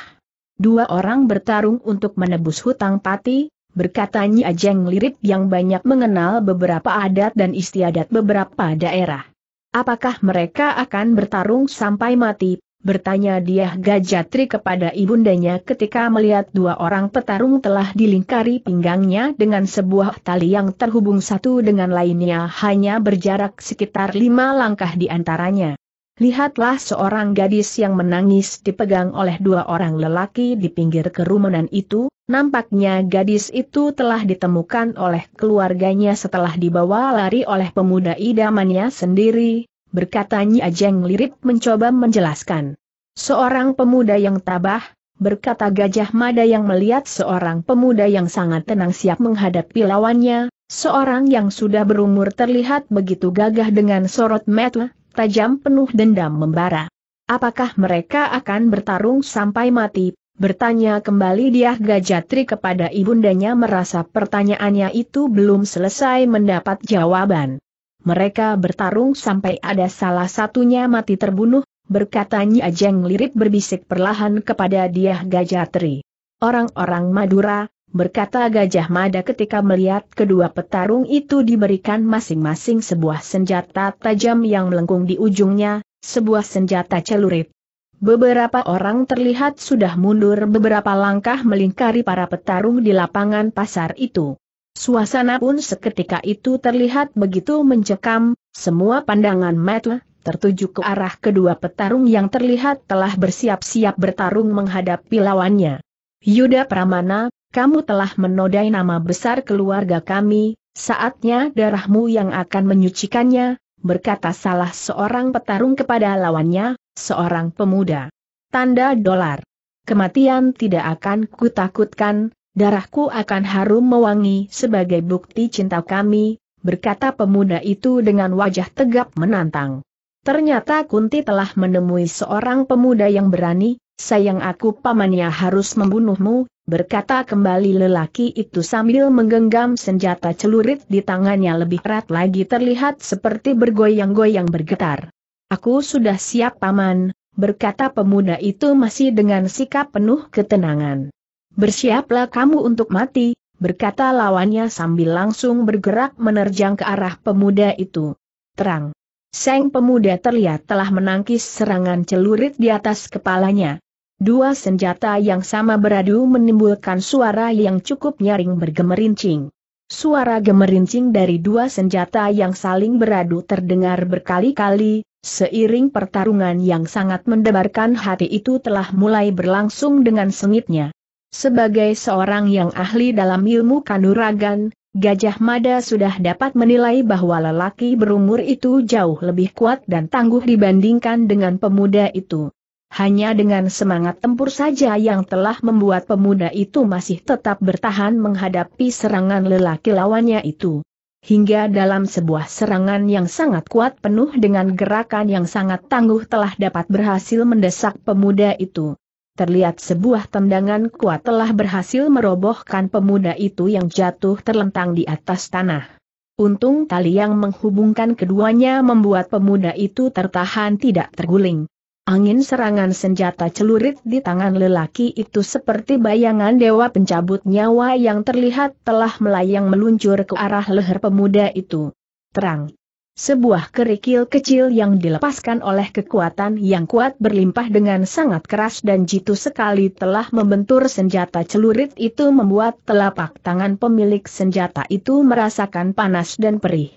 Dua orang bertarung untuk menebus hutang pati, berkatanya Ajeng Lirik yang banyak mengenal beberapa adat dan istiadat beberapa daerah. Apakah mereka akan bertarung sampai mati? bertanya dia Gajatri kepada ibundanya ketika melihat dua orang petarung telah dilingkari pinggangnya dengan sebuah tali yang terhubung satu dengan lainnya hanya berjarak sekitar lima langkah di antaranya. Lihatlah seorang gadis yang menangis dipegang oleh dua orang lelaki di pinggir kerumunan itu, nampaknya gadis itu telah ditemukan oleh keluarganya setelah dibawa lari oleh pemuda idamannya sendiri, berkata Nyi Ajeng lirik mencoba menjelaskan. Seorang pemuda yang tabah, berkata Gajah Mada yang melihat seorang pemuda yang sangat tenang siap menghadapi lawannya, seorang yang sudah berumur terlihat begitu gagah dengan sorot mata tajam penuh dendam membara. Apakah mereka akan bertarung sampai mati? Bertanya kembali dia Gajatri kepada ibundanya merasa pertanyaannya itu belum selesai mendapat jawaban. Mereka bertarung sampai ada salah satunya mati terbunuh, berkata Nyi Ajeng lirik berbisik perlahan kepada Diah Tri. Orang-orang Madura, berkata Gajah Mada ketika melihat kedua petarung itu diberikan masing-masing sebuah senjata tajam yang melengkung di ujungnya, sebuah senjata celurit. Beberapa orang terlihat sudah mundur beberapa langkah melingkari para petarung di lapangan pasar itu. Suasana pun seketika itu terlihat begitu mencekam, semua pandangan mata tertuju ke arah kedua petarung yang terlihat telah bersiap-siap bertarung menghadapi lawannya. Yuda Pramana, kamu telah menodai nama besar keluarga kami, saatnya darahmu yang akan menyucikannya, berkata salah seorang petarung kepada lawannya, seorang pemuda. Tanda dolar. Kematian tidak akan kutakutkan, darahku akan harum mewangi sebagai bukti cinta kami, berkata pemuda itu dengan wajah tegap menantang. Ternyata Kunti telah menemui seorang pemuda yang berani, sayang aku pamannya harus membunuhmu, berkata kembali lelaki itu sambil menggenggam senjata celurit di tangannya lebih erat lagi terlihat seperti bergoyang-goyang bergetar. Aku sudah siap paman, berkata pemuda itu masih dengan sikap penuh ketenangan. Bersiaplah kamu untuk mati, berkata lawannya sambil langsung bergerak menerjang ke arah pemuda itu. Terang. Seng pemuda terlihat telah menangkis serangan celurit di atas kepalanya. Dua senjata yang sama beradu menimbulkan suara yang cukup nyaring bergemerincing. Suara gemerincing dari dua senjata yang saling beradu terdengar berkali-kali, seiring pertarungan yang sangat mendebarkan hati itu telah mulai berlangsung dengan sengitnya. Sebagai seorang yang ahli dalam ilmu kanuragan, Gajah Mada sudah dapat menilai bahwa lelaki berumur itu jauh lebih kuat dan tangguh dibandingkan dengan pemuda itu. Hanya dengan semangat tempur saja yang telah membuat pemuda itu masih tetap bertahan menghadapi serangan lelaki lawannya itu. Hingga dalam sebuah serangan yang sangat kuat penuh dengan gerakan yang sangat tangguh telah dapat berhasil mendesak pemuda itu terlihat sebuah tendangan kuat telah berhasil merobohkan pemuda itu yang jatuh terlentang di atas tanah. Untung tali yang menghubungkan keduanya membuat pemuda itu tertahan tidak terguling. Angin serangan senjata celurit di tangan lelaki itu seperti bayangan dewa pencabut nyawa yang terlihat telah melayang meluncur ke arah leher pemuda itu. Terang, sebuah kerikil kecil yang dilepaskan oleh kekuatan yang kuat berlimpah dengan sangat keras dan jitu sekali telah membentur senjata celurit itu membuat telapak tangan pemilik senjata itu merasakan panas dan perih.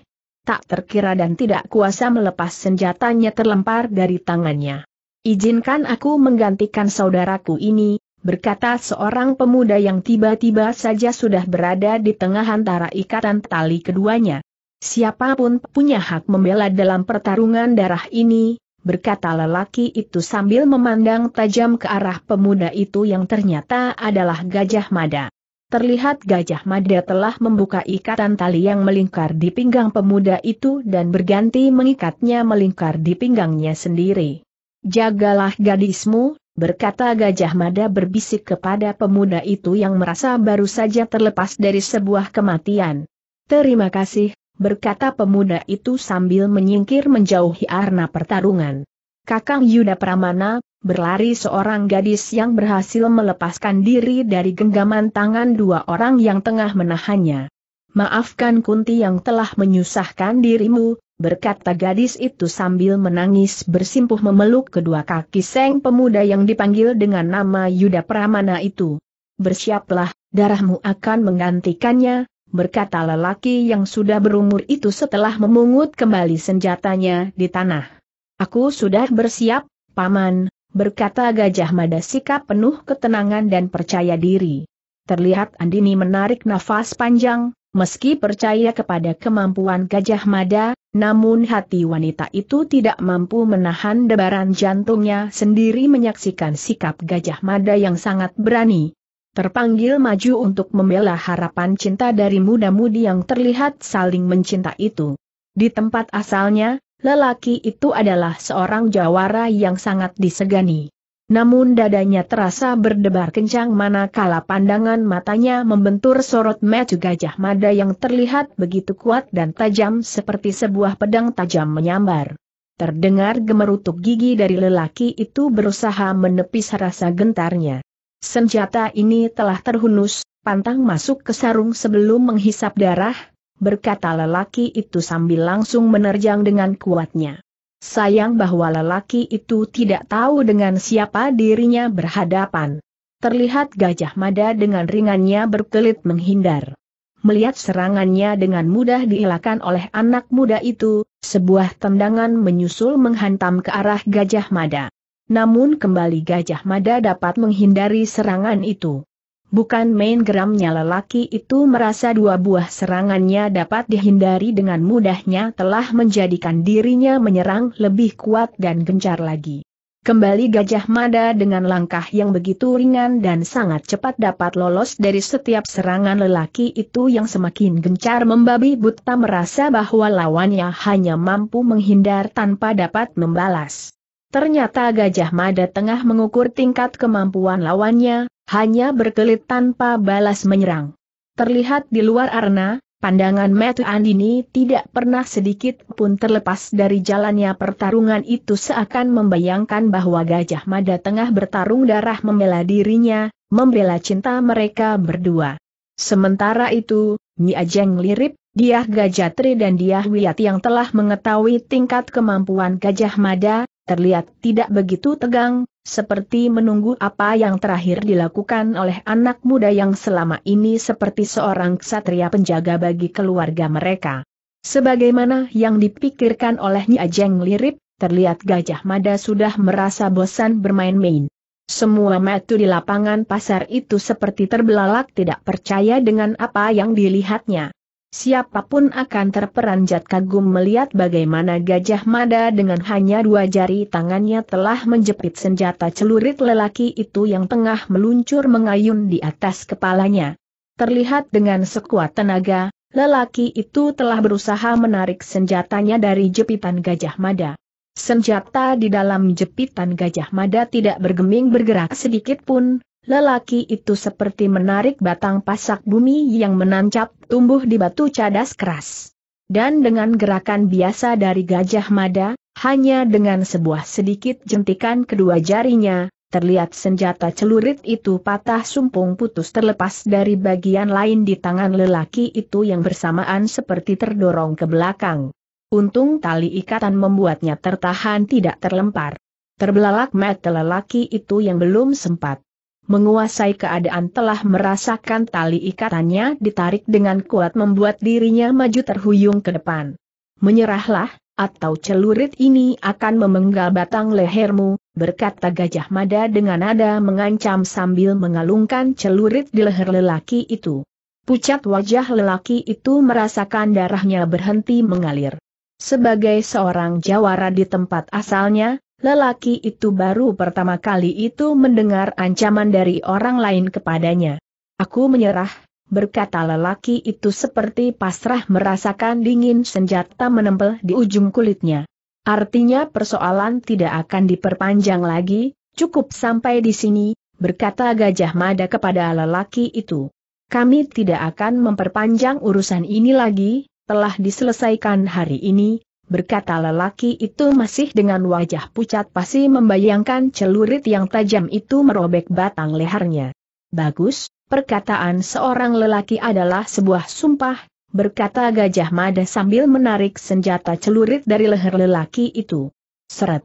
Tak terkira dan tidak kuasa melepas senjatanya terlempar dari tangannya. Izinkan aku menggantikan saudaraku ini, berkata seorang pemuda yang tiba-tiba saja sudah berada di tengah antara ikatan tali keduanya. Siapapun punya hak membela dalam pertarungan darah ini, berkata lelaki itu sambil memandang tajam ke arah pemuda itu yang ternyata adalah Gajah Mada. Terlihat Gajah Mada telah membuka ikatan tali yang melingkar di pinggang pemuda itu dan berganti mengikatnya melingkar di pinggangnya sendiri. Jagalah gadismu, berkata Gajah Mada berbisik kepada pemuda itu yang merasa baru saja terlepas dari sebuah kematian. Terima kasih, berkata pemuda itu sambil menyingkir menjauhi arena pertarungan. Kakang Yuda Pramana, berlari seorang gadis yang berhasil melepaskan diri dari genggaman tangan dua orang yang tengah menahannya. Maafkan Kunti yang telah menyusahkan dirimu, berkata gadis itu sambil menangis bersimpuh memeluk kedua kaki seng pemuda yang dipanggil dengan nama Yuda Pramana itu. Bersiaplah, darahmu akan menggantikannya, berkata lelaki yang sudah berumur itu setelah memungut kembali senjatanya di tanah. Aku sudah bersiap, Paman, berkata Gajah Mada sikap penuh ketenangan dan percaya diri. Terlihat Andini menarik nafas panjang, meski percaya kepada kemampuan Gajah Mada, namun hati wanita itu tidak mampu menahan debaran jantungnya sendiri menyaksikan sikap Gajah Mada yang sangat berani, terpanggil maju untuk membela harapan cinta dari muda-mudi yang terlihat saling mencinta itu. Di tempat asalnya, lelaki itu adalah seorang jawara yang sangat disegani. Namun dadanya terasa berdebar kencang manakala pandangan matanya membentur sorot metu gajah mada yang terlihat begitu kuat dan tajam seperti sebuah pedang tajam menyambar. Terdengar gemerutuk gigi dari lelaki itu berusaha menepis rasa gentarnya. Senjata ini telah terhunus, pantang masuk ke sarung sebelum menghisap darah, berkata lelaki itu sambil langsung menerjang dengan kuatnya. Sayang bahwa lelaki itu tidak tahu dengan siapa dirinya berhadapan. Terlihat Gajah Mada dengan ringannya berkelit menghindar. Melihat serangannya dengan mudah dielakkan oleh anak muda itu, sebuah tendangan menyusul menghantam ke arah Gajah Mada. Namun kembali Gajah Mada dapat menghindari serangan itu. Bukan main geramnya lelaki itu merasa dua buah serangannya dapat dihindari dengan mudahnya telah menjadikan dirinya menyerang lebih kuat dan gencar lagi. Kembali Gajah Mada dengan langkah yang begitu ringan dan sangat cepat dapat lolos dari setiap serangan lelaki itu yang semakin gencar membabi buta merasa bahwa lawannya hanya mampu menghindar tanpa dapat membalas. Ternyata Gajah Mada tengah mengukur tingkat kemampuan lawannya, hanya berkelit tanpa balas menyerang. Terlihat di luar arena, pandangan Metu Andini tidak pernah sedikit pun terlepas dari jalannya pertarungan itu seakan membayangkan bahwa Gajah Mada tengah bertarung darah membela dirinya, membela cinta mereka berdua. Sementara itu, Nyi Ajeng Lirip, Diah Gajatri dan Diah Wiat yang telah mengetahui tingkat kemampuan Gajah Mada, terlihat tidak begitu tegang, seperti menunggu apa yang terakhir dilakukan oleh anak muda yang selama ini seperti seorang ksatria penjaga bagi keluarga mereka. Sebagaimana yang dipikirkan oleh Ajeng Lirip, terlihat Gajah Mada sudah merasa bosan bermain-main. Semua metu di lapangan pasar itu seperti terbelalak tidak percaya dengan apa yang dilihatnya. Siapapun akan terperanjat kagum melihat bagaimana Gajah Mada dengan hanya dua jari tangannya telah menjepit senjata celurit lelaki itu yang tengah meluncur mengayun di atas kepalanya. Terlihat dengan sekuat tenaga, lelaki itu telah berusaha menarik senjatanya dari jepitan Gajah Mada. Senjata di dalam jepitan Gajah Mada tidak bergeming bergerak sedikit pun, Lelaki itu seperti menarik batang pasak bumi yang menancap tumbuh di batu cadas keras. Dan dengan gerakan biasa dari Gajah Mada, hanya dengan sebuah sedikit jentikan kedua jarinya, terlihat senjata celurit itu patah sumpung putus terlepas dari bagian lain di tangan lelaki itu yang bersamaan seperti terdorong ke belakang. Untung tali ikatan membuatnya tertahan tidak terlempar. Terbelalak mata lelaki itu yang belum sempat menguasai keadaan telah merasakan tali ikatannya ditarik dengan kuat membuat dirinya maju terhuyung ke depan. Menyerahlah, atau celurit ini akan memenggal batang lehermu, berkata Gajah Mada dengan nada mengancam sambil mengalungkan celurit di leher lelaki itu. Pucat wajah lelaki itu merasakan darahnya berhenti mengalir. Sebagai seorang jawara di tempat asalnya, lelaki itu baru pertama kali itu mendengar ancaman dari orang lain kepadanya. Aku menyerah, berkata lelaki itu seperti pasrah merasakan dingin senjata menempel di ujung kulitnya. Artinya persoalan tidak akan diperpanjang lagi, cukup sampai di sini, berkata Gajah Mada kepada lelaki itu. Kami tidak akan memperpanjang urusan ini lagi, telah diselesaikan hari ini, berkata lelaki itu masih dengan wajah pucat pasti membayangkan celurit yang tajam itu merobek batang lehernya. Bagus, perkataan seorang lelaki adalah sebuah sumpah, berkata Gajah Mada sambil menarik senjata celurit dari leher lelaki itu. Seret.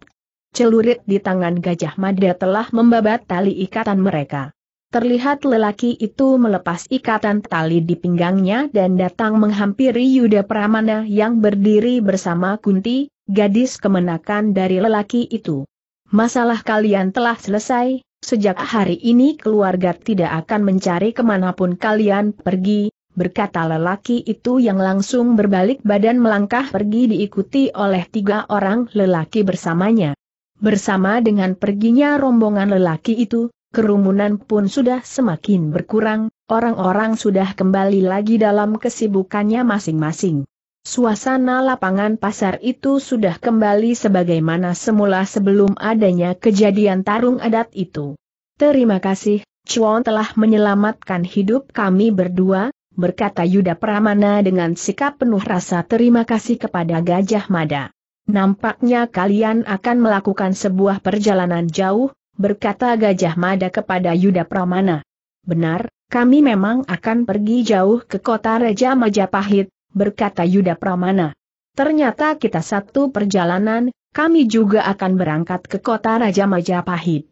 Celurit di tangan Gajah Mada telah membabat tali ikatan mereka. Terlihat lelaki itu melepas ikatan tali di pinggangnya dan datang menghampiri Yuda Pramana yang berdiri bersama Kunti, gadis kemenakan dari lelaki itu. Masalah kalian telah selesai, sejak hari ini keluarga tidak akan mencari kemanapun kalian pergi, berkata lelaki itu yang langsung berbalik badan melangkah pergi diikuti oleh tiga orang lelaki bersamanya. Bersama dengan perginya rombongan lelaki itu, kerumunan pun sudah semakin berkurang, orang-orang sudah kembali lagi dalam kesibukannya masing-masing. Suasana lapangan pasar itu sudah kembali sebagaimana semula sebelum adanya kejadian tarung adat itu. Terima kasih, Chuan telah menyelamatkan hidup kami berdua, berkata Yuda Pramana dengan sikap penuh rasa terima kasih kepada Gajah Mada. Nampaknya kalian akan melakukan sebuah perjalanan jauh, berkata Gajah Mada kepada Yuda Pramana. Benar, kami memang akan pergi jauh ke kota Raja Majapahit, berkata Yuda Pramana. Ternyata kita satu perjalanan, kami juga akan berangkat ke kota Raja Majapahit.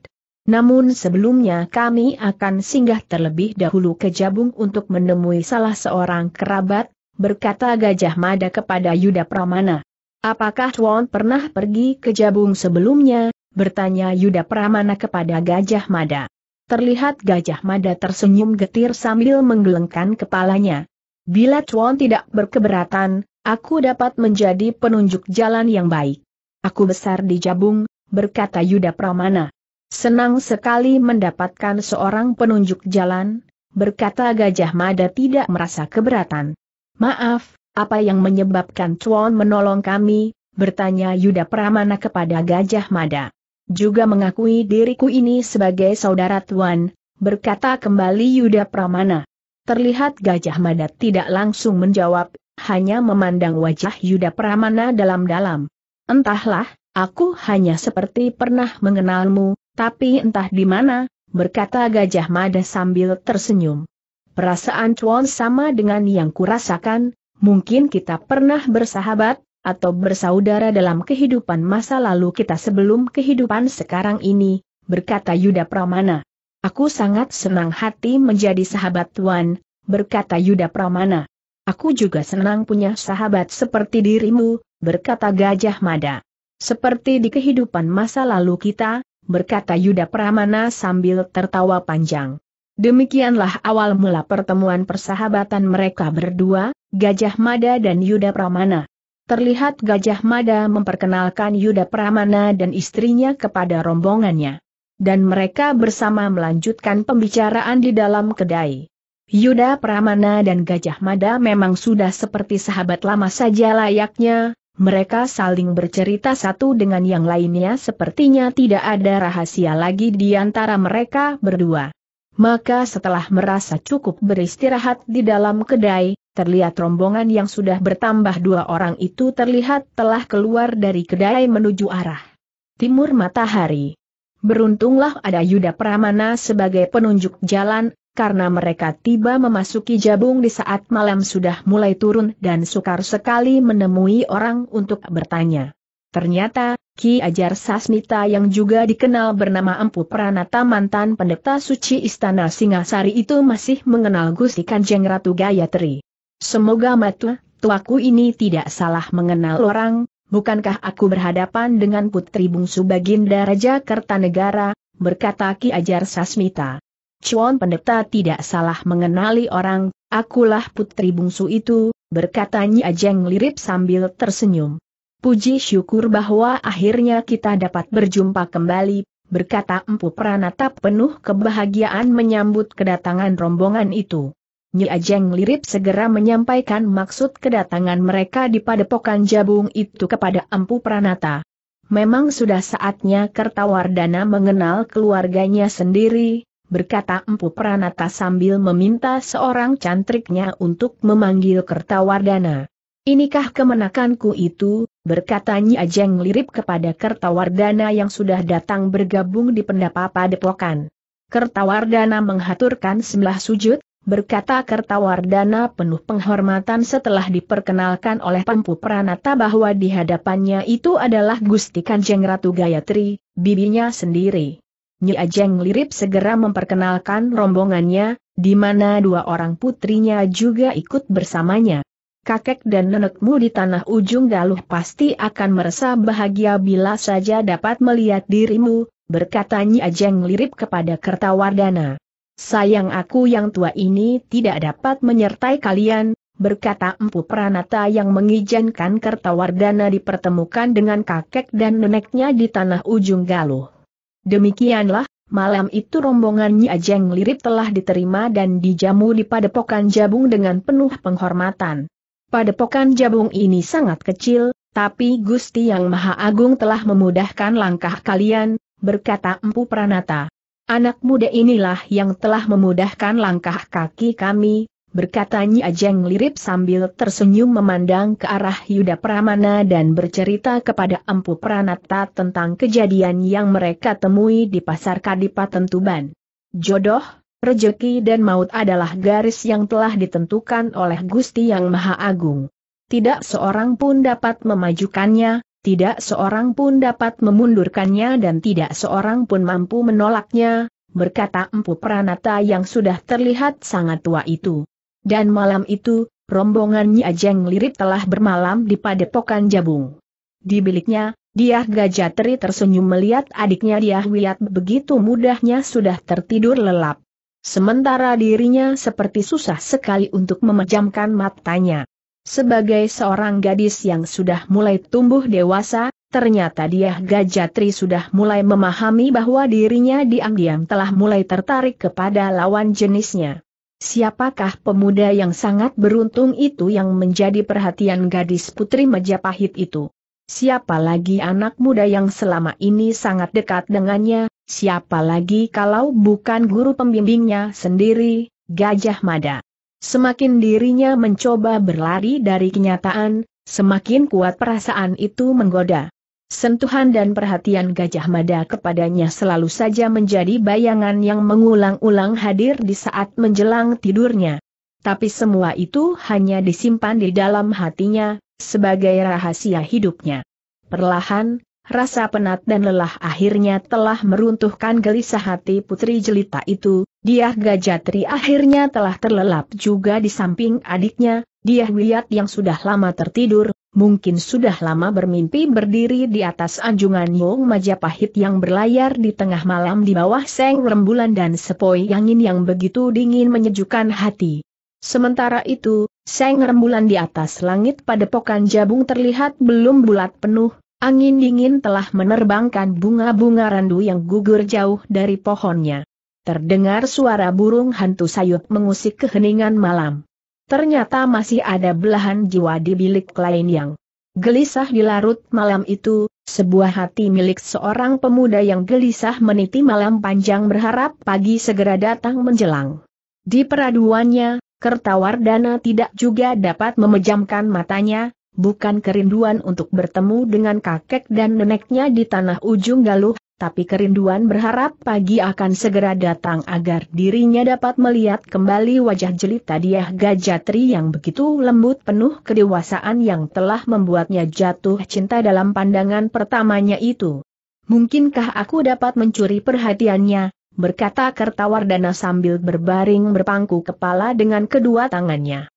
Namun sebelumnya kami akan singgah terlebih dahulu ke Jabung untuk menemui salah seorang kerabat, berkata Gajah Mada kepada Yuda Pramana. Apakah Tuan pernah pergi ke Jabung sebelumnya? bertanya Yuda Pramana kepada Gajah Mada. Terlihat Gajah Mada tersenyum getir sambil menggelengkan kepalanya. Bila Chuan tidak berkeberatan, aku dapat menjadi penunjuk jalan yang baik. Aku besar di Jabung, berkata Yuda Pramana. Senang sekali mendapatkan seorang penunjuk jalan, berkata Gajah Mada tidak merasa keberatan. Maaf, apa yang menyebabkan Chuan menolong kami, bertanya Yuda Pramana kepada Gajah Mada juga mengakui diriku ini sebagai saudara tuan, berkata kembali Yuda Pramana. Terlihat Gajah Mada tidak langsung menjawab, hanya memandang wajah Yuda Pramana dalam-dalam. Entahlah, aku hanya seperti pernah mengenalmu, tapi entah di mana, berkata Gajah Mada sambil tersenyum. Perasaan Chuan sama dengan yang kurasakan, mungkin kita pernah bersahabat, atau bersaudara dalam kehidupan masa lalu kita sebelum kehidupan sekarang ini, berkata Yuda Pramana. Aku sangat senang hati menjadi sahabat Tuan, berkata Yuda Pramana. Aku juga senang punya sahabat seperti dirimu, berkata Gajah Mada. Seperti di kehidupan masa lalu kita, berkata Yuda Pramana sambil tertawa panjang. Demikianlah awal mula pertemuan persahabatan mereka berdua, Gajah Mada dan Yuda Pramana terlihat Gajah Mada memperkenalkan Yuda Pramana dan istrinya kepada rombongannya. Dan mereka bersama melanjutkan pembicaraan di dalam kedai. Yuda Pramana dan Gajah Mada memang sudah seperti sahabat lama saja layaknya, mereka saling bercerita satu dengan yang lainnya sepertinya tidak ada rahasia lagi di antara mereka berdua. Maka setelah merasa cukup beristirahat di dalam kedai, terlihat rombongan yang sudah bertambah dua orang itu terlihat telah keluar dari kedai menuju arah timur matahari. Beruntunglah ada Yuda Pramana sebagai penunjuk jalan, karena mereka tiba memasuki jabung di saat malam sudah mulai turun dan sukar sekali menemui orang untuk bertanya. Ternyata, Ki Ajar Sasmita yang juga dikenal bernama Empu Pranata mantan pendeta suci Istana Singasari itu masih mengenal Gusti Kanjeng Ratu Gayatri. Semoga matu, tuaku ini tidak salah mengenal orang, bukankah aku berhadapan dengan putri bungsu Baginda Raja Kertanegara, berkata Ki Ajar Sasmita. Cuan pendeta tidak salah mengenali orang, akulah putri bungsu itu, berkata Nyi Ajeng lirip sambil tersenyum. Puji syukur bahwa akhirnya kita dapat berjumpa kembali, berkata Empu Pranata penuh kebahagiaan menyambut kedatangan rombongan itu. Nyi Ajeng Lirip segera menyampaikan maksud kedatangan mereka di padepokan Jabung itu kepada Empu Pranata. Memang sudah saatnya Kertawardana mengenal keluarganya sendiri, berkata Empu Pranata sambil meminta seorang cantriknya untuk memanggil Kertawardana. Inikah kemenakanku itu, berkata Nyi Ajeng Lirip kepada Kertawardana yang sudah datang bergabung di pendapa padepokan. Kertawardana menghaturkan sembelah sujud, berkata Kertawardana penuh penghormatan setelah diperkenalkan oleh Pempu Pranata bahwa di hadapannya itu adalah Gusti Kanjeng Ratu Gayatri, bibinya sendiri. Nyi Ajeng Lirip segera memperkenalkan rombongannya, di mana dua orang putrinya juga ikut bersamanya. Kakek dan nenekmu di tanah ujung galuh pasti akan merasa bahagia bila saja dapat melihat dirimu, berkata Nyi Ajeng Lirip kepada Kertawardana. Sayang aku yang tua ini tidak dapat menyertai kalian, berkata Empu Pranata yang mengizinkan Kertawardana dipertemukan dengan kakek dan neneknya di tanah ujung galuh. Demikianlah, malam itu rombongannya Ajeng Lirip telah diterima dan dijamu di Padepokan Jabung dengan penuh penghormatan. Padepokan Jabung ini sangat kecil, tapi Gusti Yang Maha Agung telah memudahkan langkah kalian, berkata Empu Pranata. Anak muda inilah yang telah memudahkan langkah kaki kami, berkata Ajeng Lirip sambil tersenyum memandang ke arah Yuda Pramana dan bercerita kepada Empu Pranata tentang kejadian yang mereka temui di pasar Kadipaten Tuban. Jodoh, rejeki dan maut adalah garis yang telah ditentukan oleh Gusti Yang Maha Agung. Tidak seorang pun dapat memajukannya, tidak seorang pun dapat memundurkannya dan tidak seorang pun mampu menolaknya, berkata Empu Pranata yang sudah terlihat sangat tua itu. Dan malam itu, rombongan Nyi Ajeng Lirik telah bermalam di padepokan Jabung. Di biliknya, Diah Gajatri tersenyum melihat adiknya Diah Wiat begitu mudahnya sudah tertidur lelap. Sementara dirinya seperti susah sekali untuk memejamkan matanya. Sebagai seorang gadis yang sudah mulai tumbuh dewasa, ternyata dia Gajatri sudah mulai memahami bahwa dirinya diam-diam telah mulai tertarik kepada lawan jenisnya. Siapakah pemuda yang sangat beruntung itu yang menjadi perhatian gadis putri Majapahit itu? Siapa lagi anak muda yang selama ini sangat dekat dengannya, siapa lagi kalau bukan guru pembimbingnya sendiri, Gajah Mada. Semakin dirinya mencoba berlari dari kenyataan, semakin kuat perasaan itu menggoda. Sentuhan dan perhatian Gajah Mada kepadanya selalu saja menjadi bayangan yang mengulang-ulang hadir di saat menjelang tidurnya. Tapi semua itu hanya disimpan di dalam hatinya, sebagai rahasia hidupnya. Perlahan, rasa penat dan lelah akhirnya telah meruntuhkan gelisah hati putri jelita itu, dia Gajatri akhirnya telah terlelap juga di samping adiknya, dia Wiyat yang sudah lama tertidur, mungkin sudah lama bermimpi berdiri di atas anjungan Yong Majapahit yang berlayar di tengah malam di bawah seng rembulan dan sepoi angin yang begitu dingin menyejukkan hati. Sementara itu, seng rembulan di atas langit pada pokan jabung terlihat belum bulat penuh, angin dingin telah menerbangkan bunga-bunga randu yang gugur jauh dari pohonnya terdengar suara burung hantu sayup mengusik keheningan malam. Ternyata masih ada belahan jiwa di bilik klien yang gelisah di larut malam itu, sebuah hati milik seorang pemuda yang gelisah meniti malam panjang berharap pagi segera datang menjelang. Di peraduannya, Kertawardana tidak juga dapat memejamkan matanya, bukan kerinduan untuk bertemu dengan kakek dan neneknya di tanah ujung galuh, tapi kerinduan berharap pagi akan segera datang agar dirinya dapat melihat kembali wajah jelita dia gajatri yang begitu lembut penuh kedewasaan yang telah membuatnya jatuh cinta dalam pandangan pertamanya itu. Mungkinkah aku dapat mencuri perhatiannya, berkata Kertawardana sambil berbaring berpangku kepala dengan kedua tangannya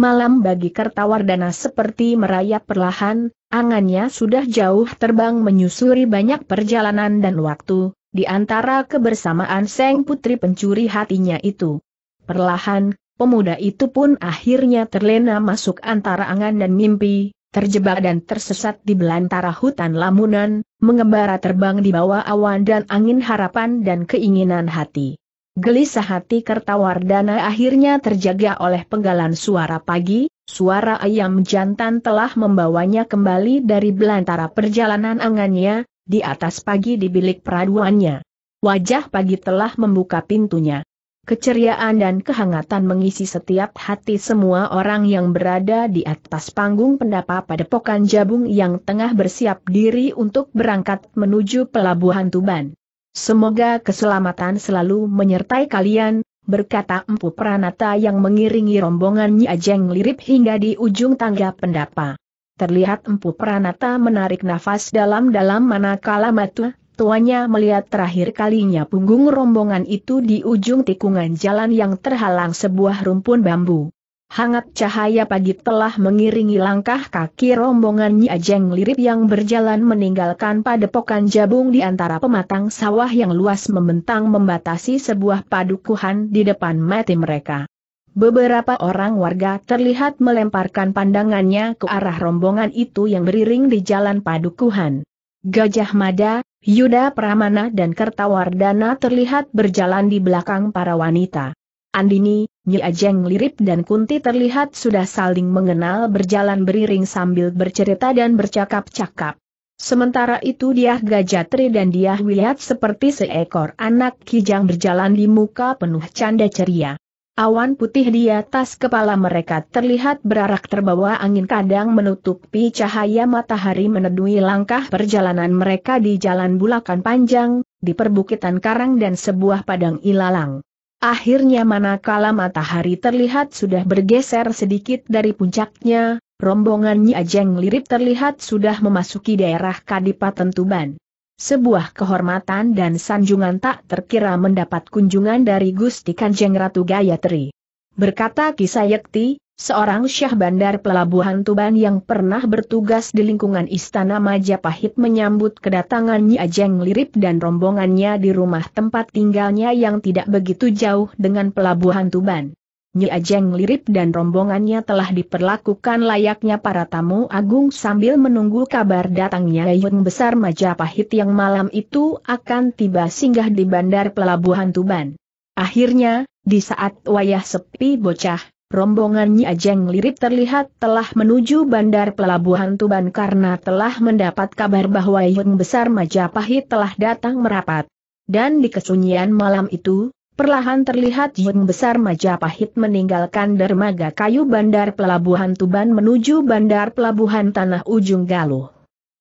malam bagi Kertawardana seperti merayap perlahan, angannya sudah jauh terbang menyusuri banyak perjalanan dan waktu, di antara kebersamaan Seng Putri pencuri hatinya itu. Perlahan, pemuda itu pun akhirnya terlena masuk antara angan dan mimpi, terjebak dan tersesat di belantara hutan lamunan, mengembara terbang di bawah awan dan angin harapan dan keinginan hati. Gelisah hati Kertawardana akhirnya terjaga oleh penggalan suara pagi, suara ayam jantan telah membawanya kembali dari belantara perjalanan angannya, di atas pagi di bilik peraduannya. Wajah pagi telah membuka pintunya. Keceriaan dan kehangatan mengisi setiap hati semua orang yang berada di atas panggung pendapa pokan jabung yang tengah bersiap diri untuk berangkat menuju pelabuhan Tuban. Semoga keselamatan selalu menyertai kalian, berkata Empu Pranata yang mengiringi rombongan Nyi Ajeng lirip hingga di ujung tangga pendapa. Terlihat Empu Pranata menarik nafas dalam-dalam manakala matu tuanya melihat terakhir kalinya punggung rombongan itu di ujung tikungan jalan yang terhalang sebuah rumpun bambu hangat cahaya pagi telah mengiringi langkah kaki rombongan Nyi Ajeng Lirip yang berjalan meninggalkan padepokan jabung di antara pematang sawah yang luas membentang membatasi sebuah padukuhan di depan mati mereka. Beberapa orang warga terlihat melemparkan pandangannya ke arah rombongan itu yang beriring di jalan padukuhan. Gajah Mada, Yuda Pramana dan Kertawardana terlihat berjalan di belakang para wanita. Andini, Nyi Ajeng Lirip dan Kunti terlihat sudah saling mengenal berjalan beriring sambil bercerita dan bercakap-cakap. Sementara itu Diah Gajatri dan Diah Wiliat seperti seekor anak kijang berjalan di muka penuh canda ceria. Awan putih di atas kepala mereka terlihat berarak terbawa angin kadang menutupi cahaya matahari menedui langkah perjalanan mereka di jalan bulakan panjang, di perbukitan karang dan sebuah padang ilalang. Akhirnya manakala matahari terlihat sudah bergeser sedikit dari puncaknya, rombongan Nyi Ajeng Lirip terlihat sudah memasuki daerah Kadipaten Tuban. Sebuah kehormatan dan sanjungan tak terkira mendapat kunjungan dari Gusti Kanjeng Ratu Gayatri. Berkata Kisayekti, seorang syah bandar pelabuhan Tuban yang pernah bertugas di lingkungan Istana Majapahit menyambut kedatangan Nyi Ajeng Lirip dan rombongannya di rumah tempat tinggalnya yang tidak begitu jauh dengan pelabuhan Tuban. Nyi Ajeng Lirip dan rombongannya telah diperlakukan layaknya para tamu agung sambil menunggu kabar datangnya Yung Besar Majapahit yang malam itu akan tiba singgah di bandar pelabuhan Tuban. Akhirnya, di saat wayah sepi bocah, rombongannya Ajeng Lirip terlihat telah menuju bandar pelabuhan Tuban karena telah mendapat kabar bahwa Yung Besar Majapahit telah datang merapat. Dan di kesunyian malam itu, perlahan terlihat Yung Besar Majapahit meninggalkan dermaga kayu bandar pelabuhan Tuban menuju bandar pelabuhan Tanah Ujung Galuh.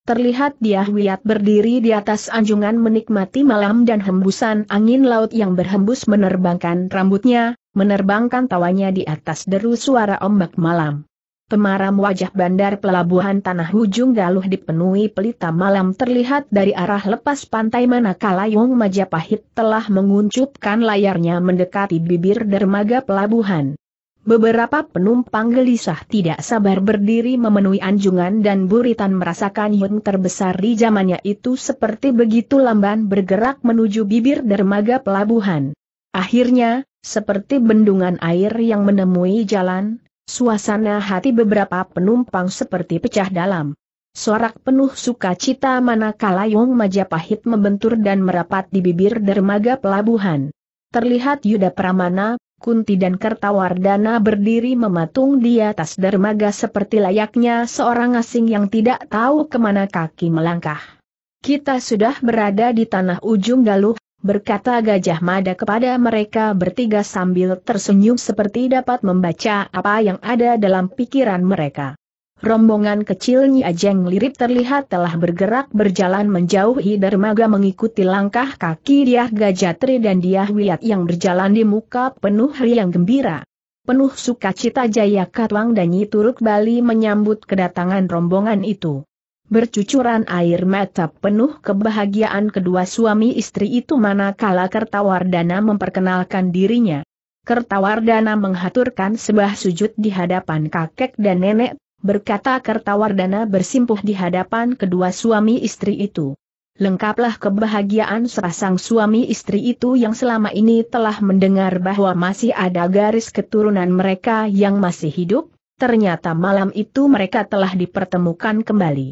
Terlihat dia wiat berdiri di atas anjungan menikmati malam dan hembusan angin laut yang berhembus menerbangkan rambutnya, menerbangkan tawanya di atas deru suara ombak malam. Temaram wajah bandar pelabuhan Tanah ujung Galuh dipenuhi pelita malam terlihat dari arah lepas pantai manakala Yong Majapahit telah menguncupkan layarnya mendekati bibir dermaga pelabuhan. Beberapa penumpang gelisah tidak sabar berdiri memenuhi anjungan dan buritan merasakan Yong terbesar di zamannya itu seperti begitu lamban bergerak menuju bibir dermaga pelabuhan. Akhirnya, seperti bendungan air yang menemui jalan, suasana hati beberapa penumpang seperti pecah dalam. Sorak penuh sukacita manakala Yong Majapahit membentur dan merapat di bibir dermaga pelabuhan. Terlihat Yuda Pramana, Kunti dan Kertawardana berdiri mematung di atas dermaga seperti layaknya seorang asing yang tidak tahu kemana kaki melangkah. Kita sudah berada di tanah ujung galuh, berkata Gajah Mada kepada mereka bertiga sambil tersenyum seperti dapat membaca apa yang ada dalam pikiran mereka. Rombongan kecilnya Ajeng Lirip terlihat telah bergerak berjalan menjauhi dermaga mengikuti langkah kaki Diah Gajatri dan Diah Wiat yang berjalan di muka penuh riang gembira. Penuh sukacita Jaya Katwang dan Nyi Turuk Bali menyambut kedatangan rombongan itu bercucuran air mata penuh kebahagiaan kedua suami istri itu manakala Kertawardana memperkenalkan dirinya. Kertawardana menghaturkan sebuah sujud di hadapan kakek dan nenek, berkata Kertawardana bersimpuh di hadapan kedua suami istri itu. Lengkaplah kebahagiaan sepasang suami istri itu yang selama ini telah mendengar bahwa masih ada garis keturunan mereka yang masih hidup, ternyata malam itu mereka telah dipertemukan kembali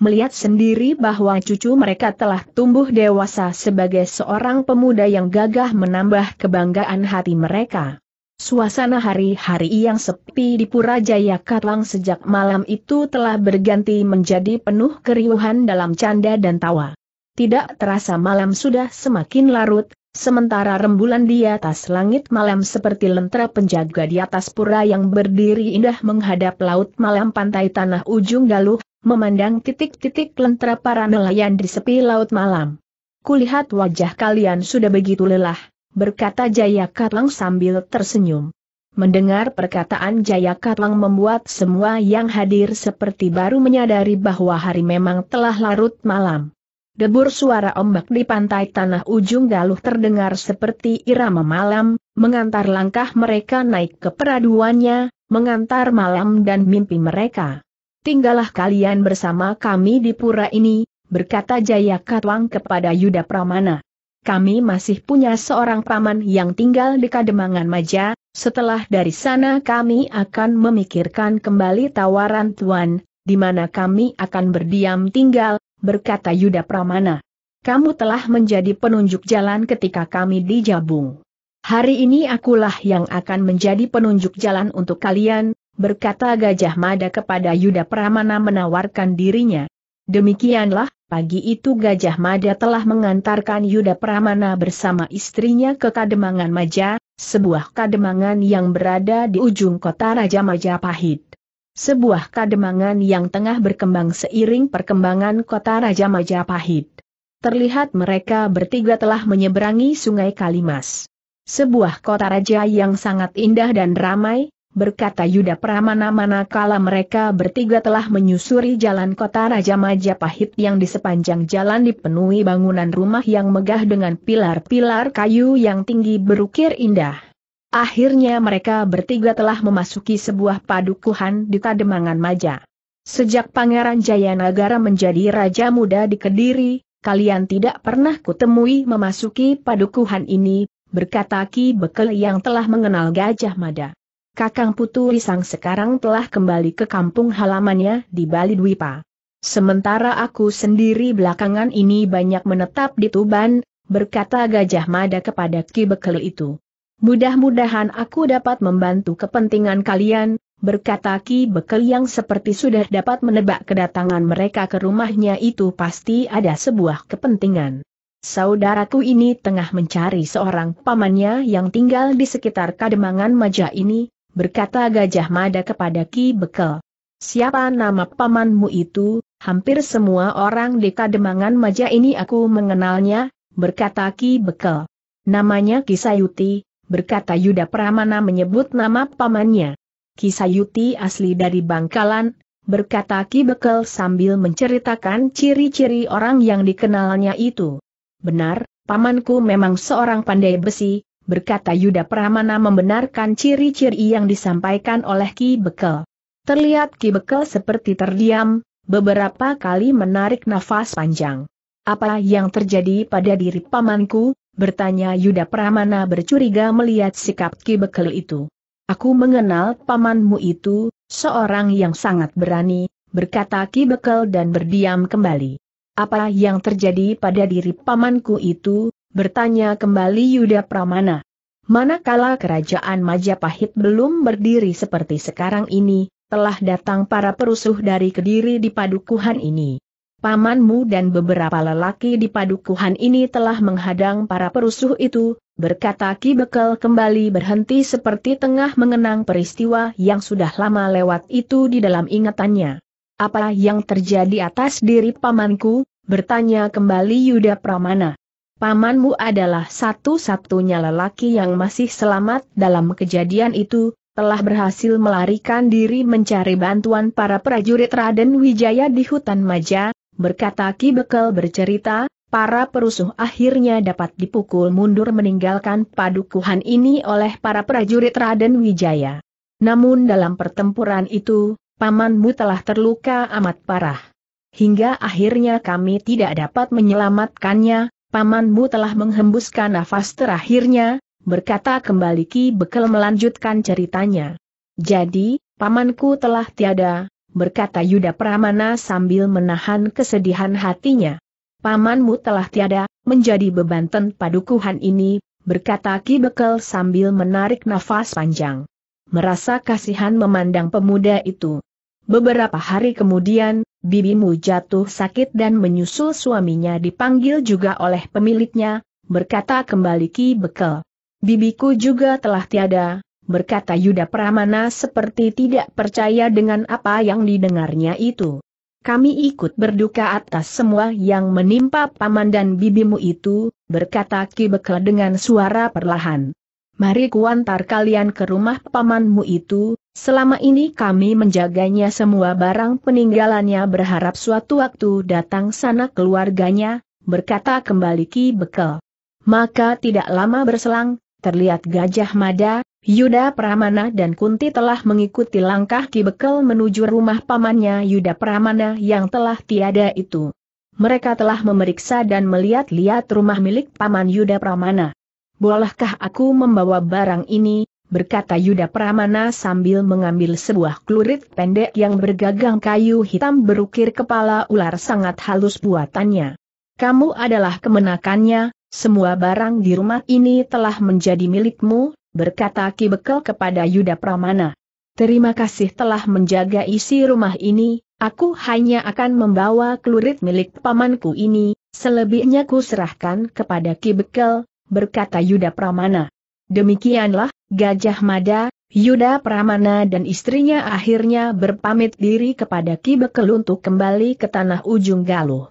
melihat sendiri bahwa cucu mereka telah tumbuh dewasa sebagai seorang pemuda yang gagah menambah kebanggaan hati mereka. Suasana hari-hari yang sepi di Jaya Katlang sejak malam itu telah berganti menjadi penuh keriuhan dalam canda dan tawa. Tidak terasa malam sudah semakin larut, sementara rembulan di atas langit malam seperti lentera penjaga di atas pura yang berdiri indah menghadap laut malam pantai tanah ujung galuh, memandang titik-titik lentera para nelayan di sepi laut malam. Kulihat wajah kalian sudah begitu lelah, berkata Jaya Katlang sambil tersenyum. Mendengar perkataan Jaya Katlang membuat semua yang hadir seperti baru menyadari bahwa hari memang telah larut malam. Debur suara ombak di pantai tanah ujung galuh terdengar seperti irama malam, mengantar langkah mereka naik ke peraduannya, mengantar malam dan mimpi mereka tinggallah kalian bersama kami di pura ini, berkata Jaya Katwang kepada Yuda Pramana. Kami masih punya seorang paman yang tinggal di Kademangan Maja, setelah dari sana kami akan memikirkan kembali tawaran Tuan, di mana kami akan berdiam tinggal, berkata Yuda Pramana. Kamu telah menjadi penunjuk jalan ketika kami dijabung. Hari ini akulah yang akan menjadi penunjuk jalan untuk kalian, berkata Gajah Mada kepada Yuda Pramana menawarkan dirinya. Demikianlah, pagi itu Gajah Mada telah mengantarkan Yuda Pramana bersama istrinya ke Kademangan Maja, sebuah kademangan yang berada di ujung kota Raja Majapahit. Sebuah kademangan yang tengah berkembang seiring perkembangan kota Raja Majapahit. Terlihat mereka bertiga telah menyeberangi sungai Kalimas. Sebuah kota raja yang sangat indah dan ramai, berkata Yuda Pramana manakala mereka bertiga telah menyusuri jalan kota Raja Majapahit yang di sepanjang jalan dipenuhi bangunan rumah yang megah dengan pilar-pilar kayu yang tinggi berukir indah. Akhirnya mereka bertiga telah memasuki sebuah padukuhan di Kademangan Maja. Sejak Pangeran Jayanagara menjadi Raja Muda di Kediri, kalian tidak pernah kutemui memasuki padukuhan ini, berkata Ki Bekel yang telah mengenal Gajah Mada. Kakang Putu Risang sekarang telah kembali ke kampung halamannya di Bali Dwipa. Sementara aku sendiri belakangan ini banyak menetap di Tuban, berkata Gajah Mada kepada Ki Bekel itu. Mudah-mudahan aku dapat membantu kepentingan kalian, berkata Ki Bekel yang seperti sudah dapat menebak kedatangan mereka ke rumahnya itu pasti ada sebuah kepentingan. Saudaraku ini tengah mencari seorang pamannya yang tinggal di sekitar Kademangan Maja ini, berkata Gajah Mada kepada Ki Bekel. Siapa nama pamanmu itu? Hampir semua orang di Kademangan Maja ini aku mengenalnya, berkata Ki Bekel. Namanya Kisayuti, berkata Yuda Pramana menyebut nama pamannya. Kisayuti asli dari Bangkalan, berkata Ki Bekel sambil menceritakan ciri-ciri orang yang dikenalnya itu. Benar, pamanku memang seorang pandai besi, berkata Yuda Pramana membenarkan ciri-ciri yang disampaikan oleh Ki Bekel. Terlihat Ki Bekel seperti terdiam, beberapa kali menarik nafas panjang. Apa yang terjadi pada diri pamanku? Bertanya Yuda Pramana bercuriga melihat sikap Ki Bekel itu. Aku mengenal pamanmu itu, seorang yang sangat berani, berkata Ki Bekel dan berdiam kembali. Apa yang terjadi pada diri pamanku itu, bertanya kembali Yuda Pramana. Manakala kerajaan Majapahit belum berdiri seperti sekarang ini, telah datang para perusuh dari Kediri di padukuhan ini. Pamanmu dan beberapa lelaki di padukuhan ini telah menghadang para perusuh itu, berkata Ki Bekel kembali berhenti seperti tengah mengenang peristiwa yang sudah lama lewat itu di dalam ingatannya. Apa yang terjadi atas diri pamanku? bertanya kembali Yuda Pramana pamanmu adalah satu-satunya lelaki yang masih selamat dalam kejadian itu, telah berhasil melarikan diri mencari bantuan para prajurit Raden Wijaya di hutan Maja, berkata Ki Bekel bercerita, para perusuh akhirnya dapat dipukul mundur meninggalkan padukuhan ini oleh para prajurit Raden Wijaya. Namun dalam pertempuran itu, pamanmu telah terluka amat parah. Hingga akhirnya kami tidak dapat menyelamatkannya, Pamanmu telah menghembuskan nafas terakhirnya, berkata kembali Ki Bekel melanjutkan ceritanya. Jadi, pamanku telah tiada, berkata Yuda Pramana sambil menahan kesedihan hatinya. Pamanmu telah tiada, menjadi beban padukuhan ini, berkata Ki Bekel sambil menarik nafas panjang. Merasa kasihan memandang pemuda itu. Beberapa hari kemudian, Bibimu jatuh sakit dan menyusul suaminya dipanggil juga oleh pemiliknya, berkata kembali Ki Bekel. Bibiku juga telah tiada, berkata Yuda Pramana seperti tidak percaya dengan apa yang didengarnya itu. Kami ikut berduka atas semua yang menimpa paman dan bibimu itu, berkata Ki Bekel dengan suara perlahan. Mari kuantar kalian ke rumah pamanmu itu, Selama ini kami menjaganya semua barang peninggalannya berharap suatu waktu datang sana keluarganya, berkata kembali Ki Bekel. Maka tidak lama berselang, terlihat Gajah Mada, Yuda Pramana dan Kunti telah mengikuti langkah Ki Bekel menuju rumah pamannya Yuda Pramana yang telah tiada itu. Mereka telah memeriksa dan melihat-lihat rumah milik paman Yuda Pramana. Bolehkah aku membawa barang ini, berkata Yuda Pramana sambil mengambil sebuah klurit pendek yang bergagang kayu hitam berukir kepala ular sangat halus buatannya. Kamu adalah kemenakannya, semua barang di rumah ini telah menjadi milikmu, berkata Ki Bekel kepada Yuda Pramana. Terima kasih telah menjaga isi rumah ini, aku hanya akan membawa klurit milik pamanku ini, selebihnya kuserahkan kepada Ki Bekel, berkata Yuda Pramana. Demikianlah, Gajah Mada, Yuda Pramana dan istrinya akhirnya berpamit diri kepada Ki Bekel untuk kembali ke tanah ujung galuh.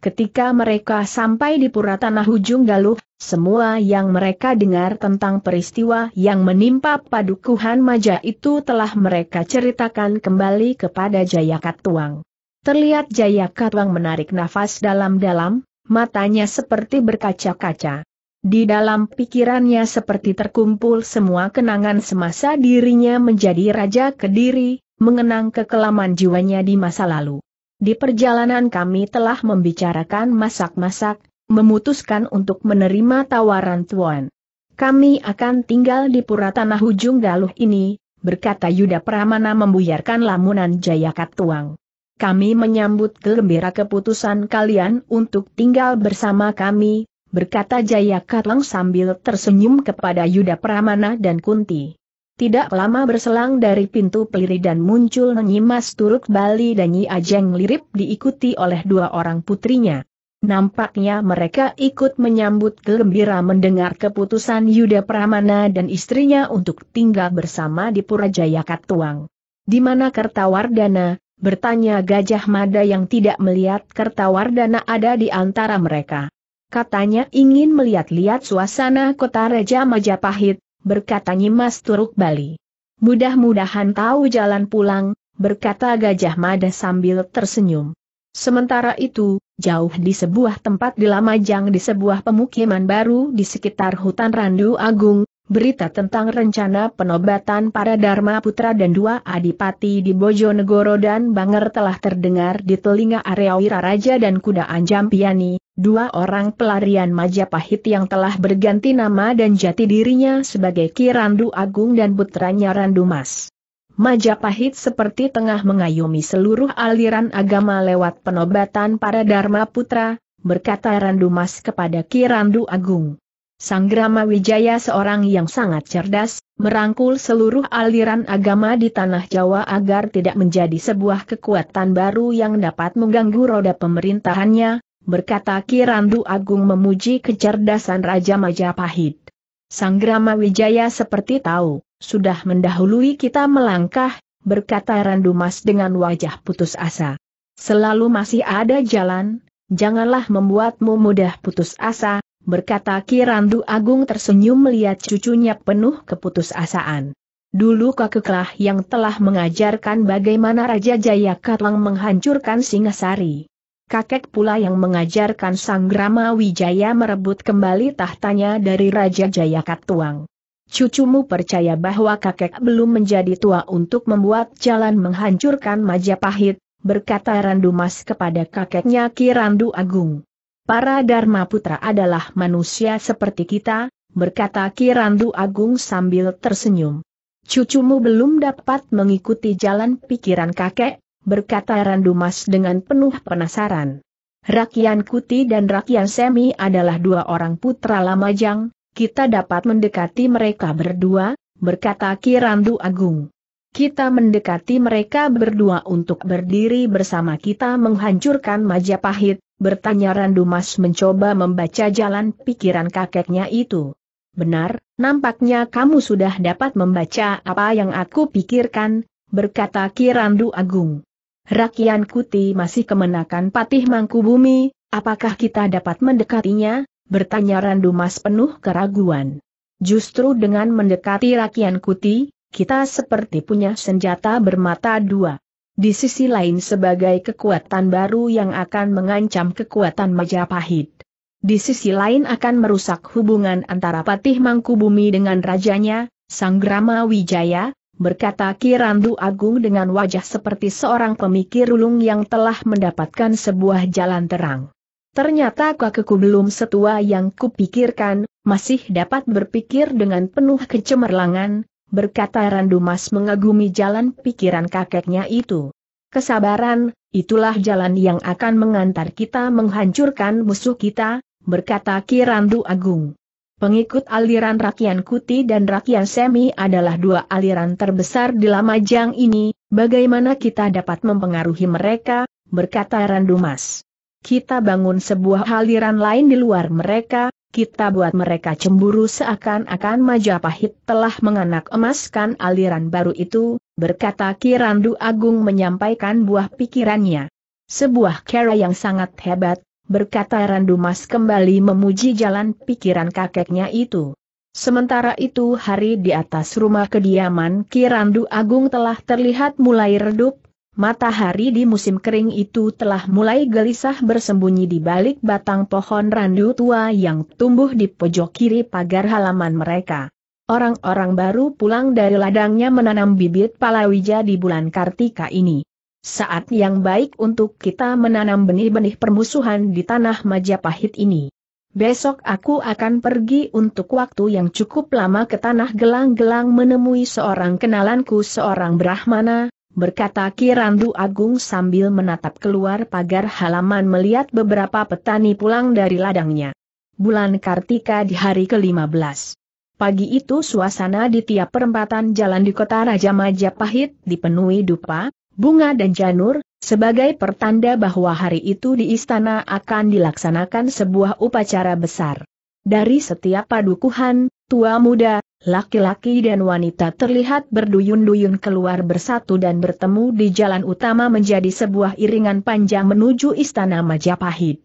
Ketika mereka sampai di pura tanah ujung galuh, semua yang mereka dengar tentang peristiwa yang menimpa padukuhan maja itu telah mereka ceritakan kembali kepada Jayakatwang. Terlihat Jayakatwang menarik nafas dalam-dalam, matanya seperti berkaca-kaca. Di dalam pikirannya seperti terkumpul semua kenangan semasa dirinya menjadi Raja Kediri, mengenang kekelaman jiwanya di masa lalu. Di perjalanan kami telah membicarakan masak-masak, memutuskan untuk menerima tawaran Tuan. Kami akan tinggal di pura tanah ujung galuh ini, berkata Yuda Pramana membuyarkan lamunan Jayakat Tuang. Kami menyambut gembira keputusan kalian untuk tinggal bersama kami, berkata Jaya Katlang sambil tersenyum kepada Yuda Pramana dan Kunti. Tidak lama berselang dari pintu peliri dan muncul Nyimas Turuk Bali dan Nyi Ajeng Lirip diikuti oleh dua orang putrinya. Nampaknya mereka ikut menyambut gembira mendengar keputusan Yuda Pramana dan istrinya untuk tinggal bersama di Pura Jaya Katuang. Di mana Kertawardana, bertanya Gajah Mada yang tidak melihat Kertawardana ada di antara mereka. Katanya ingin melihat-lihat suasana kota Raja Majapahit, berkata Nyimas Turuk Bali. Mudah-mudahan tahu jalan pulang, berkata Gajah Mada sambil tersenyum. Sementara itu, jauh di sebuah tempat di Lamajang di sebuah pemukiman baru di sekitar hutan Randu Agung, berita tentang rencana penobatan para Dharma Putra dan dua adipati di Bojonegoro dan Banger telah terdengar di telinga area Wiraraja dan Kuda Piani, dua orang pelarian Majapahit yang telah berganti nama dan jati dirinya sebagai Kirandu Agung dan putranya Randu Mas. Majapahit seperti tengah mengayomi seluruh aliran agama lewat penobatan para Dharma Putra, berkata Randu Mas kepada Kirandu Agung. Sang Grama Wijaya seorang yang sangat cerdas, merangkul seluruh aliran agama di tanah Jawa agar tidak menjadi sebuah kekuatan baru yang dapat mengganggu roda pemerintahannya, berkata Kirandu Agung memuji kecerdasan Raja Majapahit. Sang Grama Wijaya seperti tahu, sudah mendahului kita melangkah, berkata Randu Mas dengan wajah putus asa. Selalu masih ada jalan, janganlah membuatmu mudah putus asa, berkata Kirandu Agung tersenyum melihat cucunya penuh keputusasaan. Dulu kakeklah yang telah mengajarkan bagaimana Raja Jaya Katlang menghancurkan Singasari. Kakek pula yang mengajarkan Sang Grama Wijaya merebut kembali tahtanya dari Raja Jaya Katuang. Cucumu percaya bahwa kakek belum menjadi tua untuk membuat jalan menghancurkan Majapahit, berkata Randu Mas kepada kakeknya Ki Randu Agung. Para Dharma Putra adalah manusia seperti kita, berkata Kirandu Agung sambil tersenyum. Cucumu belum dapat mengikuti jalan pikiran kakek, berkata Randumas dengan penuh penasaran. Rakyan Kuti dan Rakyan Semi adalah dua orang putra Lamajang, kita dapat mendekati mereka berdua, berkata Kirandu Agung. Kita mendekati mereka berdua untuk berdiri bersama kita menghancurkan Majapahit, Bertanya Randumas mencoba membaca jalan pikiran kakeknya itu. Benar, nampaknya kamu sudah dapat membaca apa yang aku pikirkan, berkata Kirandu Agung. Rakian Kuti masih kemenakan Patih Mangkubumi, apakah kita dapat mendekatinya? Bertanya Randumas penuh keraguan. Justru dengan mendekati Rakian Kuti, kita seperti punya senjata bermata dua. Di sisi lain sebagai kekuatan baru yang akan mengancam kekuatan Majapahit. Di sisi lain akan merusak hubungan antara Patih Mangkubumi dengan rajanya, Sang Grama Wijaya, berkata Kirandu Agung dengan wajah seperti seorang pemikir ulung yang telah mendapatkan sebuah jalan terang. Ternyata kakekku belum setua yang kupikirkan, masih dapat berpikir dengan penuh kecemerlangan, berkata Randumas mengagumi jalan pikiran kakeknya itu. Kesabaran, itulah jalan yang akan mengantar kita menghancurkan musuh kita, berkata Kirandu Agung. Pengikut aliran rakyan Kuti dan rakyan Semi adalah dua aliran terbesar di Lamajang ini, bagaimana kita dapat mempengaruhi mereka, berkata Randumas kita bangun sebuah aliran lain di luar mereka, kita buat mereka cemburu seakan-akan Majapahit telah menganak emaskan aliran baru itu, berkata Kirandu Agung menyampaikan buah pikirannya. Sebuah cara yang sangat hebat, berkata Randu Mas kembali memuji jalan pikiran kakeknya itu. Sementara itu hari di atas rumah kediaman Kirandu Agung telah terlihat mulai redup, Matahari di musim kering itu telah mulai gelisah bersembunyi di balik batang pohon randu tua yang tumbuh di pojok kiri pagar halaman mereka. Orang-orang baru pulang dari ladangnya menanam bibit palawija di bulan Kartika ini. Saat yang baik untuk kita menanam benih-benih permusuhan di tanah Majapahit ini. Besok aku akan pergi untuk waktu yang cukup lama ke tanah gelang-gelang menemui seorang kenalanku seorang Brahmana, berkata Kirandu Agung sambil menatap keluar pagar halaman melihat beberapa petani pulang dari ladangnya. Bulan Kartika di hari ke-15. Pagi itu suasana di tiap perempatan jalan di kota Raja Majapahit dipenuhi dupa, bunga dan janur, sebagai pertanda bahwa hari itu di istana akan dilaksanakan sebuah upacara besar. Dari setiap padukuhan, tua muda, laki-laki dan wanita terlihat berduyun-duyun keluar bersatu dan bertemu di jalan utama menjadi sebuah iringan panjang menuju Istana Majapahit.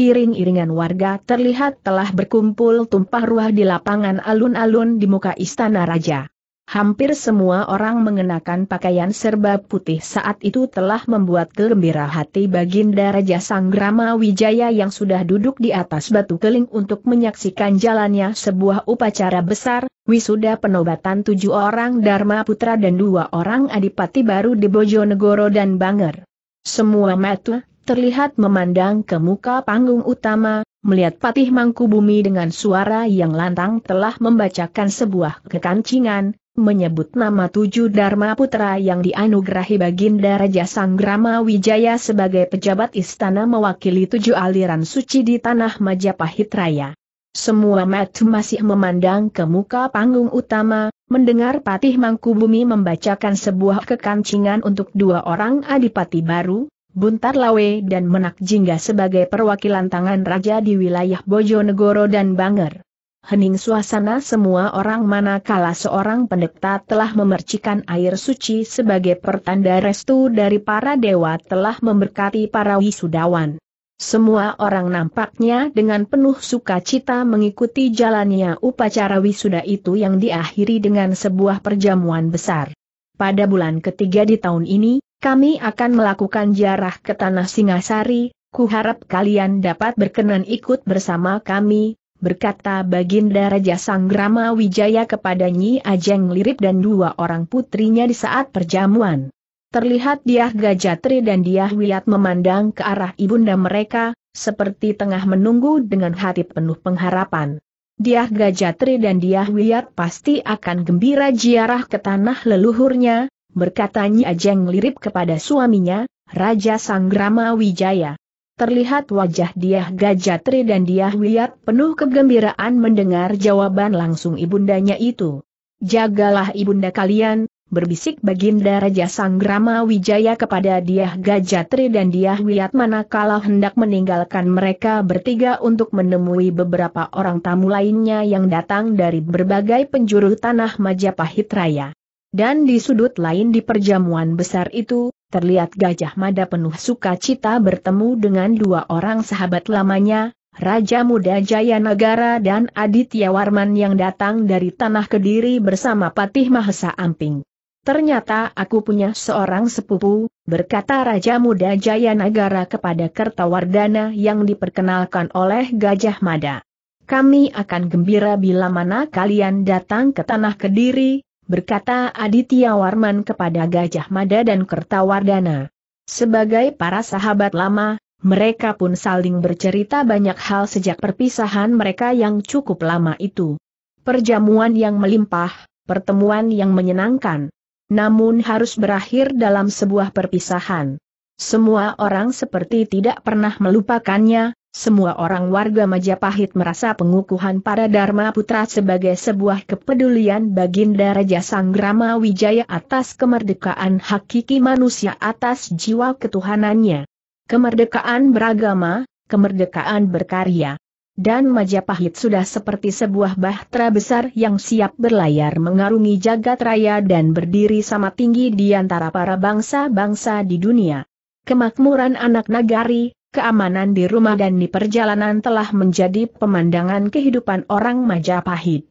Iring-iringan warga terlihat telah berkumpul tumpah ruah di lapangan alun-alun di muka Istana Raja. Hampir semua orang mengenakan pakaian serba putih saat itu telah membuat kegembira hati Baginda Raja Sanggrama Wijaya yang sudah duduk di atas batu keling untuk menyaksikan jalannya sebuah upacara besar, wisuda penobatan tujuh orang Dharma Putra dan dua orang Adipati baru di Bojonegoro dan Banger. Semua mata terlihat memandang ke muka panggung utama, melihat Patih Mangkubumi dengan suara yang lantang telah membacakan sebuah kekancingan, menyebut nama tujuh Dharma Putra yang dianugerahi Baginda Raja Sanggrama Wijaya sebagai pejabat istana mewakili tujuh aliran suci di tanah Majapahit Raya. Semua mata masih memandang ke muka panggung utama, mendengar Patih Mangkubumi membacakan sebuah kekancingan untuk dua orang adipati baru, Buntar Lawe dan Menak Jingga sebagai perwakilan tangan raja di wilayah Bojonegoro dan Banger hening suasana semua orang manakala seorang pendeta telah memercikan air suci sebagai pertanda restu dari para dewa telah memberkati para wisudawan. Semua orang nampaknya dengan penuh sukacita mengikuti jalannya upacara wisuda itu yang diakhiri dengan sebuah perjamuan besar. Pada bulan ketiga di tahun ini, kami akan melakukan jarah ke Tanah Singasari, kuharap kalian dapat berkenan ikut bersama kami, berkata Baginda Raja Sanggrama Wijaya kepada Nyi Ajeng Lirip dan dua orang putrinya di saat perjamuan. Terlihat Diah Gajatri dan Diah Wiat memandang ke arah ibunda mereka, seperti tengah menunggu dengan hati penuh pengharapan. Diah Gajatri dan Diah Wiat pasti akan gembira ziarah ke tanah leluhurnya, berkata Nyi Ajeng Lirip kepada suaminya, Raja Sanggrama Wijaya. Terlihat wajah Diah Gajatri dan Diah Wiyat penuh kegembiraan mendengar jawaban langsung ibundanya itu. Jagalah ibunda kalian, berbisik Baginda Raja Sanggrama Wijaya kepada Diah Gajatri dan Diah Wiyat manakala hendak meninggalkan mereka bertiga untuk menemui beberapa orang tamu lainnya yang datang dari berbagai penjuru tanah Majapahit Raya. Dan di sudut lain di perjamuan besar itu, terlihat Gajah Mada penuh sukacita bertemu dengan dua orang sahabat lamanya, Raja Muda Jayanagara dan Aditya Warman yang datang dari Tanah Kediri bersama Patih Mahesa Amping. Ternyata aku punya seorang sepupu, berkata Raja Muda Jayanagara kepada Kertawardana yang diperkenalkan oleh Gajah Mada. Kami akan gembira bila mana kalian datang ke Tanah Kediri, berkata Aditya Warman kepada Gajah Mada dan Kertawardana. Sebagai para sahabat lama, mereka pun saling bercerita banyak hal sejak perpisahan mereka yang cukup lama itu. Perjamuan yang melimpah, pertemuan yang menyenangkan. Namun harus berakhir dalam sebuah perpisahan. Semua orang seperti tidak pernah melupakannya, semua orang warga Majapahit merasa pengukuhan para Dharma Putra sebagai sebuah kepedulian Baginda Raja Sanggrama Wijaya atas kemerdekaan hakiki manusia atas jiwa ketuhanannya. Kemerdekaan beragama, kemerdekaan berkarya. Dan Majapahit sudah seperti sebuah bahtera besar yang siap berlayar mengarungi jagat raya dan berdiri sama tinggi di antara para bangsa-bangsa di dunia. Kemakmuran anak nagari, keamanan di rumah dan di perjalanan telah menjadi pemandangan kehidupan orang Majapahit.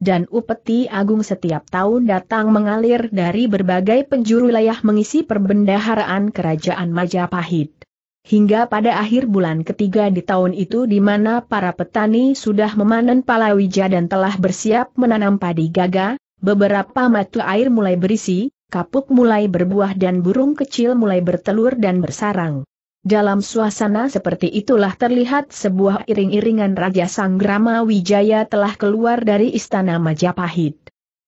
Dan upeti agung setiap tahun datang mengalir dari berbagai penjuru wilayah mengisi perbendaharaan kerajaan Majapahit. Hingga pada akhir bulan ketiga di tahun itu di mana para petani sudah memanen palawija dan telah bersiap menanam padi gaga, beberapa mata air mulai berisi, kapuk mulai berbuah dan burung kecil mulai bertelur dan bersarang. Dalam suasana seperti itulah terlihat sebuah iring-iringan Raja Sanggrama Wijaya telah keluar dari Istana Majapahit.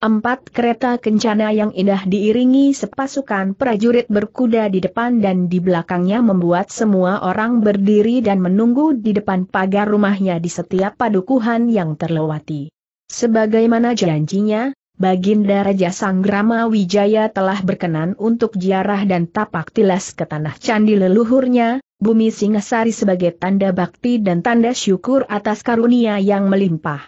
Empat kereta kencana yang indah diiringi sepasukan prajurit berkuda di depan dan di belakangnya membuat semua orang berdiri dan menunggu di depan pagar rumahnya di setiap padukuhan yang terlewati. Sebagaimana janjinya, Baginda Raja Sanggrama Wijaya telah berkenan untuk ziarah dan tapak tilas ke tanah candi leluhurnya, bumi Singasari sebagai tanda bakti dan tanda syukur atas karunia yang melimpah.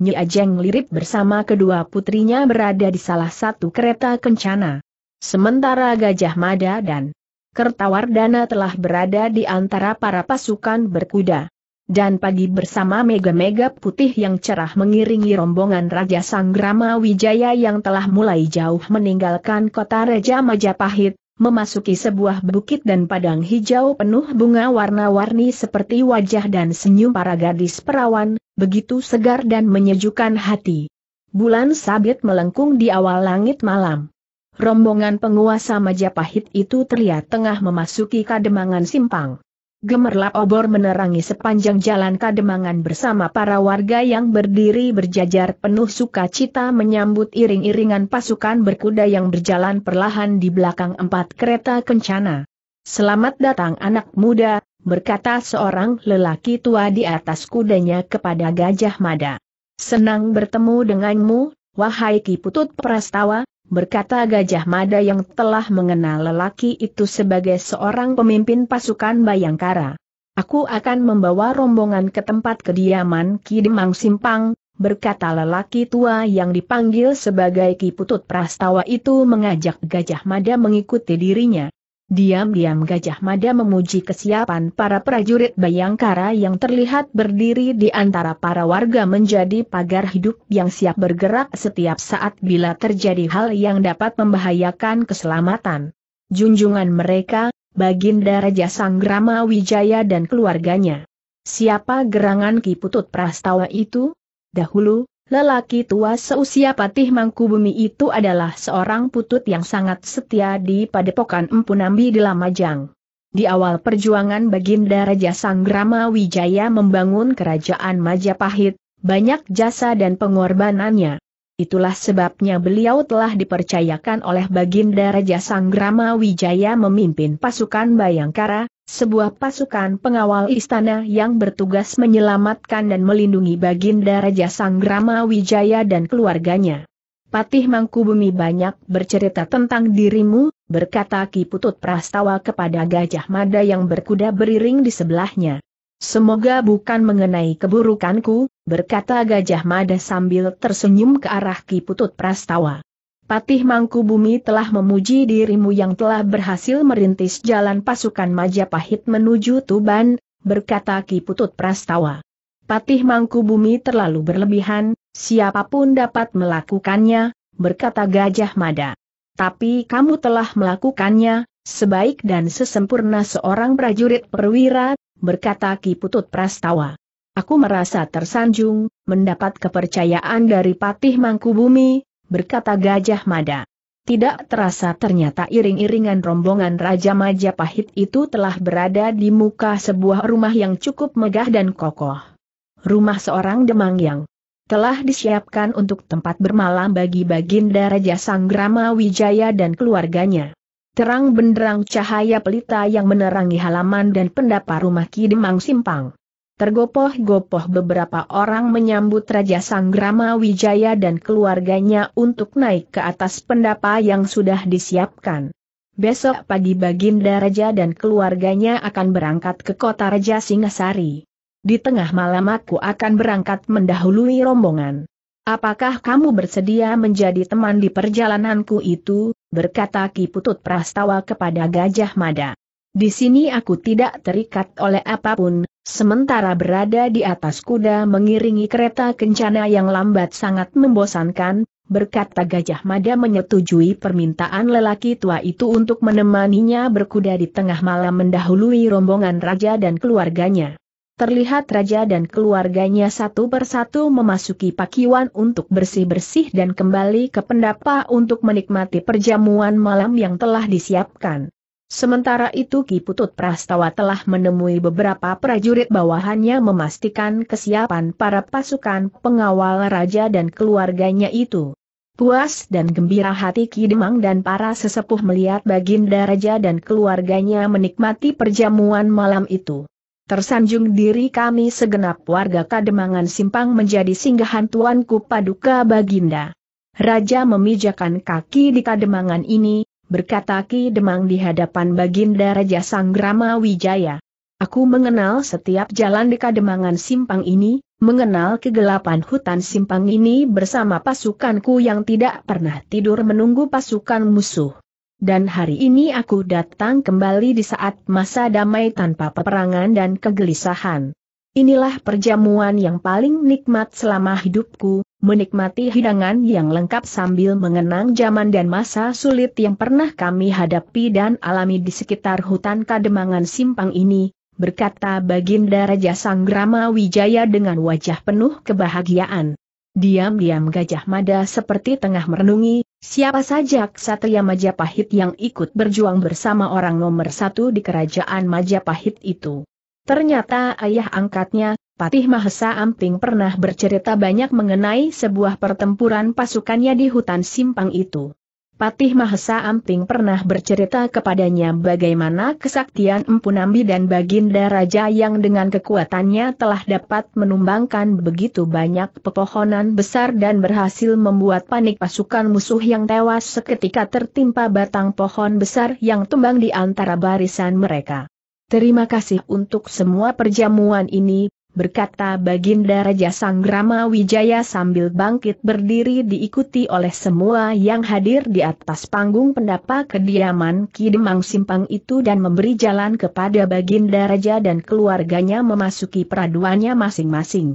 Nyi Ajeng Lirip bersama kedua putrinya berada di salah satu kereta kencana. Sementara Gajah Mada dan Kertawardana telah berada di antara para pasukan berkuda dan pagi bersama mega-mega putih yang cerah mengiringi rombongan Raja Sanggrama Wijaya yang telah mulai jauh meninggalkan kota Raja Majapahit, memasuki sebuah bukit dan padang hijau penuh bunga warna-warni seperti wajah dan senyum para gadis perawan, begitu segar dan menyejukkan hati. Bulan sabit melengkung di awal langit malam. Rombongan penguasa Majapahit itu terlihat tengah memasuki kademangan simpang gemerlap obor menerangi sepanjang jalan Kademangan bersama para warga yang berdiri berjajar penuh sukacita menyambut iring-iringan pasukan berkuda yang berjalan perlahan di belakang empat kereta kencana. Selamat datang anak muda, berkata seorang lelaki tua di atas kudanya kepada Gajah Mada. Senang bertemu denganmu, wahai Kiputut Prastawa, berkata Gajah Mada yang telah mengenal lelaki itu sebagai seorang pemimpin pasukan Bayangkara. Aku akan membawa rombongan ke tempat kediaman Ki Demang Simpang, berkata lelaki tua yang dipanggil sebagai Ki Putut Prastawa itu mengajak Gajah Mada mengikuti dirinya. Diam-diam Gajah Mada memuji kesiapan para prajurit Bayangkara yang terlihat berdiri di antara para warga menjadi pagar hidup yang siap bergerak setiap saat bila terjadi hal yang dapat membahayakan keselamatan. Junjungan mereka, Baginda Raja Sanggrama Wijaya dan keluarganya. Siapa gerangan Ki Putut Prastawa itu? Dahulu, Lelaki tua seusia Patih Mangkubumi itu adalah seorang putut yang sangat setia di Padepokan Empunambi di Lamajang. Di awal perjuangan Baginda Raja Sanggrama Wijaya membangun kerajaan Majapahit, banyak jasa dan pengorbanannya. Itulah sebabnya beliau telah dipercayakan oleh Baginda Raja Sanggrama Wijaya memimpin pasukan Bayangkara, sebuah pasukan pengawal istana yang bertugas menyelamatkan dan melindungi Baginda Raja Sanggrama Wijaya dan keluarganya. Patih Mangkubumi banyak bercerita tentang dirimu, berkata Ki Putut Prastawa kepada Gajah Mada yang berkuda beriring di sebelahnya. Semoga bukan mengenai keburukanku, berkata Gajah Mada sambil tersenyum ke arah Ki Putut Prastawa. Patih Mangku Bumi telah memuji dirimu yang telah berhasil merintis jalan pasukan Majapahit menuju Tuban, berkata Ki Putut Prastawa. Patih Mangku Bumi terlalu berlebihan, siapapun dapat melakukannya, berkata Gajah Mada. Tapi kamu telah melakukannya, sebaik dan sesempurna seorang prajurit perwira, berkata Ki Putut Prastawa. Aku merasa tersanjung, mendapat kepercayaan dari Patih Mangkubumi, berkata Gajah Mada. Tidak terasa ternyata iring-iringan rombongan Raja Majapahit itu telah berada di muka sebuah rumah yang cukup megah dan kokoh. Rumah seorang demang yang telah disiapkan untuk tempat bermalam bagi Baginda Raja Sanggrama Wijaya dan keluarganya terang benderang cahaya pelita yang menerangi halaman dan pendapa rumah Demang Simpang. Tergopoh-gopoh beberapa orang menyambut Raja Sanggrama Wijaya dan keluarganya untuk naik ke atas pendapa yang sudah disiapkan. Besok pagi Baginda Raja dan keluarganya akan berangkat ke kota Raja Singasari. Di tengah malam aku akan berangkat mendahului rombongan. Apakah kamu bersedia menjadi teman di perjalananku itu? berkata Ki Putut Prastawa kepada Gajah Mada. Di sini aku tidak terikat oleh apapun, sementara berada di atas kuda mengiringi kereta kencana yang lambat sangat membosankan, berkata Gajah Mada menyetujui permintaan lelaki tua itu untuk menemaninya berkuda di tengah malam mendahului rombongan raja dan keluarganya terlihat raja dan keluarganya satu persatu memasuki pakiwan untuk bersih-bersih dan kembali ke pendapa untuk menikmati perjamuan malam yang telah disiapkan. Sementara itu Ki Putut Prastawa telah menemui beberapa prajurit bawahannya memastikan kesiapan para pasukan pengawal raja dan keluarganya itu. Puas dan gembira hati Ki Demang dan para sesepuh melihat Baginda Raja dan keluarganya menikmati perjamuan malam itu. Tersanjung diri kami segenap warga Kademangan Simpang menjadi singgahan Tuanku Paduka Baginda. Raja memijakan kaki di Kademangan ini, berkata Ki Demang di hadapan Baginda Raja Sanggrama Wijaya. Aku mengenal setiap jalan di Kademangan Simpang ini, mengenal kegelapan hutan Simpang ini bersama pasukanku yang tidak pernah tidur menunggu pasukan musuh dan hari ini aku datang kembali di saat masa damai tanpa peperangan dan kegelisahan. Inilah perjamuan yang paling nikmat selama hidupku, menikmati hidangan yang lengkap sambil mengenang zaman dan masa sulit yang pernah kami hadapi dan alami di sekitar hutan Kademangan Simpang ini, berkata Baginda Raja Sanggrama Wijaya dengan wajah penuh kebahagiaan. Diam-diam Gajah Mada seperti tengah merenungi, Siapa saja ksatria Majapahit yang ikut berjuang bersama orang nomor satu di kerajaan Majapahit itu. Ternyata ayah angkatnya, Patih Mahesa Amping pernah bercerita banyak mengenai sebuah pertempuran pasukannya di hutan Simpang itu. Patih Mahesa Amping pernah bercerita kepadanya bagaimana kesaktian Empu Nambi dan Baginda Raja yang dengan kekuatannya telah dapat menumbangkan begitu banyak pepohonan besar dan berhasil membuat panik pasukan musuh yang tewas seketika tertimpa batang pohon besar yang tumbang di antara barisan mereka. Terima kasih untuk semua perjamuan ini, berkata Baginda Raja Sanggrama Wijaya sambil bangkit berdiri diikuti oleh semua yang hadir di atas panggung pendapa kediaman Kidemang Simpang itu dan memberi jalan kepada Baginda Raja dan keluarganya memasuki peraduannya masing-masing.